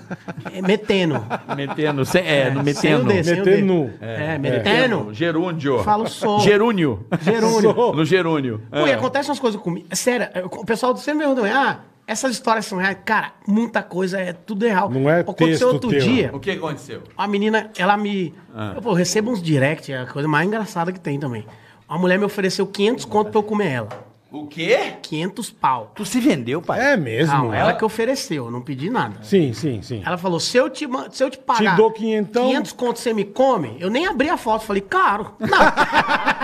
É metendo. Metendo, é, é, no metendo. metendo. É, é, metendo. É. Gerúndio. Falo sou. Gerúnio. Gerúnio. No gerúnio. Pô, é. e acontece umas coisas comigo. Sério, o pessoal sempre me pergunta, ah. Essas histórias são reais. Cara, muita coisa é tudo real. Não é Aconteceu texto outro teu. dia. O que aconteceu? A menina, ela me. Ah. Eu, pô, recebo uns direct, é a coisa mais engraçada que tem também. A mulher me ofereceu 500 conto pra eu comer ela. O quê? 500 pau. Tu se vendeu, pai? É mesmo. Não, ela que ofereceu, eu não pedi nada. Sim, sim, sim. Ela falou: se eu te, se eu te pagar. Te dou quinhentão. 500 conto você me come? Eu nem abri a foto, falei, caro. Não.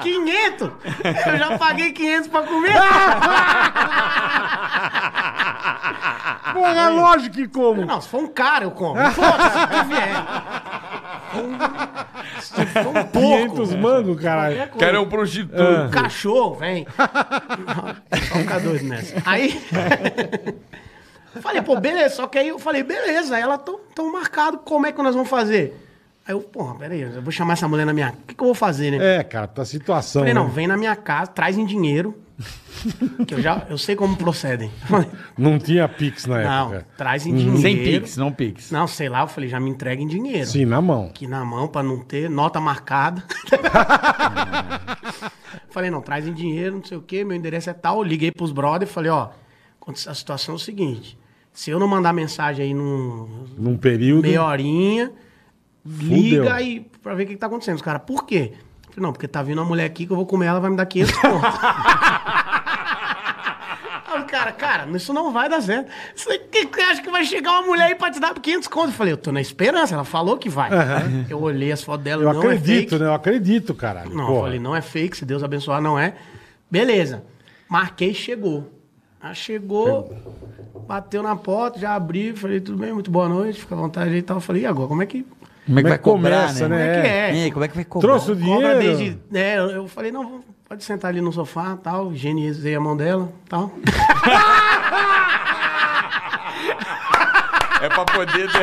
500? Eu já paguei 500 pra comer. Pô, é lógico que como. Não, se for um cara, eu como. Foda-se que vier. Se for um porco. 500 mangos, caralho. Quero é um prostituto. Ah. Um cachorro, vem. Só ficar doido nessa. Aí... falei, pô, beleza. Só que aí eu falei, beleza. Aí ela tão, tão marcado, como é que nós vamos fazer? Aí eu, porra, peraí, eu vou chamar essa mulher na minha. O que, que eu vou fazer, né? É, cara, tá situação. Falei, não, né? vem na minha casa, traz em dinheiro. que eu já eu sei como procedem. Não tinha Pix na época. Não, traz em uhum. dinheiro. Sem Pix, não Pix. Não, sei lá, eu falei, já me entrega em dinheiro. Sim, na mão. Que na mão, pra não ter nota marcada. falei, não, traz em dinheiro, não sei o quê, meu endereço é tal. Eu liguei pros brothers e falei, ó, a situação é o seguinte. Se eu não mandar mensagem aí num. Num período. Meia horinha Liga aí e pra ver o que, que tá acontecendo. Os caras, por quê? Eu falei, não, porque tá vindo uma mulher aqui que eu vou comer ela, vai me dar 500 pontos. cara, cara, isso não vai dar certo. Você acha que vai chegar uma mulher aí pra te dar 500 conto? Eu falei, eu tô na esperança, ela falou que vai. Uhum. Eu olhei as fotos dela, eu não é acredito, é né? Eu acredito, caralho. Não, porra. eu falei, não é fake, se Deus abençoar, não é. Beleza. Marquei, chegou. Ela chegou, bateu na porta, já abri, falei, tudo bem, muito boa noite, fica à vontade e tal. Eu falei, e agora, como é que como é que vai cobrar, começa, né? né? Como é que é? é? Como é que vai cobrar? Trouxe o dinheiro? Desde, né, eu falei, não, pode sentar ali no sofá, tal, higienizei a mão dela, tal. é pra poder...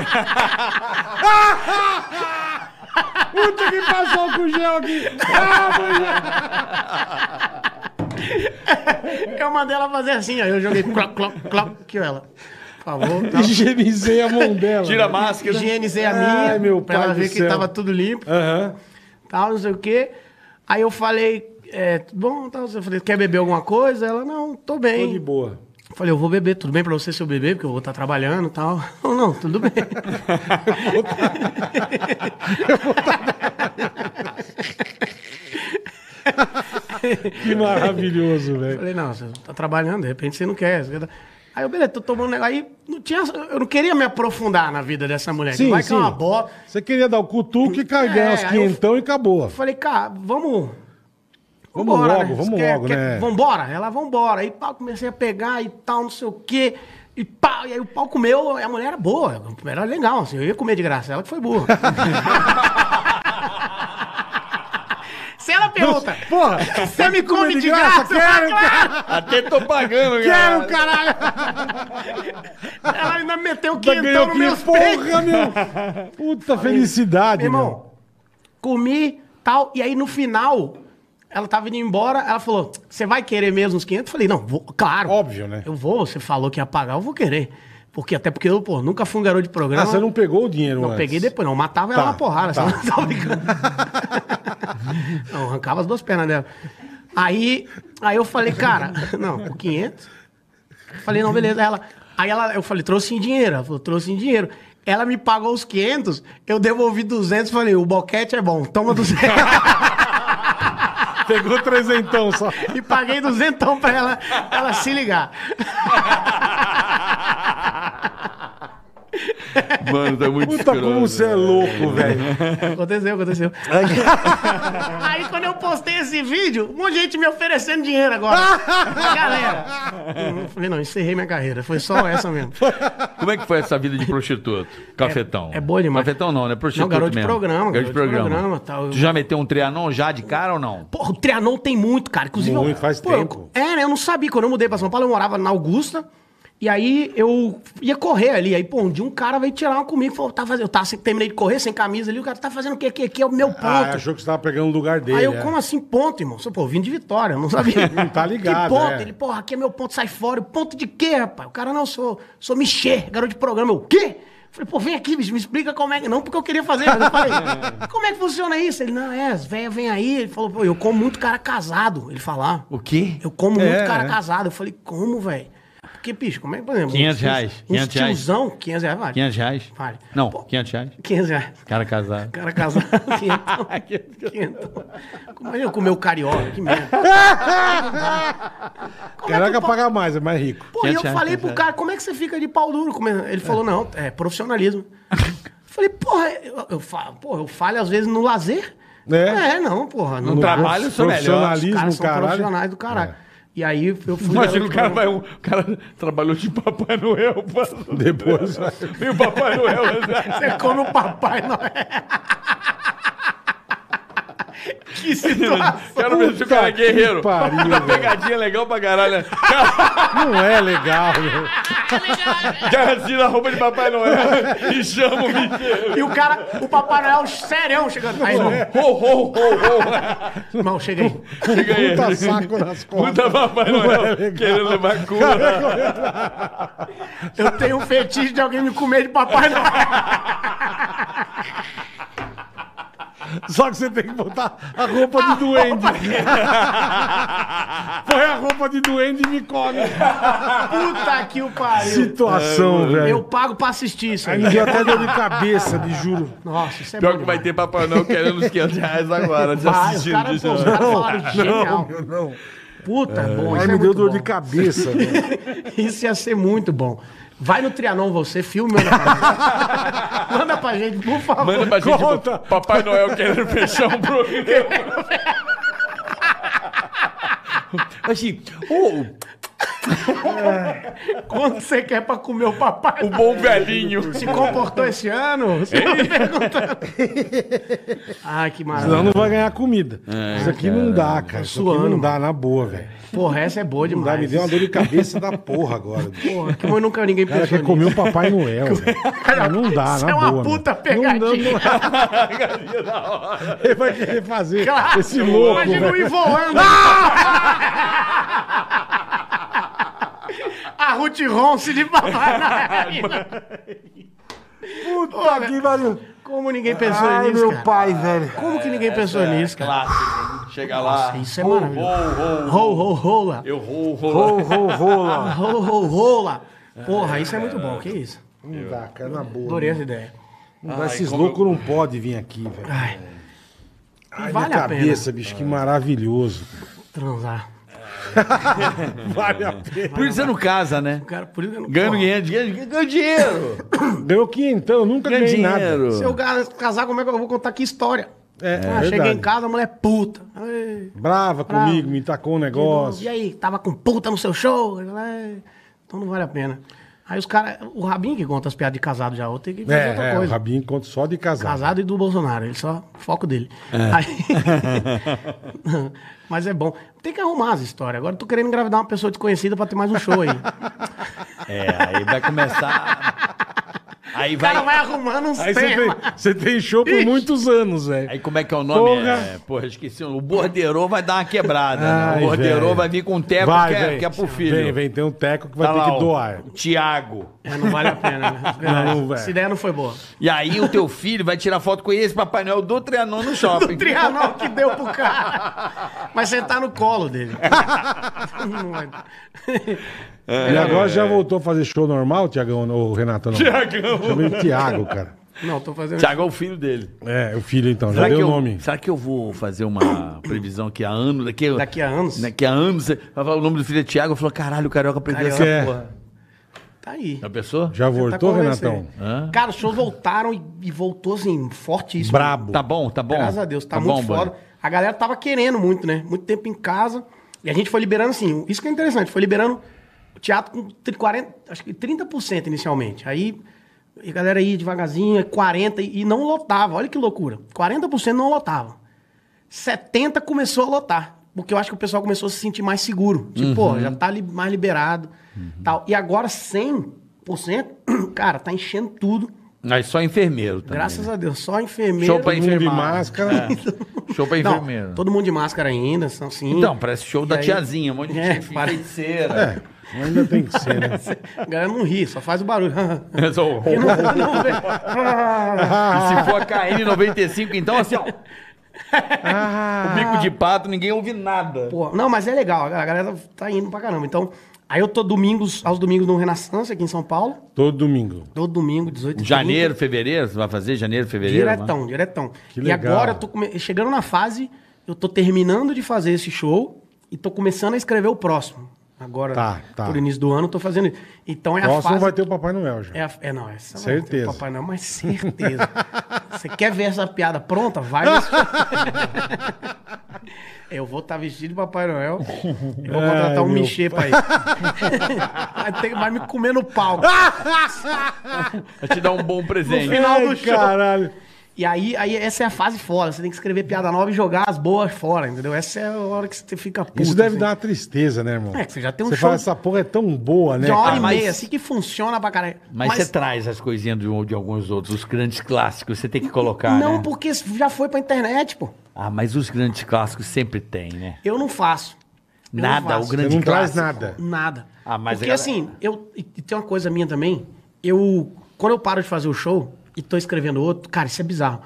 Puta que passou com o gel aqui. É eu mandei ela fazer assim, ó. Eu joguei clop, clop, cloc, que ela favor. tá. Higienizei a mão dela. Tira a máscara. Higienizei a minha. Ai, meu pai pra ela ver céu. que tava tudo limpo. Uhum. Tal, não sei o quê. Aí eu falei, é, tudo bom? Tal, eu falei, quer beber alguma coisa? Ela, não, tô bem. Tô de boa. falei, eu vou beber, tudo bem pra você se eu beber, porque eu vou estar tá trabalhando e tal. Ou não, tudo bem. eu vou que maravilhoso, velho. Falei, não, você tá trabalhando, de repente você não quer. Você quer... Aí eu, beleza, tô tomando um negócio. Aí não tinha, eu não queria me aprofundar na vida dessa mulher. Sim, vai sim. que é uma bola. Você queria dar o cutuco e cagar é, os quinhentão e acabou. Eu falei, cara, vamos. Vamos embora, né? logo, né? vamos quer, logo, quer, né? Vambora? Ela, vambora. Aí pá, comecei a pegar e tal, não sei o quê. E pá, e aí o pau comeu, a mulher era boa, era legal, assim, eu ia comer de graça, ela que foi boa. Se ela pergunta, porra, você me come de graça? graça quero, cara. Até tô pagando, quero, cara. Quero, caralho. Ela ainda meteu tá quinhentão no meu Porra, meu. Puta Falei, felicidade, meu. Irmão, comi, tal, e aí no final, ela tava indo embora, ela falou, você vai querer mesmo os 500? Eu falei, não, vou, claro. Óbvio, né? Eu vou, você falou que ia pagar, eu vou querer. Porque até porque eu, pô, nunca fui um garoto de programa. Ah, você não pegou o dinheiro, Não antes. peguei depois, não. Matava tá, ela na porrada, tá. não tá brincando. não, arrancava as duas pernas dela. Aí, aí eu falei, cara, não, o 500. Falei, não, beleza. Aí ela, aí ela, eu falei, trouxe em dinheiro. Ela falou, trouxe em dinheiro. Ela me pagou os 500, eu devolvi 200. Falei, o boquete é bom, toma 200. Pegou trezentão só. E paguei duzentão pra ela, ela se ligar. Mano, tá muito Puta, como você é louco, velho. Aconteceu, aconteceu. Aí quando eu postei esse vídeo, um monte de gente me oferecendo dinheiro agora. A galera. Eu falei, não, encerrei minha carreira. Foi só essa mesmo. Como é que foi essa vida de prostituto? Cafetão. É, é boa demais. Cafetão não, né? Prostituto não, garoto mesmo. de programa. Garoto de programa. programa tal. Tu já meteu um trianon já de cara ou não? Porra, o trianon tem muito, cara. Inclusive, muito, eu, faz pô, tempo. Eu, é, né? Eu não sabia. Quando eu mudei pra São Paulo, eu morava na Augusta. E aí eu ia correr ali. Aí, pô, um dia um cara veio tirar uma comigo. Falou, tá fazendo. Eu tava, terminei de correr sem camisa ali. O cara tá fazendo o quê? Aqui, aqui é o meu ah, ponto. Ah, achou que você tava pegando o lugar dele. Aí eu, é. como assim, ponto, irmão? Só, pô, vim de vitória, não sabia. não tá ligado. Que ponto? É. Ele, porra, aqui é meu ponto, sai fora. o ponto de quê, rapaz? O cara não, sou, sou Michê, garoto de programa. Eu, o quê? Falei, pô, vem aqui, bicho, me explica como é que. Não, porque eu queria fazer, mas eu falei, é. como é que funciona isso? Ele, não, é, as velhas aí. Ele falou, pô, eu como muito cara casado. Ele falar. Ah. O quê? Eu como é, muito cara casado. Eu falei, como, velho? Porque, bicho, como é que, por exemplo... 500 reais. Um 500 tiozão, reais. 500 reais vale. 500 reais? Vale. Não, Pô, 500 reais. 500 reais. Cara casado. Cara casado, como é que eu comer o carioca, que merda. como Caraca, é eu... paga mais, é mais rico. Pô, e eu reais, falei pro cara, como é que você fica de pau duro? Ele falou, é. não, é profissionalismo. Falei, porra, eu, eu, falo, porra, eu falho às vezes no lazer. É, é não, porra. No, no trabalho, sou melhor. Os caras são caralho. profissionais do caralho. É. E aí eu fui. Imagina, o cara, vai, o cara trabalhou de Papai Noel. Depois. vem o Papai Noel. Né? Você come o Papai Noel. Que situação. Quero ver se o cara é guerreiro. Pariu, pegadinha velho. legal pra caralho. Né? Não é legal, meu. cara a roupa de Papai Noel e chama o bicheiro. E o cara, o Papai Noel serão chegando. Aí, irmão. Ho, ho, ho, ho. Irmão, chega aí. aí. saco nas costas. Puta Papai Noel é querendo levar cura. É Eu tenho um fetiche de alguém me comer de Papai Noel. Só que você tem que botar a roupa de duende. Põe a roupa de duende e me come. Puta que o pariu. Situação, é, é. velho. Eu pago pra assistir isso. Aí me deu até dor de cabeça, de juro. Nossa, isso é Pior bom, que vai ter Papai não querendo uns 500 reais agora, de assistir. Cara, os caras falaram, genial. Não, não. Puta, é. bom. Aí é me deu dor bom. de cabeça. isso ia ser muito bom. Vai no Trianon você, filme. Manda pra gente, manda pra gente por favor. Manda pra gente. Conta. Tipo, Papai Noel querendo fechar um programa. assim, o, é. Quando você quer pra comer o papai? O bom velhinho. Se comportou esse ano? Você tá Ei. tá perguntando. Ai, que maravilha. Senão não vai ganhar comida. É, isso aqui cara. não dá, cara. Isso aqui não dá, na boa, velho. Porra, essa é boa demais. Não dá, me deu uma dor de cabeça da porra agora. Porra, que eu nunca ninguém pensou cara quer comer o Papai Noel, cara, Não dá, isso na é boa. é uma puta pegadinha. Não, não, Ele vai querer fazer claro, esse louco, Imagina o Ah! a Ruth Ronce de Bavaraina. Puta que pariu. Como ninguém pensou Ai, nisso, meu cara? pai, velho. Como que ninguém Essa pensou é nisso, cara? Clássico, Chega lá. Nossa, isso é maravilhoso. Rou, rola. Eu rou, rola. Rou, rou, rola. Rou, rou, rola. Porra, isso é muito bom. Que isso? Não dá, cara, na boa. Adorei né? essa ideia. Não dá, esses loucos eu... não podem vir aqui, velho. Ai. Ai, vale minha cabeça, bicho, que maravilhoso. Transar. vale a é. pena. Por isso você não casa, né? O cara, por isso eu não Ganho dinheiro, dinheiro, ganho dinheiro. Deu que então, nunca Ganho ganhei dinheiro. nada. Se eu casar, como é que eu vou contar que história? É, é ah, cheguei em casa, a mulher é puta. Ai, Brava Brava. comigo, me tacou um negócio. E aí, tava com puta no seu show? Então não vale a pena. Aí os caras. O Rabinho que conta as piadas de casado já, outro tem que fazer é, outra é, coisa. O Rabinho conta só de casado. Casado e do Bolsonaro, ele só. Foco dele. É. Aí... Mas é bom. Tem que arrumar as histórias. Agora eu tô querendo engravidar uma pessoa desconhecida pra ter mais um show aí. É, aí vai começar. Aí vai... O cara vai arrumando uns Aí você tem, show por Ixi. muitos anos, velho. Aí como é que é o nome? Porra, é, porra esqueci. O Bordeiro vai dar uma quebrada. Ai, né? O Bordeiro vai vir com um teco vai, que, é, que é pro filho. Vem, vem, tem um teco que vai tá ter lá, que doar. Tiago. não vale a pena, né? Não, velho. Essa ideia não foi boa. E aí o teu filho vai tirar foto com esse Papai Noel do Trianon no shopping. do Trianon que deu pro cara. Mas sentar tá no colo dele. não vai. É. e agora é. já voltou a fazer show normal, Tiagão, ou Renato não? Tiagão! Chamei o Tiago, cara. Não, tô fazendo. Tiago é o filho dele. É, o filho então, será já deu o nome. Será que eu vou fazer uma previsão né, que há anos. Daqui, daqui a anos? Daqui a anos. você o nome do filho é Tiago. Eu falo, caralho, o carioca aprendeu essa é. porra. Tá aí. Já pensou? Já tá voltou, tá Renatão? Hã? Cara, os shows voltaram e, e voltou assim, fortíssimo. Brabo. Tá bom, tá bom. Graças a Deus, tá, tá muito bom, foda. A galera tava querendo muito, né? Muito tempo em casa. E a gente foi liberando assim, isso que é interessante, foi liberando teatro com 40, acho que 30% inicialmente. Aí a galera ia devagarzinho, 40% e não lotava. Olha que loucura. 40% não lotava. 70% começou a lotar. Porque eu acho que o pessoal começou a se sentir mais seguro. Tipo, uhum. pô, já tá li mais liberado. Uhum. tal. E agora 100%, cara, tá enchendo tudo. Mas só enfermeiro também. Graças né? a Deus, só enfermeiro. Show pra enfermeiro. de máscara. É. Show pra enfermeiro. Não, todo mundo de máscara ainda, são sim. Então, parece show e da aí... tiazinha, um monte de é, gente pareceira. É. Ainda tem que ser, né? A galera não ri, só faz o barulho. Só... não, não e se for a KN95, então assim, ó. Ah. O bico de pato, ninguém ouve nada. Pô, não, mas é legal, a galera tá indo pra caramba. Então, aí eu tô domingos, aos domingos no Renascença, aqui em São Paulo. Todo domingo. Todo domingo, 18 de Janeiro, fevereiro, você vai fazer janeiro, fevereiro? Né? Diretão, diretão. Que legal. E agora eu tô come... chegando na fase, eu tô terminando de fazer esse show e tô começando a escrever o próximo. Agora, tá, tá. por início do ano, estou fazendo isso. Então é Nossa, a fase... não vai ter o Papai Noel já. É, a... é não, essa certeza. Papai Noel, mas certeza. Você quer ver essa piada pronta? Vai Eu vou estar tá vestido de Papai Noel. Eu vou contratar Ai, um meu... Michê pra ele. vai, ter, vai me comer no palco. vai te dar um bom presente. No final do show. Caralho. E aí, aí essa é a fase fora. Você tem que escrever piada nova e jogar as boas fora, entendeu? Essa é a hora que você fica puto. Isso deve assim. dar uma tristeza, né, irmão? É, que você já tem um Você show... fala, essa porra é tão boa, né? De hora e ah, mas... meia, assim que funciona pra caralho. Mas, mas, você traz as coisinhas de, de alguns outros, os grandes clássicos, você tem que colocar, Não, né? porque já foi pra internet, pô. Ah, mas os grandes clássicos sempre tem, né? Eu não faço. Eu nada, não faço. o grande você não clássico. traz nada. Nada. Ah, mas porque assim, eu... E tem uma coisa minha também. Eu... Quando eu paro de fazer o show e tô escrevendo outro, cara, isso é bizarro.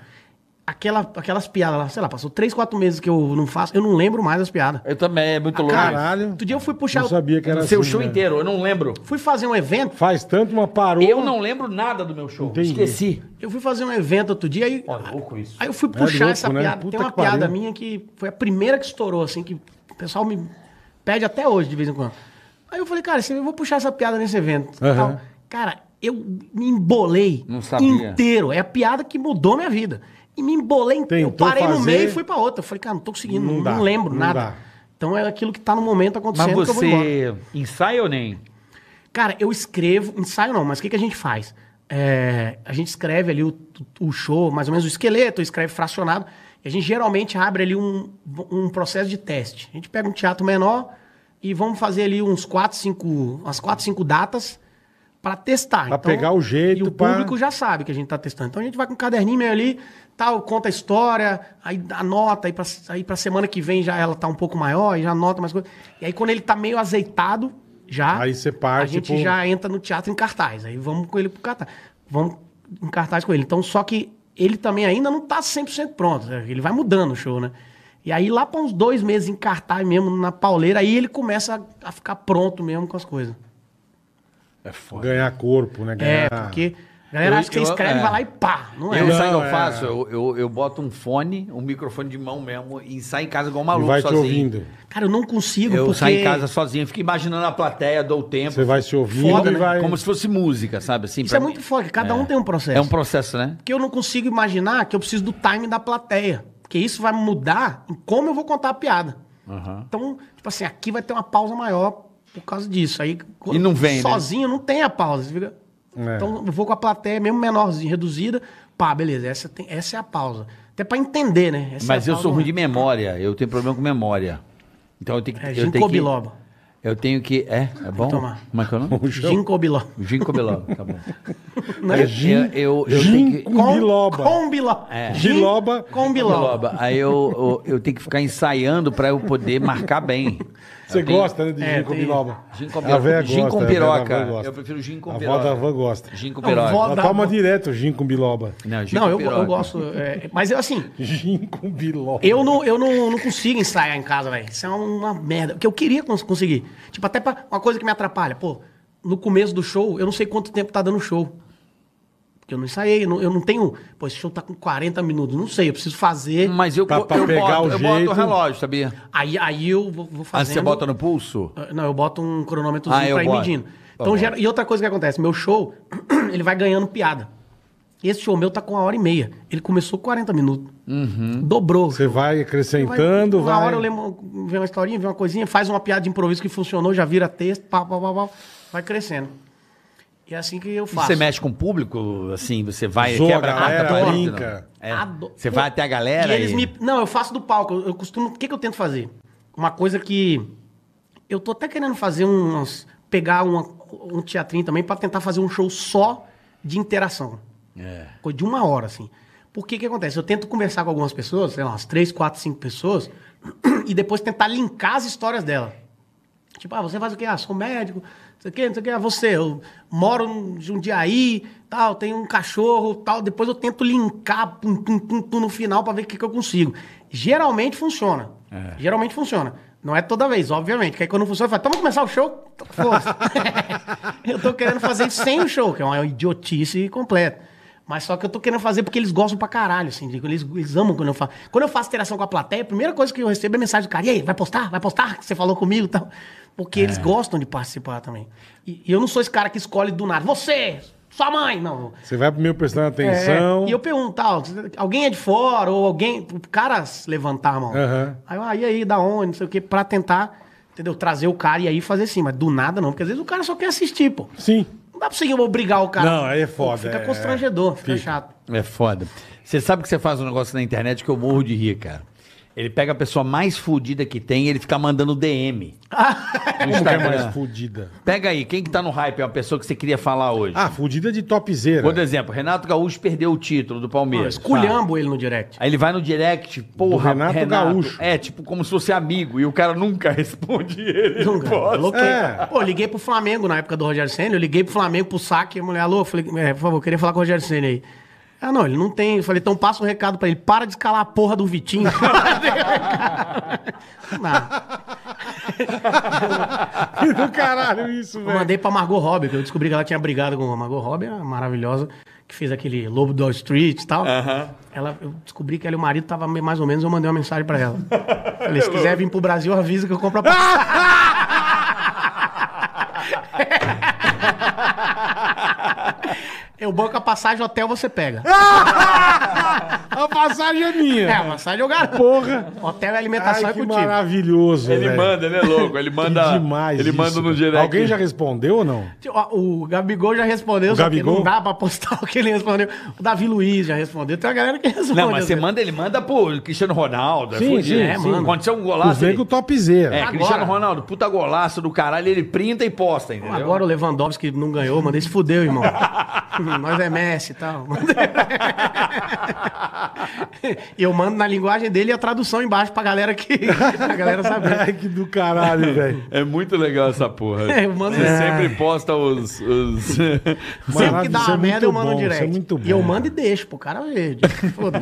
Aquela, aquelas piadas lá, sei lá, passou três, quatro meses que eu não faço, eu não lembro mais as piadas. Eu também, é muito ah, louco. Caralho. Outro dia eu fui puxar não sabia que era seu assim, show né? inteiro, eu não lembro. Fui fazer um evento. Faz tanto uma parou Eu não lembro nada do meu show. Entendi. Esqueci. Eu fui fazer um evento outro dia e. Ó, louco isso. Aí eu fui é puxar é louco, essa né? piada. Puta Tem uma piada pariu. minha que foi a primeira que estourou, assim, que o pessoal me pede até hoje, de vez em quando. Aí eu falei, cara, eu vou puxar essa piada nesse evento. Uhum. Cara, eu me embolei inteiro. É a piada que mudou minha vida. E me embolei inteiro. Tentou parei fazer... no meio e fui pra outra. Eu falei, cara, não tô conseguindo, não, não, dá, não lembro não nada. Dá. Então é aquilo que tá no momento acontecendo. Mas você ensaia ou nem? Cara, eu escrevo, ensaio não, mas o que, que a gente faz? É, a gente escreve ali o, o, show, mais ou menos o esqueleto, escreve fracionado. E a gente geralmente abre ali um, um processo de teste. A gente pega um teatro menor e vamos fazer ali uns 4, 5, as 4, 5 datas para testar. Para então, pegar o jeito. E o pra... público já sabe que a gente está testando. Então a gente vai com um caderninho meio ali, tal, conta a história, aí anota, aí para aí semana que vem já ela tá um pouco maior, e já anota mais coisas. E aí quando ele tá meio azeitado, já. Aí você parte. A gente já entra no teatro em cartaz. Aí vamos com ele para cartaz. Vamos em cartaz com ele. Então, só que ele também ainda não tá 100% pronto. Né? Ele vai mudando o show, né? E aí lá para uns dois meses em cartaz mesmo, na pauleira, aí ele começa a ficar pronto mesmo com as coisas. É foda. Ganhar corpo, né? É, Ganhar... É, porque a galera eu, acha que você escreve, é. vai lá e pá. Não é. Eu, não, sabe o que eu é. faço? Eu, eu, eu, boto um fone, um microfone de mão mesmo e saio em casa igual um maluco vai sozinho. Te ouvindo. Cara, eu não consigo. Eu porque... saio em casa sozinho, fico imaginando a plateia, dou o tempo. Você vai se ouvindo foda, e né? vai. Como se fosse música, sabe? Assim, Isso é mim. muito foda, cada é. um tem um processo. É um processo, né? Porque eu não consigo imaginar que eu preciso do time da plateia. Porque isso vai mudar em como eu vou contar a piada. Uhum. Então, tipo assim, aqui vai ter uma pausa maior por causa disso. Aí, e não vem, né? Sozinho né? não tem a pausa. Fica... É. Então eu vou com a plateia mesmo menorzinha, reduzida. Pá, beleza, essa, tem, essa é a pausa. Até para entender, né? Essa é Mas é eu sou ruim de memória, eu tenho problema com memória. Então eu tenho que. É, eu tenho que... biloba. Eu tenho que. É, é bom? Tomar. Como é que é o nome? Ginkgo biloba. Ginkgo biloba, tá bom. Não é gin, eu, eu, gin eu que... biloba. Com biloba. É. Giloba. Com biloba. Aí eu, eu, eu tenho que ficar ensaiando para eu poder marcar bem. Você gosta, né, de é, gin com biloba? Gin com A véia gin gosta, com é, piroca. Eu prefiro gin com biloba. A vó da van gosta. Gin com biloba. Não, Ela da... toma direto gin com biloba. Não, gin não com eu, piroca. eu gosto. É, mas eu assim... gin com biloba. Eu não, eu não, não consigo ensaiar em casa, velho. Isso é uma merda. Porque eu queria conseguir. Tipo, até pra uma coisa que me atrapalha. Pô, no começo do show, eu não sei quanto tempo tá dando show. Porque eu não ensaiei, eu não, eu não tenho. Pô, esse show tá com 40 minutos, não sei, eu preciso fazer. Mas eu, pra, pra eu pegar boto, o eu jeito. boto o relógio, sabia? Aí, aí eu vou, vou Aí você bota no pulso? Ah, não, eu boto um cronômetrozinho ah, pra ir boto. medindo. Tá então, tá gera... E outra coisa que acontece, meu show, ele vai ganhando piada. Esse show meu tá com uma hora e meia. Ele começou 40 minutos. Uhum. Dobrou. Você vai acrescentando, vai. Uma hora eu lembro, vê uma historinha, vê uma coisinha, faz uma piada de improviso que funcionou, já vira texto, pá, pá, pá, pá vai crescendo. E é assim que eu faço. E você mexe com o público, assim, você vai quebra a galera, é. brinca. É. Você vai até a galera. E eles me. Não, eu faço do palco. Eu, costumo. O que, que eu tento fazer? Uma coisa que. Eu tô até querendo fazer uns. pegar uma, um teatrinho também para tentar fazer um show só de interação. É. Coisa de uma hora, assim. Porque o que acontece? Eu tento conversar com algumas pessoas, sei lá, umas três, quatro, cinco pessoas, e depois tentar linkar as histórias dela. Tipo, ah, você faz o quê? Ah, sou médico sei o que, não sei o que, é você, eu moro de um dia aí, tal, tenho um cachorro, tal, depois eu tento linkar pum, pum, pum, pum no final para ver o que, que eu consigo. Geralmente funciona. É. Geralmente funciona. Não é toda vez, obviamente. Porque aí quando funciona, fala, então vamos começar o show? Então, Força. eu tô querendo fazer sem o show, que é uma idiotice completa. Mas só que eu tô querendo fazer porque eles gostam pra caralho, assim. Eles, eles amam quando eu faço. Quando eu faço interação com a plateia, a primeira coisa que eu recebo é mensagem do cara. E aí, vai postar? Vai postar? Você falou comigo e tal. Porque é. eles gostam de participar também. E, e eu não sou esse cara que escolhe do nada. Você! Sua mãe! Não. Você vai primeiro prestando é, atenção. É, e eu pergunto, tal, alguém é de fora, ou alguém. O cara levantar a mão. Uhum. Aí, ah, e aí, da onde, não sei o quê, pra tentar, entendeu? Trazer o cara e aí fazer sim, mas do nada não, porque às vezes o cara só quer assistir, pô. Sim. Não dá pra você obrigar o cara. Não, aí é foda. Pô, fica é, é, constrangedor, fica, fica chato. É foda. Você sabe que você faz um negócio na internet que eu morro de rir, cara. Ele pega a pessoa mais fudida que tem e ele fica mandando DM. no Como que é mais fudida? Pega aí, quem que tá no hype? É uma pessoa que você queria falar hoje. Ah, fudida de topzera. Por exemplo, Renato Gaúcho perdeu o título do Palmeiras. sabe? Ah, esculhambo tá. ele no direct. Aí ele vai no direct, porra, Renato Gaúcho. É, tipo, como se fosse amigo. E o cara nunca responde ele. Nunca. cara, é, é. Pô, liguei pro Flamengo na época do Rogério Senna, eu liguei pro Flamengo, pro saque, a mulher, alô, falei, é, por favor, eu queria falar com o Rogério Senna aí. Ah, não, ele não tem. Eu falei, então passa um recado pra ele. Para de escalar a porra do Vitinho. não. do caralho isso, velho. Eu mandei pra Margot Robbie, que eu descobri que ela tinha brigado com a Margot Robbie, a maravilhosa, que fez aquele Lobo do Wall Street e tal. Ela, eu descobri que ela e o marido tava mais ou menos, eu mandei uma mensagem pra ela. Falei, se quiser vir pro Brasil, avisa que eu compro a Eu banco a passagem, hotel você pega. a passagem é minha. É, a passagem eu garanto. Porra. Hotel e é alimentação Ai, é contigo. maravilhoso, Ele manda, ele é né, louco. Ele manda. Que demais ele isso, manda no direct. Alguém já respondeu ou não? Tipo, o Gabigol já respondeu, o Gabigol? não dá pra postar o que ele respondeu. O Davi Luiz já respondeu. Tem uma galera que respondeu Não, mas você manda, ele manda pro Cristiano Ronaldo. É sim, é sim, é, sim. Aconteceu um golaço. Vem com o topzera. É, Agora. Cristiano Ronaldo, puta golaço do caralho, ele printa e posta, entendeu? Agora o Lewandowski não ganhou, mano, ele se fudeu, irmão. nós é Messi e tal. eu mando na linguagem dele e a tradução embaixo pra galera que a galera saber. Ai, que do caralho, é. velho. É muito legal essa porra. É, eu mando... Você é. sempre posta os. os... sempre que dá uma é merda, eu mando bom, direto. É muito bom. E eu mando e deixo pro cara ver.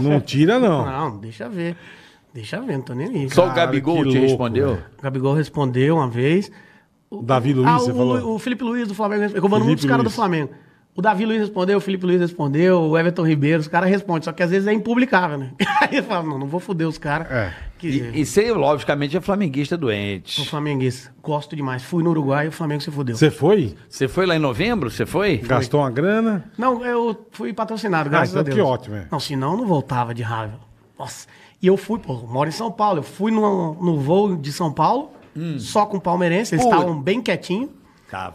Não tira, não. Não, deixa ver. Deixa ver, não tô nem aí. Só o Gabigol te louco, respondeu? O Gabigol respondeu uma vez. O Davi Luiz, ah, você o, falou? O Felipe Luiz do Flamengo. Eu mando Felipe muitos caras do Flamengo. O Davi Luiz respondeu, o Felipe Luiz respondeu, o Everton Ribeiro, os caras respondem, só que às vezes é impublicável, né? Aí eu falo, não, não vou foder os caras. É. E, e você, logicamente, é flamenguista doente. Sou flamenguista, gosto demais. Fui no Uruguai e o Flamengo se fodeu. Você foi? Você foi lá em novembro? Você foi? Gastou uma grana? Não, eu fui patrocinado, ah, graças ah, então a Deus. que ótimo, é. Não, senão eu não voltava de raiva. Nossa, e eu fui, pô, moro em São Paulo, eu fui no, no voo de São Paulo, hum. só com palmeirense, eles estavam bem quietinhos.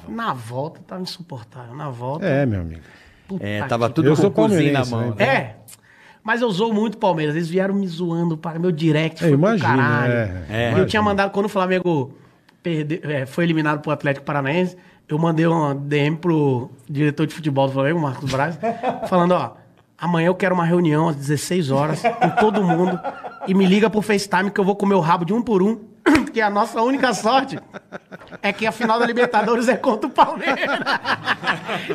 Na volta tava tá insuportável. Na volta. É, meu amigo. é, tava tudo com o cozinho na né, mão. Né? É. Mas eu usou muito Palmeiras. Eles vieram me zoando para meu direct. eu é, imagino caralho. É, é, eu tinha mandado, quando o Flamengo é, foi eliminado pro Atlético Paranaense, eu mandei uma DM pro diretor de futebol do Flamengo, Marcos Braz, falando, ó, amanhã eu quero uma reunião às 16 horas com todo mundo e me liga pro FaceTime que eu vou comer o rabo de um por um Porque a nossa única sorte é que a final da Libertadores é contra o Palmeiras.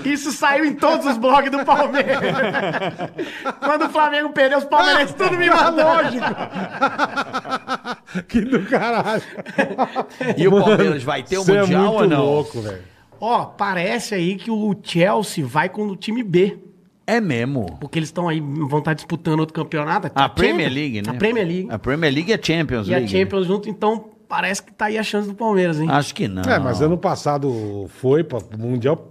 Isso saiu em todos os blogs do Palmeiras. Quando o Flamengo perdeu, os Palmeiras tudo me mandou. Que do caralho. E o Palmeiras vai ter o é Mundial é ou não? Louco, Ó, parece aí que o Chelsea vai com o time B. É mesmo. Porque eles estão aí, vão estar tá disputando outro campeonato. É a, a Premier Champions, League, né? A Premier League. A Premier League e a Champions e League. E né? a Champions junto, então parece que tá aí a chance do Palmeiras, hein? Acho que não. É, mas ano passado foi para o Mundial,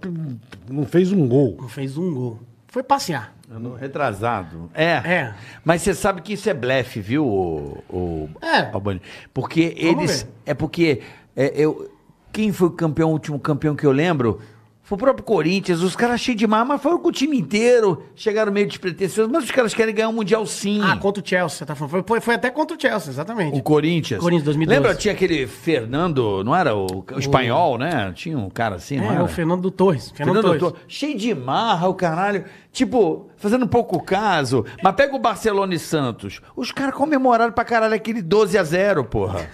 não fez um gol. Não fez um gol. Foi passear. Ano retrasado. É. é. Mas você sabe que isso é blefe, viu, o, o é. Albani? Porque Vamos eles. Ver. É porque é, eu, quem foi o campeão, o último campeão que eu lembro? Foi o próprio Corinthians, os caras cheios de mar, mas foram com o time inteiro, chegaram meio despretensiosos, mas os caras querem ganhar um Mundial sim. Ah, contra o Chelsea, você tá falando. Foi, foi até contra o Chelsea, exatamente. O Corinthians. Corinthians 2012. Lembra, tinha aquele Fernando, não era o, o espanhol, né? Tinha um cara assim, é, não É, o Fernando Torres. Fernando, Fernando Torres. Torres. Cheio de marra, o caralho. Tipo, fazendo pouco caso. Mas pega o Barcelona e Santos. Os caras comemoraram pra caralho aquele 12 a 0 porra.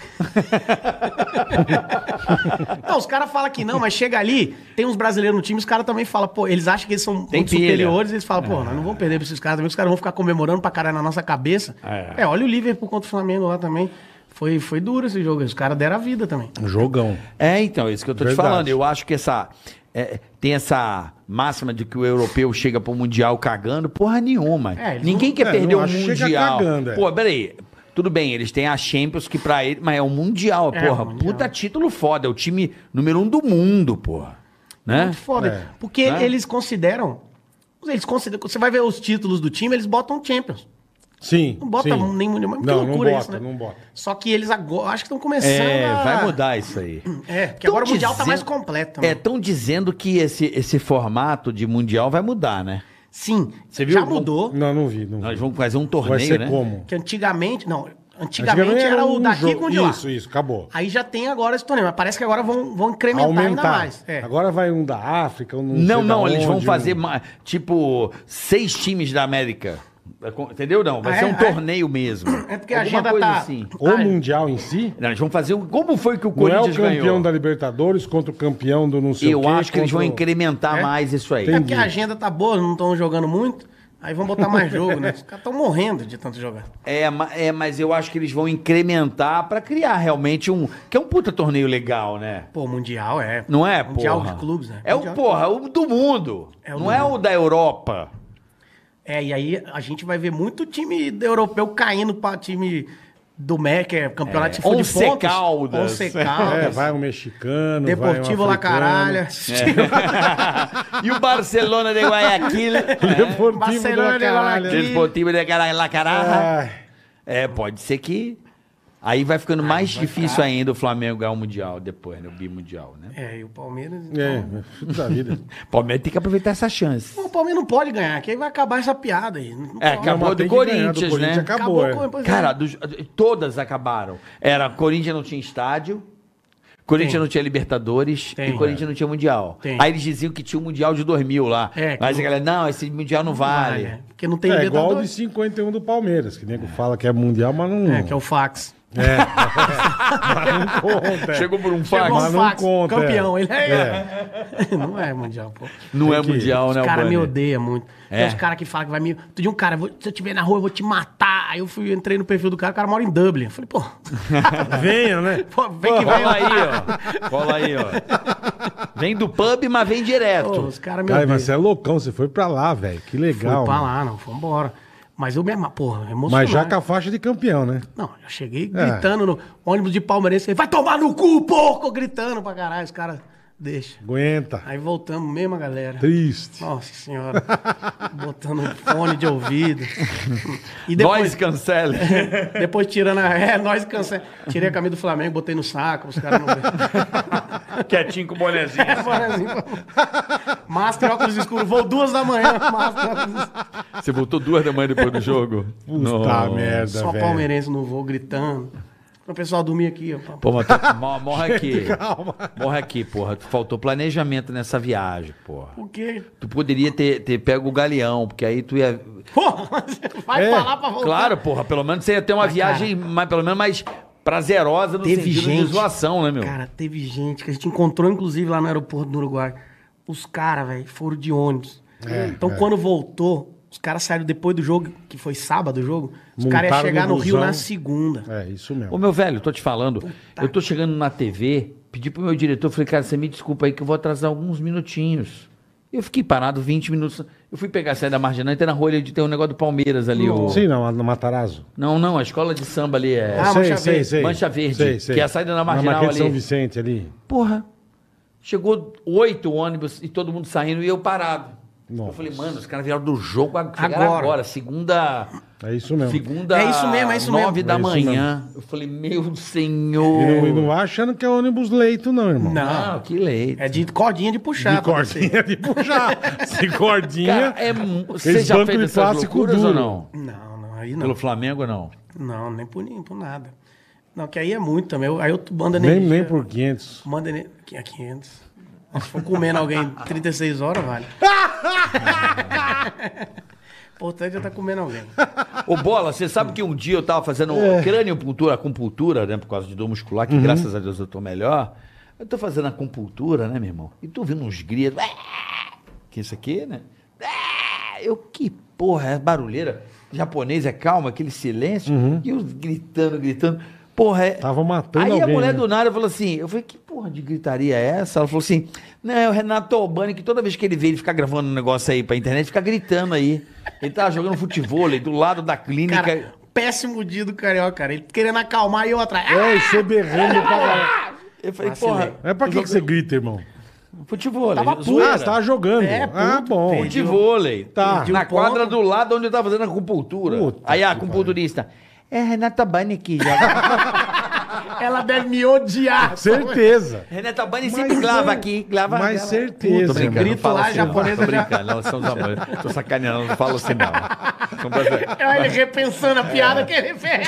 não, os caras falam que não, mas chega ali, tem uns brasileiros no time, os caras também falam, pô, eles acham que eles são tem muito superiores, eles falam, pô, é. nós não vamos perder pra esses caras também, os caras vão ficar comemorando pra caralho na nossa cabeça. É, é. é olha o Liverpool contra o Flamengo lá também. Foi, foi duro esse jogo, os caras deram a vida também. Um jogão. É, então, é isso que eu tô Verdade. te falando. Eu acho que essa. É, tem essa máxima de que o europeu chega pro Mundial cagando, porra nenhuma. É, Ninguém não, quer é, perder o Mundial. Cagando, é. Pô, peraí. Tudo bem, eles têm a Champions que pra ele. Mas é o Mundial, é, porra. Mundial. Puta título foda. É o time número um do mundo, porra. Né? Muito foda. É. Porque né? eles consideram. Eles consideram. Você vai ver os títulos do time, eles botam Champions. Sim. Não bota sim. nem mundial é não, que loucura não bota, isso, né? Não bota. Só que eles agora acho que estão começando. É, a... vai mudar isso aí. É, porque tão agora dizendo... o Mundial tá mais completo. Mano. Né? É, estão dizendo que esse, esse formato de Mundial vai mudar, né? Sim. Você viu? Já mudou. Não, não vi. Não vi. Nós vamos fazer um torneio, vai ser né? como? Que antigamente. Não, Antigamente, Antigamente, era, um o daqui com o de lá. Isso, isso, acabou. Aí já tem agora esse torneio, mas parece que agora vão, vão incrementar Aumentar. ainda mais. É. Agora vai um da África, um não Não, não, eles onde, vão fazer um... tipo seis times da América. É entendeu? Não, vai ah, ser é? um ah, é? torneio mesmo. É porque Alguma a agenda coisa tá... assim. Tá o Mundial em si? Não, eles vão fazer... Um... Como foi que o Corinthians ganhou? é o campeão ganhou? da Libertadores contra o campeão do não sei Eu o quê, acho que contra... eles vão incrementar é? mais isso aí. Entendi. É porque a agenda tá boa, não estão jogando muito. Aí vão botar mais jogo, né? Os caras estão morrendo de tanto jogar. É, é, mas eu acho que eles vão incrementar para criar realmente um. Que é um puta torneio legal, né? Pô, Mundial é. Não é, mundial porra? de clubes, né? É mundial o, porra, o do mundo. É o não do é mundo. o da Europa. É, e aí a gente vai ver muito time europeu caindo para time do MEC, é campeonato é. de futebol. Once Caldas. Ou é, Caldas. É, vai um mexicano, Deportivo vai um La Caralha. É. e o Barcelona de Guayaquil. Né? Deportivo Barcelona de Guayaquil. Deportivo de Guayaquil. La Caralha. É, pode ser que... Aí vai ficando ah, mais vai difícil ficar. ainda o Flamengo ganhar o Mundial depois, né? O Bimundial, né? É, e o Palmeiras. É, então... É, da vida. Palmeiras tem que aproveitar essa chance. Não, o Palmeiras não pode ganhar, que aí vai acabar essa piada aí. é, acabou do Corinthians, do Corinthians, né? Acabou. acabou é. Né? Cara, do, todas acabaram. Era, Corinthians não tinha estádio. Corinthians tem. não tinha Libertadores tem, e Corinthians é. não tinha Mundial. Tem. Aí eles diziam que tinha o Mundial de 2000 lá. É, mas a galera, não, esse Mundial não, não vale. vale. É. Porque não tem é, Libertadores. É igual o de 51 do Palmeiras, que nego é. fala que é Mundial, mas não... É, que é o fax. É. mas não conta. É. Chegou por um fax. Chegou um mas fax, não conta. É. Campeão, é. ele é. é. Não é mundial, pô. Não né, Tem é que... mundial, né, Os caras me odeiam muito. Tem os caras que falam que vai me. Tu de um cara, vou... se eu tiver na rua, eu vou te matar. Aí eu fui, entrei no perfil do cara, o cara mora em Dublin. Eu falei, pô. Venha, né? Pô, vem que vem. Cola aí, ó. Cola aí, ó. Vem do pub, mas vem direto. Pô, os caras me Cara, odeiam. mas você é loucão, você foi pra lá, velho. Que legal. Foi pra lá, não. foi embora. Mas eu mesmo, porra, emocionado. Mas já com a faixa de campeão, né? Não, eu cheguei é. gritando no ônibus de palmeirense. Vai tomar no cu, porco! Gritando pra caralho. Os caras, deixa. Aguenta. Aí voltamos, mesma galera. Triste. Nossa senhora. Botando um fone de ouvido. E depois, nós cancela. depois tirando a... É, nós cancela. Tirei a camisa do Flamengo, botei no saco. Os caras não... Quietinho com o bonezinho. É, bonezinho. Máscara, óculos escuros. Vou duas da manhã, máscara, óculos Você voltou duas da manhã depois do jogo? Puta merda, Só palmeirense no voo, gritando. Pra o pessoal dormir aqui, ó. Pô, mas tá- morre aqui. Calma. Morre aqui, porra. Faltou planejamento nessa viagem, porra. Por quê? Tu poderia ter, ter pego o galeão, porque aí tu ia. Porra, vai É, pra lá pra voltar. Claro, porra, pelo menos você ia ter uma viagem, mais, pelo menos mais prazerosa no Teve sentido de gente. zoação, né, meu? Cara, teve gente que a gente encontrou, inclusive, lá no aeroporto do Uruguai os caras, velho, foram de ônibus. É, então, é. quando voltou, os caras saíram depois do jogo, que foi sábado o jogo, os caras iam chegar no, Rio na segunda. É, isso mesmo. Ô, meu velho, tô te falando, Puta. eu tô chegando na TV, pedi pro meu diretor, falei, cara, você me desculpa aí que eu vou atrasar alguns minutinhos. Eu fiquei parado 20 minutos. Eu fui pegar a saída da marginal e na rua ali tem um negócio do Palmeiras ali. O... Sim, não, no Matarazzo. Não, não, a escola de samba ali é. Ah, sei, Mancha sei, Verde. Sei, Mancha Verde. que é a saída da marginal na ali. São Vicente ali. Porra, Chegou oito ônibus e todo mundo saindo e eu parado. Nossa. Eu falei, mano, os caras vieram do jogo agora. agora. segunda. É isso mesmo. Segunda. É isso mesmo, é isso nove da é manhã. Mesmo. Eu falei, meu senhor. E não, não achando que é ônibus leito, não, irmão. Não, não ah, que leito. É de cordinha de puxar. De cordinha de puxar. Se cordinha. Cara, é, você já fez essas loucuras duro. ou não? Não, não, aí não. Pelo Flamengo, não? Não, nem por, nem por nada. Não, que aí é muito também. Aí eu mando energia. Nem, nem por 500. Manda energia. É 500. Se for comendo alguém 36 horas, vale. importante é estar tá comendo alguém. Ô, Bola, você sabe que um dia eu estava fazendo é. crâniopuntura, acupuntura, né? Por causa de dor muscular, que uhum. graças a Deus eu estou melhor. Eu estou fazendo acupuntura, né, meu irmão? E tô vendo uns gritos. Ah", que isso aqui, né? Ah", eu, que porra, é barulheira. Japonês é calma, aquele silêncio. Uhum. E os gritando, gritando porra, é... Tava matando Aí alguém, a mulher né? do nada falou assim, eu falei, que porra de gritaria é essa? Ela falou assim, não, é o Renato Albani, que toda vez que ele vê, ele fica gravando um negócio aí pra internet, fica gritando aí. Ele tava tá jogando futebol aí do lado da clínica... Cara, péssimo dia do Carioca, cara. Ele querendo acalmar e eu atrás. É, e você berrando pra Eu falei, porra... É pra que, que você grita, irmão? Futebol. Tava puto. Ah, você tava jogando. É, ah, puto, ah, bom. Futebol. Tá. Na quadra do lado onde eu tava fazendo acupuntura. Puta aí a acupunturista... É Renata Bani que joga. Ela deve me odiar. Certeza. Renata Bani sempre Mas glava aqui. Glava mas glava. certeza, Tô brincando, não Grito fala lá, assim, não. japonesa Tô já- brincando, amores. Tô sacaneando, não falo assim não. São Olha ele repensando a piada que ele fez.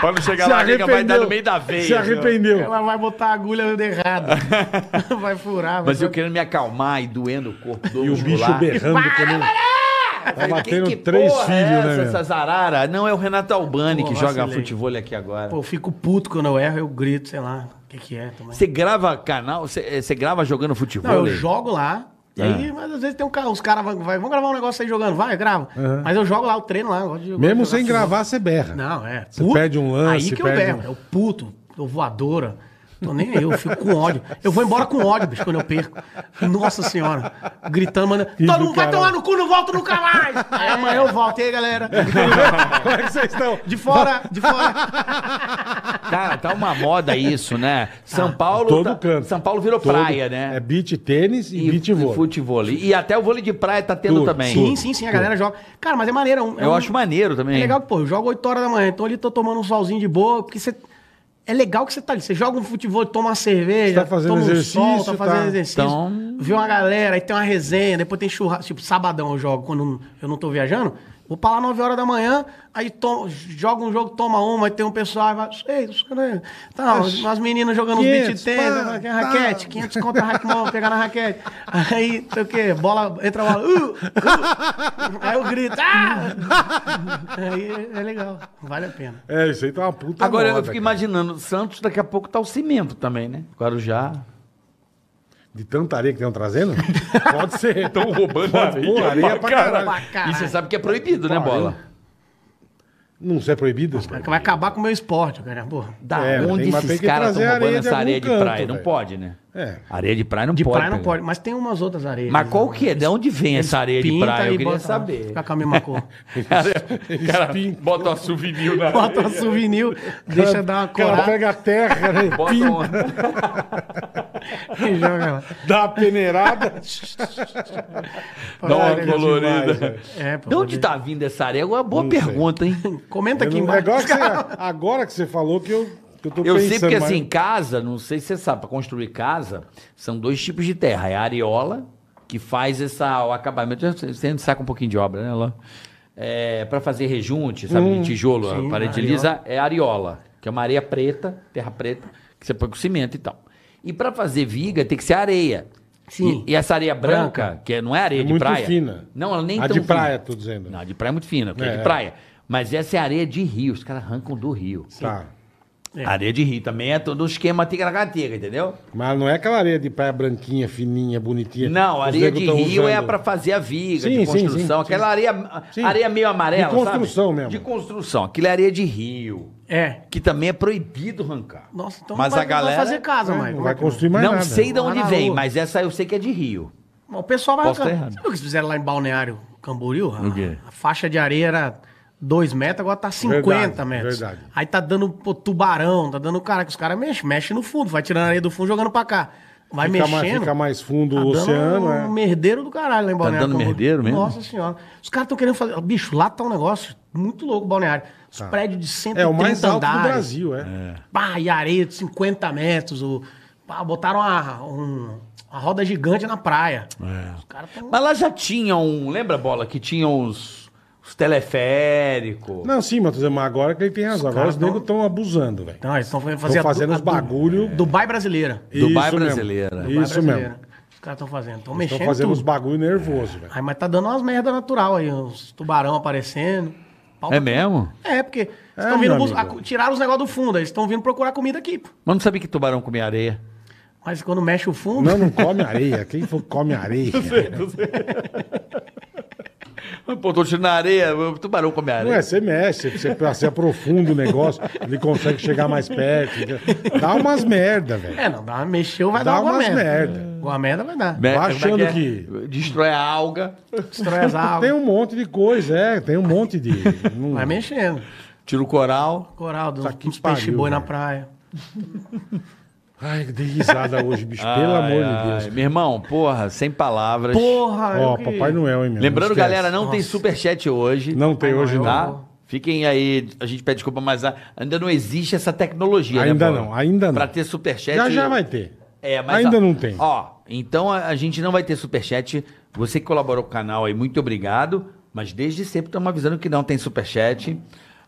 Quando chegar lá, a nega vai dar no meio da veia. Se viu? arrependeu. Ela vai botar a agulha de errado. Vai furar. Mas eu querendo me acalmar e doendo o corpo do E o bicho berrando também. Tá, tá que, que três é filhos, é essa, né? Essa zarara? Não, é o Renato Albani Pô, que joga futebol aqui agora. Pô, eu fico puto quando eu erro, eu grito, sei lá. O que, que é Você grava canal? Eh, você, grava jogando futebol? Não, eu jogo lá. E aí, ah. mas às vezes tem um cara, os caras vão, vão gravar um negócio aí jogando, vai, grava. Uhum. Mas eu jogo lá, o treino lá. Eu de, Mesmo sem gravar, você berra. Não, é. Você pede perde um lance. Aí que eu berro, um... é o puto, o voadora. Tô nem aí, eu fico com ódio. Eu vou embora com ódio, bicho, quando eu perco. Nossa senhora. Gritando, mano. Todo mundo vai tomar no cu, não volto nunca mais. Aí amanhã eu volto. E aí, galera? Como é que vocês estão? De fora, de fora. Cara, tá, tá uma moda isso, né? São ah, Paulo. Todo tá, canto. São Paulo virou Todo, praia, né? É beach tênis e, e beach vôlei. Futebol. E até o vôlei de praia tá tendo tudo, também. Sim, sim, sim. A galera joga. Cara, mas é maneiro. É um, eu acho maneiro também. É legal, pô. Eu jogo 8 horas da manhã. Então ali tô tomando um solzinho de boa, porque você é legal que você tá ali. Você joga um futebol, toma uma cerveja, tá fazendo toma um sol, tá, tá fazendo exercício. Então... Vê uma galera, aí tem uma resenha, depois tem churrasco. Tipo, sabadão eu jogo, quando eu não tô viajando. Vou pra lá 9 horas da manhã, aí to, joga um jogo, toma uma, aí tem um pessoal, e vai, ei, né? tá, umas meninas jogando 500, uns beat tênis, tá, raquete, 500 500 contra raquete, pegar na raquete. Aí, sei o quê, bola, entra a bola, uh, uh, aí eu grito, ah! Aí é legal, vale a pena. É, isso aí tá uma puta Agora moda, eu fico cara. imaginando, Santos daqui a pouco tá o cimento também, né? Guarujá de tanta areia que estão trazendo, pode ser. Estão roubando pode, areia. Pô, areia pra caralho. pra caralho. E você sabe que é proibido, né, Bola? Não isso é proibido? Vai acabar com o meu esporte, cara. Porra. Da é, onde esses caras estão roubando areia essa areia de, de praia? Não pode, né? É. Areia de praia não de pode. De praia não pegar. Né? pode, mas tem umas outras areias. Mas né? qual que é? De onde vem essa areia de praia? Eu queria saber. Fica com a mesma cor. cara, bota um souvenir na areia. Bota um souvenir, deixa cara, dar uma cor. pega a terra, né? bota uma... e joga lá. Dá uma peneirada. dá uma colorida. é, de onde tá vindo essa areia? É uma boa não pergunta, sei. hein? Comenta aqui embaixo. agora que você falou que eu eu, eu pensando, sei porque mas... assim, casa, não sei se você sabe, para construir casa, são dois tipos de terra. É a areola, que faz essa, o acabamento. Você saca um pouquinho de obra, né, lá? É, para fazer rejunte, sabe, hum, de tijolo, sim, é a parede lisa, é areola, que é uma areia preta, terra preta, que você põe com cimento e tal. E para fazer viga tem que ser areia. Sim. E, e essa areia branca, branca, que é, não é areia é de muito praia. fina. Não, ela nem a tão de praia, fina. tô dizendo. Não, a de praia é muito fina, porque é, é de praia. Mas essa é areia de rio, os caras arrancam do rio. Tá. É. Areia de rio também é todo um esquema ticaracateca, entendeu? Mas não é aquela areia de praia branquinha, fininha, bonitinha. Não, areia de rio é usando. é para fazer a viga, sim, de construção. Sim, sim, aquela areia, areia meio amarela, De construção sabe? mesmo. De construção. Aquilo é areia de rio. É. Que também é proibido arrancar. Nossa, então mas não vai, a galera, vai fazer casa, é, Maicon. Não vai é é? construir mais não nada. Não sei de onde vem, mas essa eu sei que é de rio. O pessoal vai Posso arrancar. Sabe o que eles fizeram lá em Balneário Camboriú? A, a faixa de areia era 2 metros, agora tá 50 verdade, metros. Verdade. Aí tá dando pô, tubarão, tá dando cara que os caras mexem, mexe no fundo, vai tirando a areia do fundo, jogando pra cá. Vai fica mexendo. Mais, fica mais fundo tá o oceano, um é. merdeiro do caralho lá em tá Balneário. Tá dando merdeiro mesmo? Nossa senhora. Os caras estão querendo fazer... Bicho, lá tá um negócio muito louco, Balneário. Os tá. prédios de 130 andares. É o mais alto andares. do Brasil, é. é. Pá, e areia de 50 metros. O... Pá, botaram uma, um, uma roda gigante na praia. É. Tão... Mas lá já tinha um... Lembra, Bola, que tinha os... Os teleférico. Não, sim, mas agora que ele tem razão. Os agora os tão... negros estão abusando, velho. Não, eles estão fazendo, fazendo os bagulho. Du... Dubai brasileira. Dubai Isso brasileira. Mesmo. Isso mesmo. Os caras estão fazendo, estão mexendo. Estão fazendo tudo. uns bagulho nervoso, velho. mas tá dando umas merda natural aí, uns tubarão aparecendo. Palma é mesmo? É, porque é, estão vindo bus... tiraram os negócios do fundo, eles estão vindo procurar comida aqui. Mas não sabia que tubarão come areia. Mas quando mexe o fundo. Não, não come areia. Quem come areia? Não sei, não sei. Botou tiro na areia, o tubarão come areia. Não é, você mexe, você, você aprofunda o negócio, ele consegue chegar mais perto. Dá umas merda, velho. É, não, dá uma mexeu, vai dá dar uma umas merda. merda. Uma merda vai dar. Merda, é achando que... É? que... Destrói a alga. Destrói as algas. Tem um monte de coisa, é, tem um monte de... Hum. Vai mexendo. Tira o coral. Coral, dos, dos peixe-boi na praia. Ai, de risada hoje, bicho. Pelo amor ai. de Deus. Meu irmão, porra, sem palavras. Porra, Ó, que... Papai Noel, hein, meu Lembrando, galera, não Nossa. tem superchat hoje. Não tem hoje, não. Tá? Fiquem aí, a gente pede desculpa, mas ainda não existe essa tecnologia, né, ainda né, não, ainda não. Pra ter superchat. Já já vai ter. É, mas. Ainda ó, não tem. Ó, então a, a, gente não vai ter superchat. Você que colaborou com o canal aí, muito obrigado. Mas desde sempre estamos avisando que não tem superchat,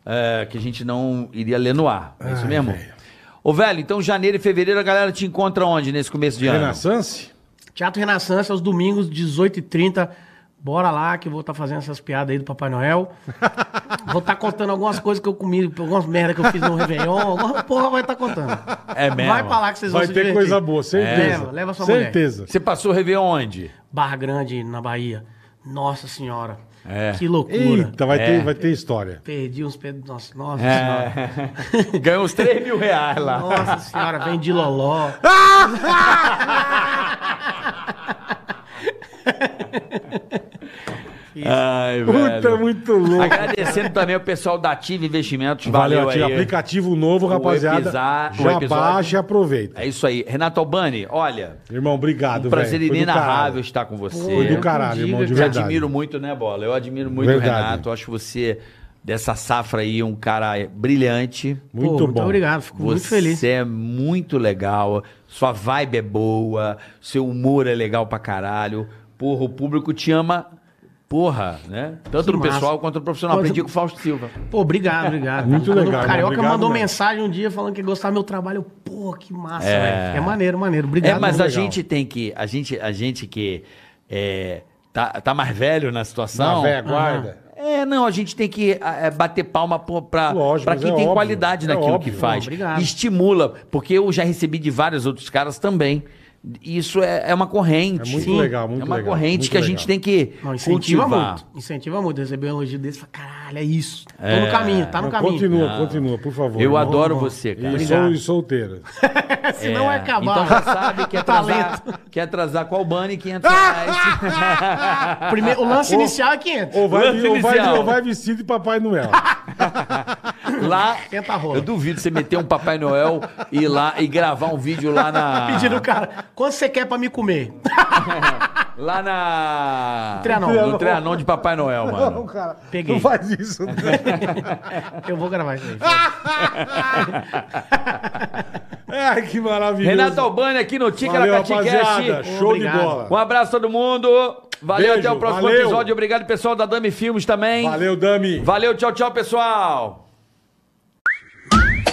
é, que a gente não iria ler no ar. É isso mesmo? Véio. Ô, velho, então janeiro e fevereiro a galera te encontra onde nesse começo de ano? Renaissance? Teatro Renaissance, aos domingos, 18h30. Bora lá que eu vou estar tá fazendo essas piadas aí do Papai Noel. vou estar tá contando algumas coisas que eu comi, algumas merda que eu fiz no Réveillon. Alguma porra vai estar tá contando. É mesmo? Vai pra lá que vocês vai vão se divertir. Vai ter coisa boa, é. certeza. Leva, leva sua certeza. mulher. Certeza. Você passou o Réveillon onde? Barra Grande, na Bahia. Nossa Senhora. É. Que loucura. Eita, vai, ter, é. vai ter história. Perdi uns pés. Nossa, nossa é. senhora. Ganhou uns 3 mil reais lá. Nossa senhora, vem de loló. Ai, Puta, velho. É muito louco. Agradecendo também o pessoal da Ativa Investimentos. Valeu, Valeu aí. Aplicativo novo, rapaziada. já baixa e aproveita. É isso aí. Renato Albani, olha. Irmão, obrigado, um prazer inenarrável estar com você. Foi do caralho, irmão, de verdade. Eu admiro muito, né, Bola? Eu admiro muito verdade. o Renato. Eu acho você dessa safra aí, um cara brilhante. Muito Pô, bom. Muito obrigado, fico você muito feliz. Você é muito legal, sua vibe é boa, seu humor é legal pra caralho. Porra, o público te ama Porra, né? Tanto que no massa. pessoal quanto no profissional. Pô, Aprendi com o Fausto Silva. Pô, obrigado, obrigado. Muito Quando legal. O Carioca obrigado, mandou mesmo. mensagem um dia falando que gostava do meu trabalho. Pô, que massa, é... velho. É maneiro, maneiro. Obrigado. É, mas a gente tem que... A gente, a gente que é, tá, tá mais velho na situação... Mais tá velho, guarda. Uhum. É, não, a gente tem que é, bater palma para quem é tem óbvio, qualidade é naquilo óbvio, que faz. Não, Estimula, porque eu já recebi de vários outros caras também. Isso é, é uma corrente. É muito Sim. legal, muito É uma legal, corrente que a gente tem que Não, incentiva cultivar. muito. Incentiva muito. Receber um elogio desse, fala, caralho, é isso. Tô é. no caminho, tá no Não, caminho. Continua, continua, por favor. Eu adoro você, cara. E, sou e solteira. Se não é, é Então já sabe que é Talento. que é atrasar com a Albani 500 reais. Primeiro, o lance inicial é 500. Ou vai, ou vai- ou vai vestido de Papai Noel. Lá. Tenta rola. Eu duvido você meter um Papai Noel e lá e gravar um vídeo lá na. Pedindo o cara, quanto você quer pra me comer? Lá na. Trianon. No Trianon de Papai Noel, mano. Não, cara. Peguei. Não faz isso. Não. Né? Eu vou gravar isso aí. ah, que maravilhoso. Renato Albani aqui no Ticaracati Cash. Show Obrigado. de bola. Um abraço a todo mundo. Valeu, Beijo, até o próximo valeu. episódio. Obrigado, pessoal da Dami Filmes também. Valeu, Dami. Valeu, tchau, tchau, pessoal.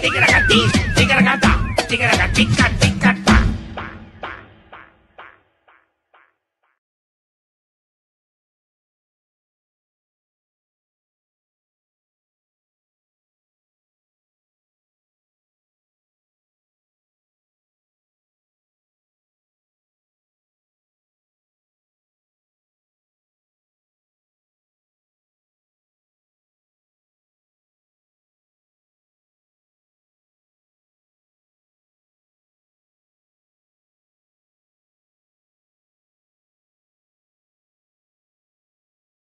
Tigra gatín, tigra gata, tigra gatica, tigra.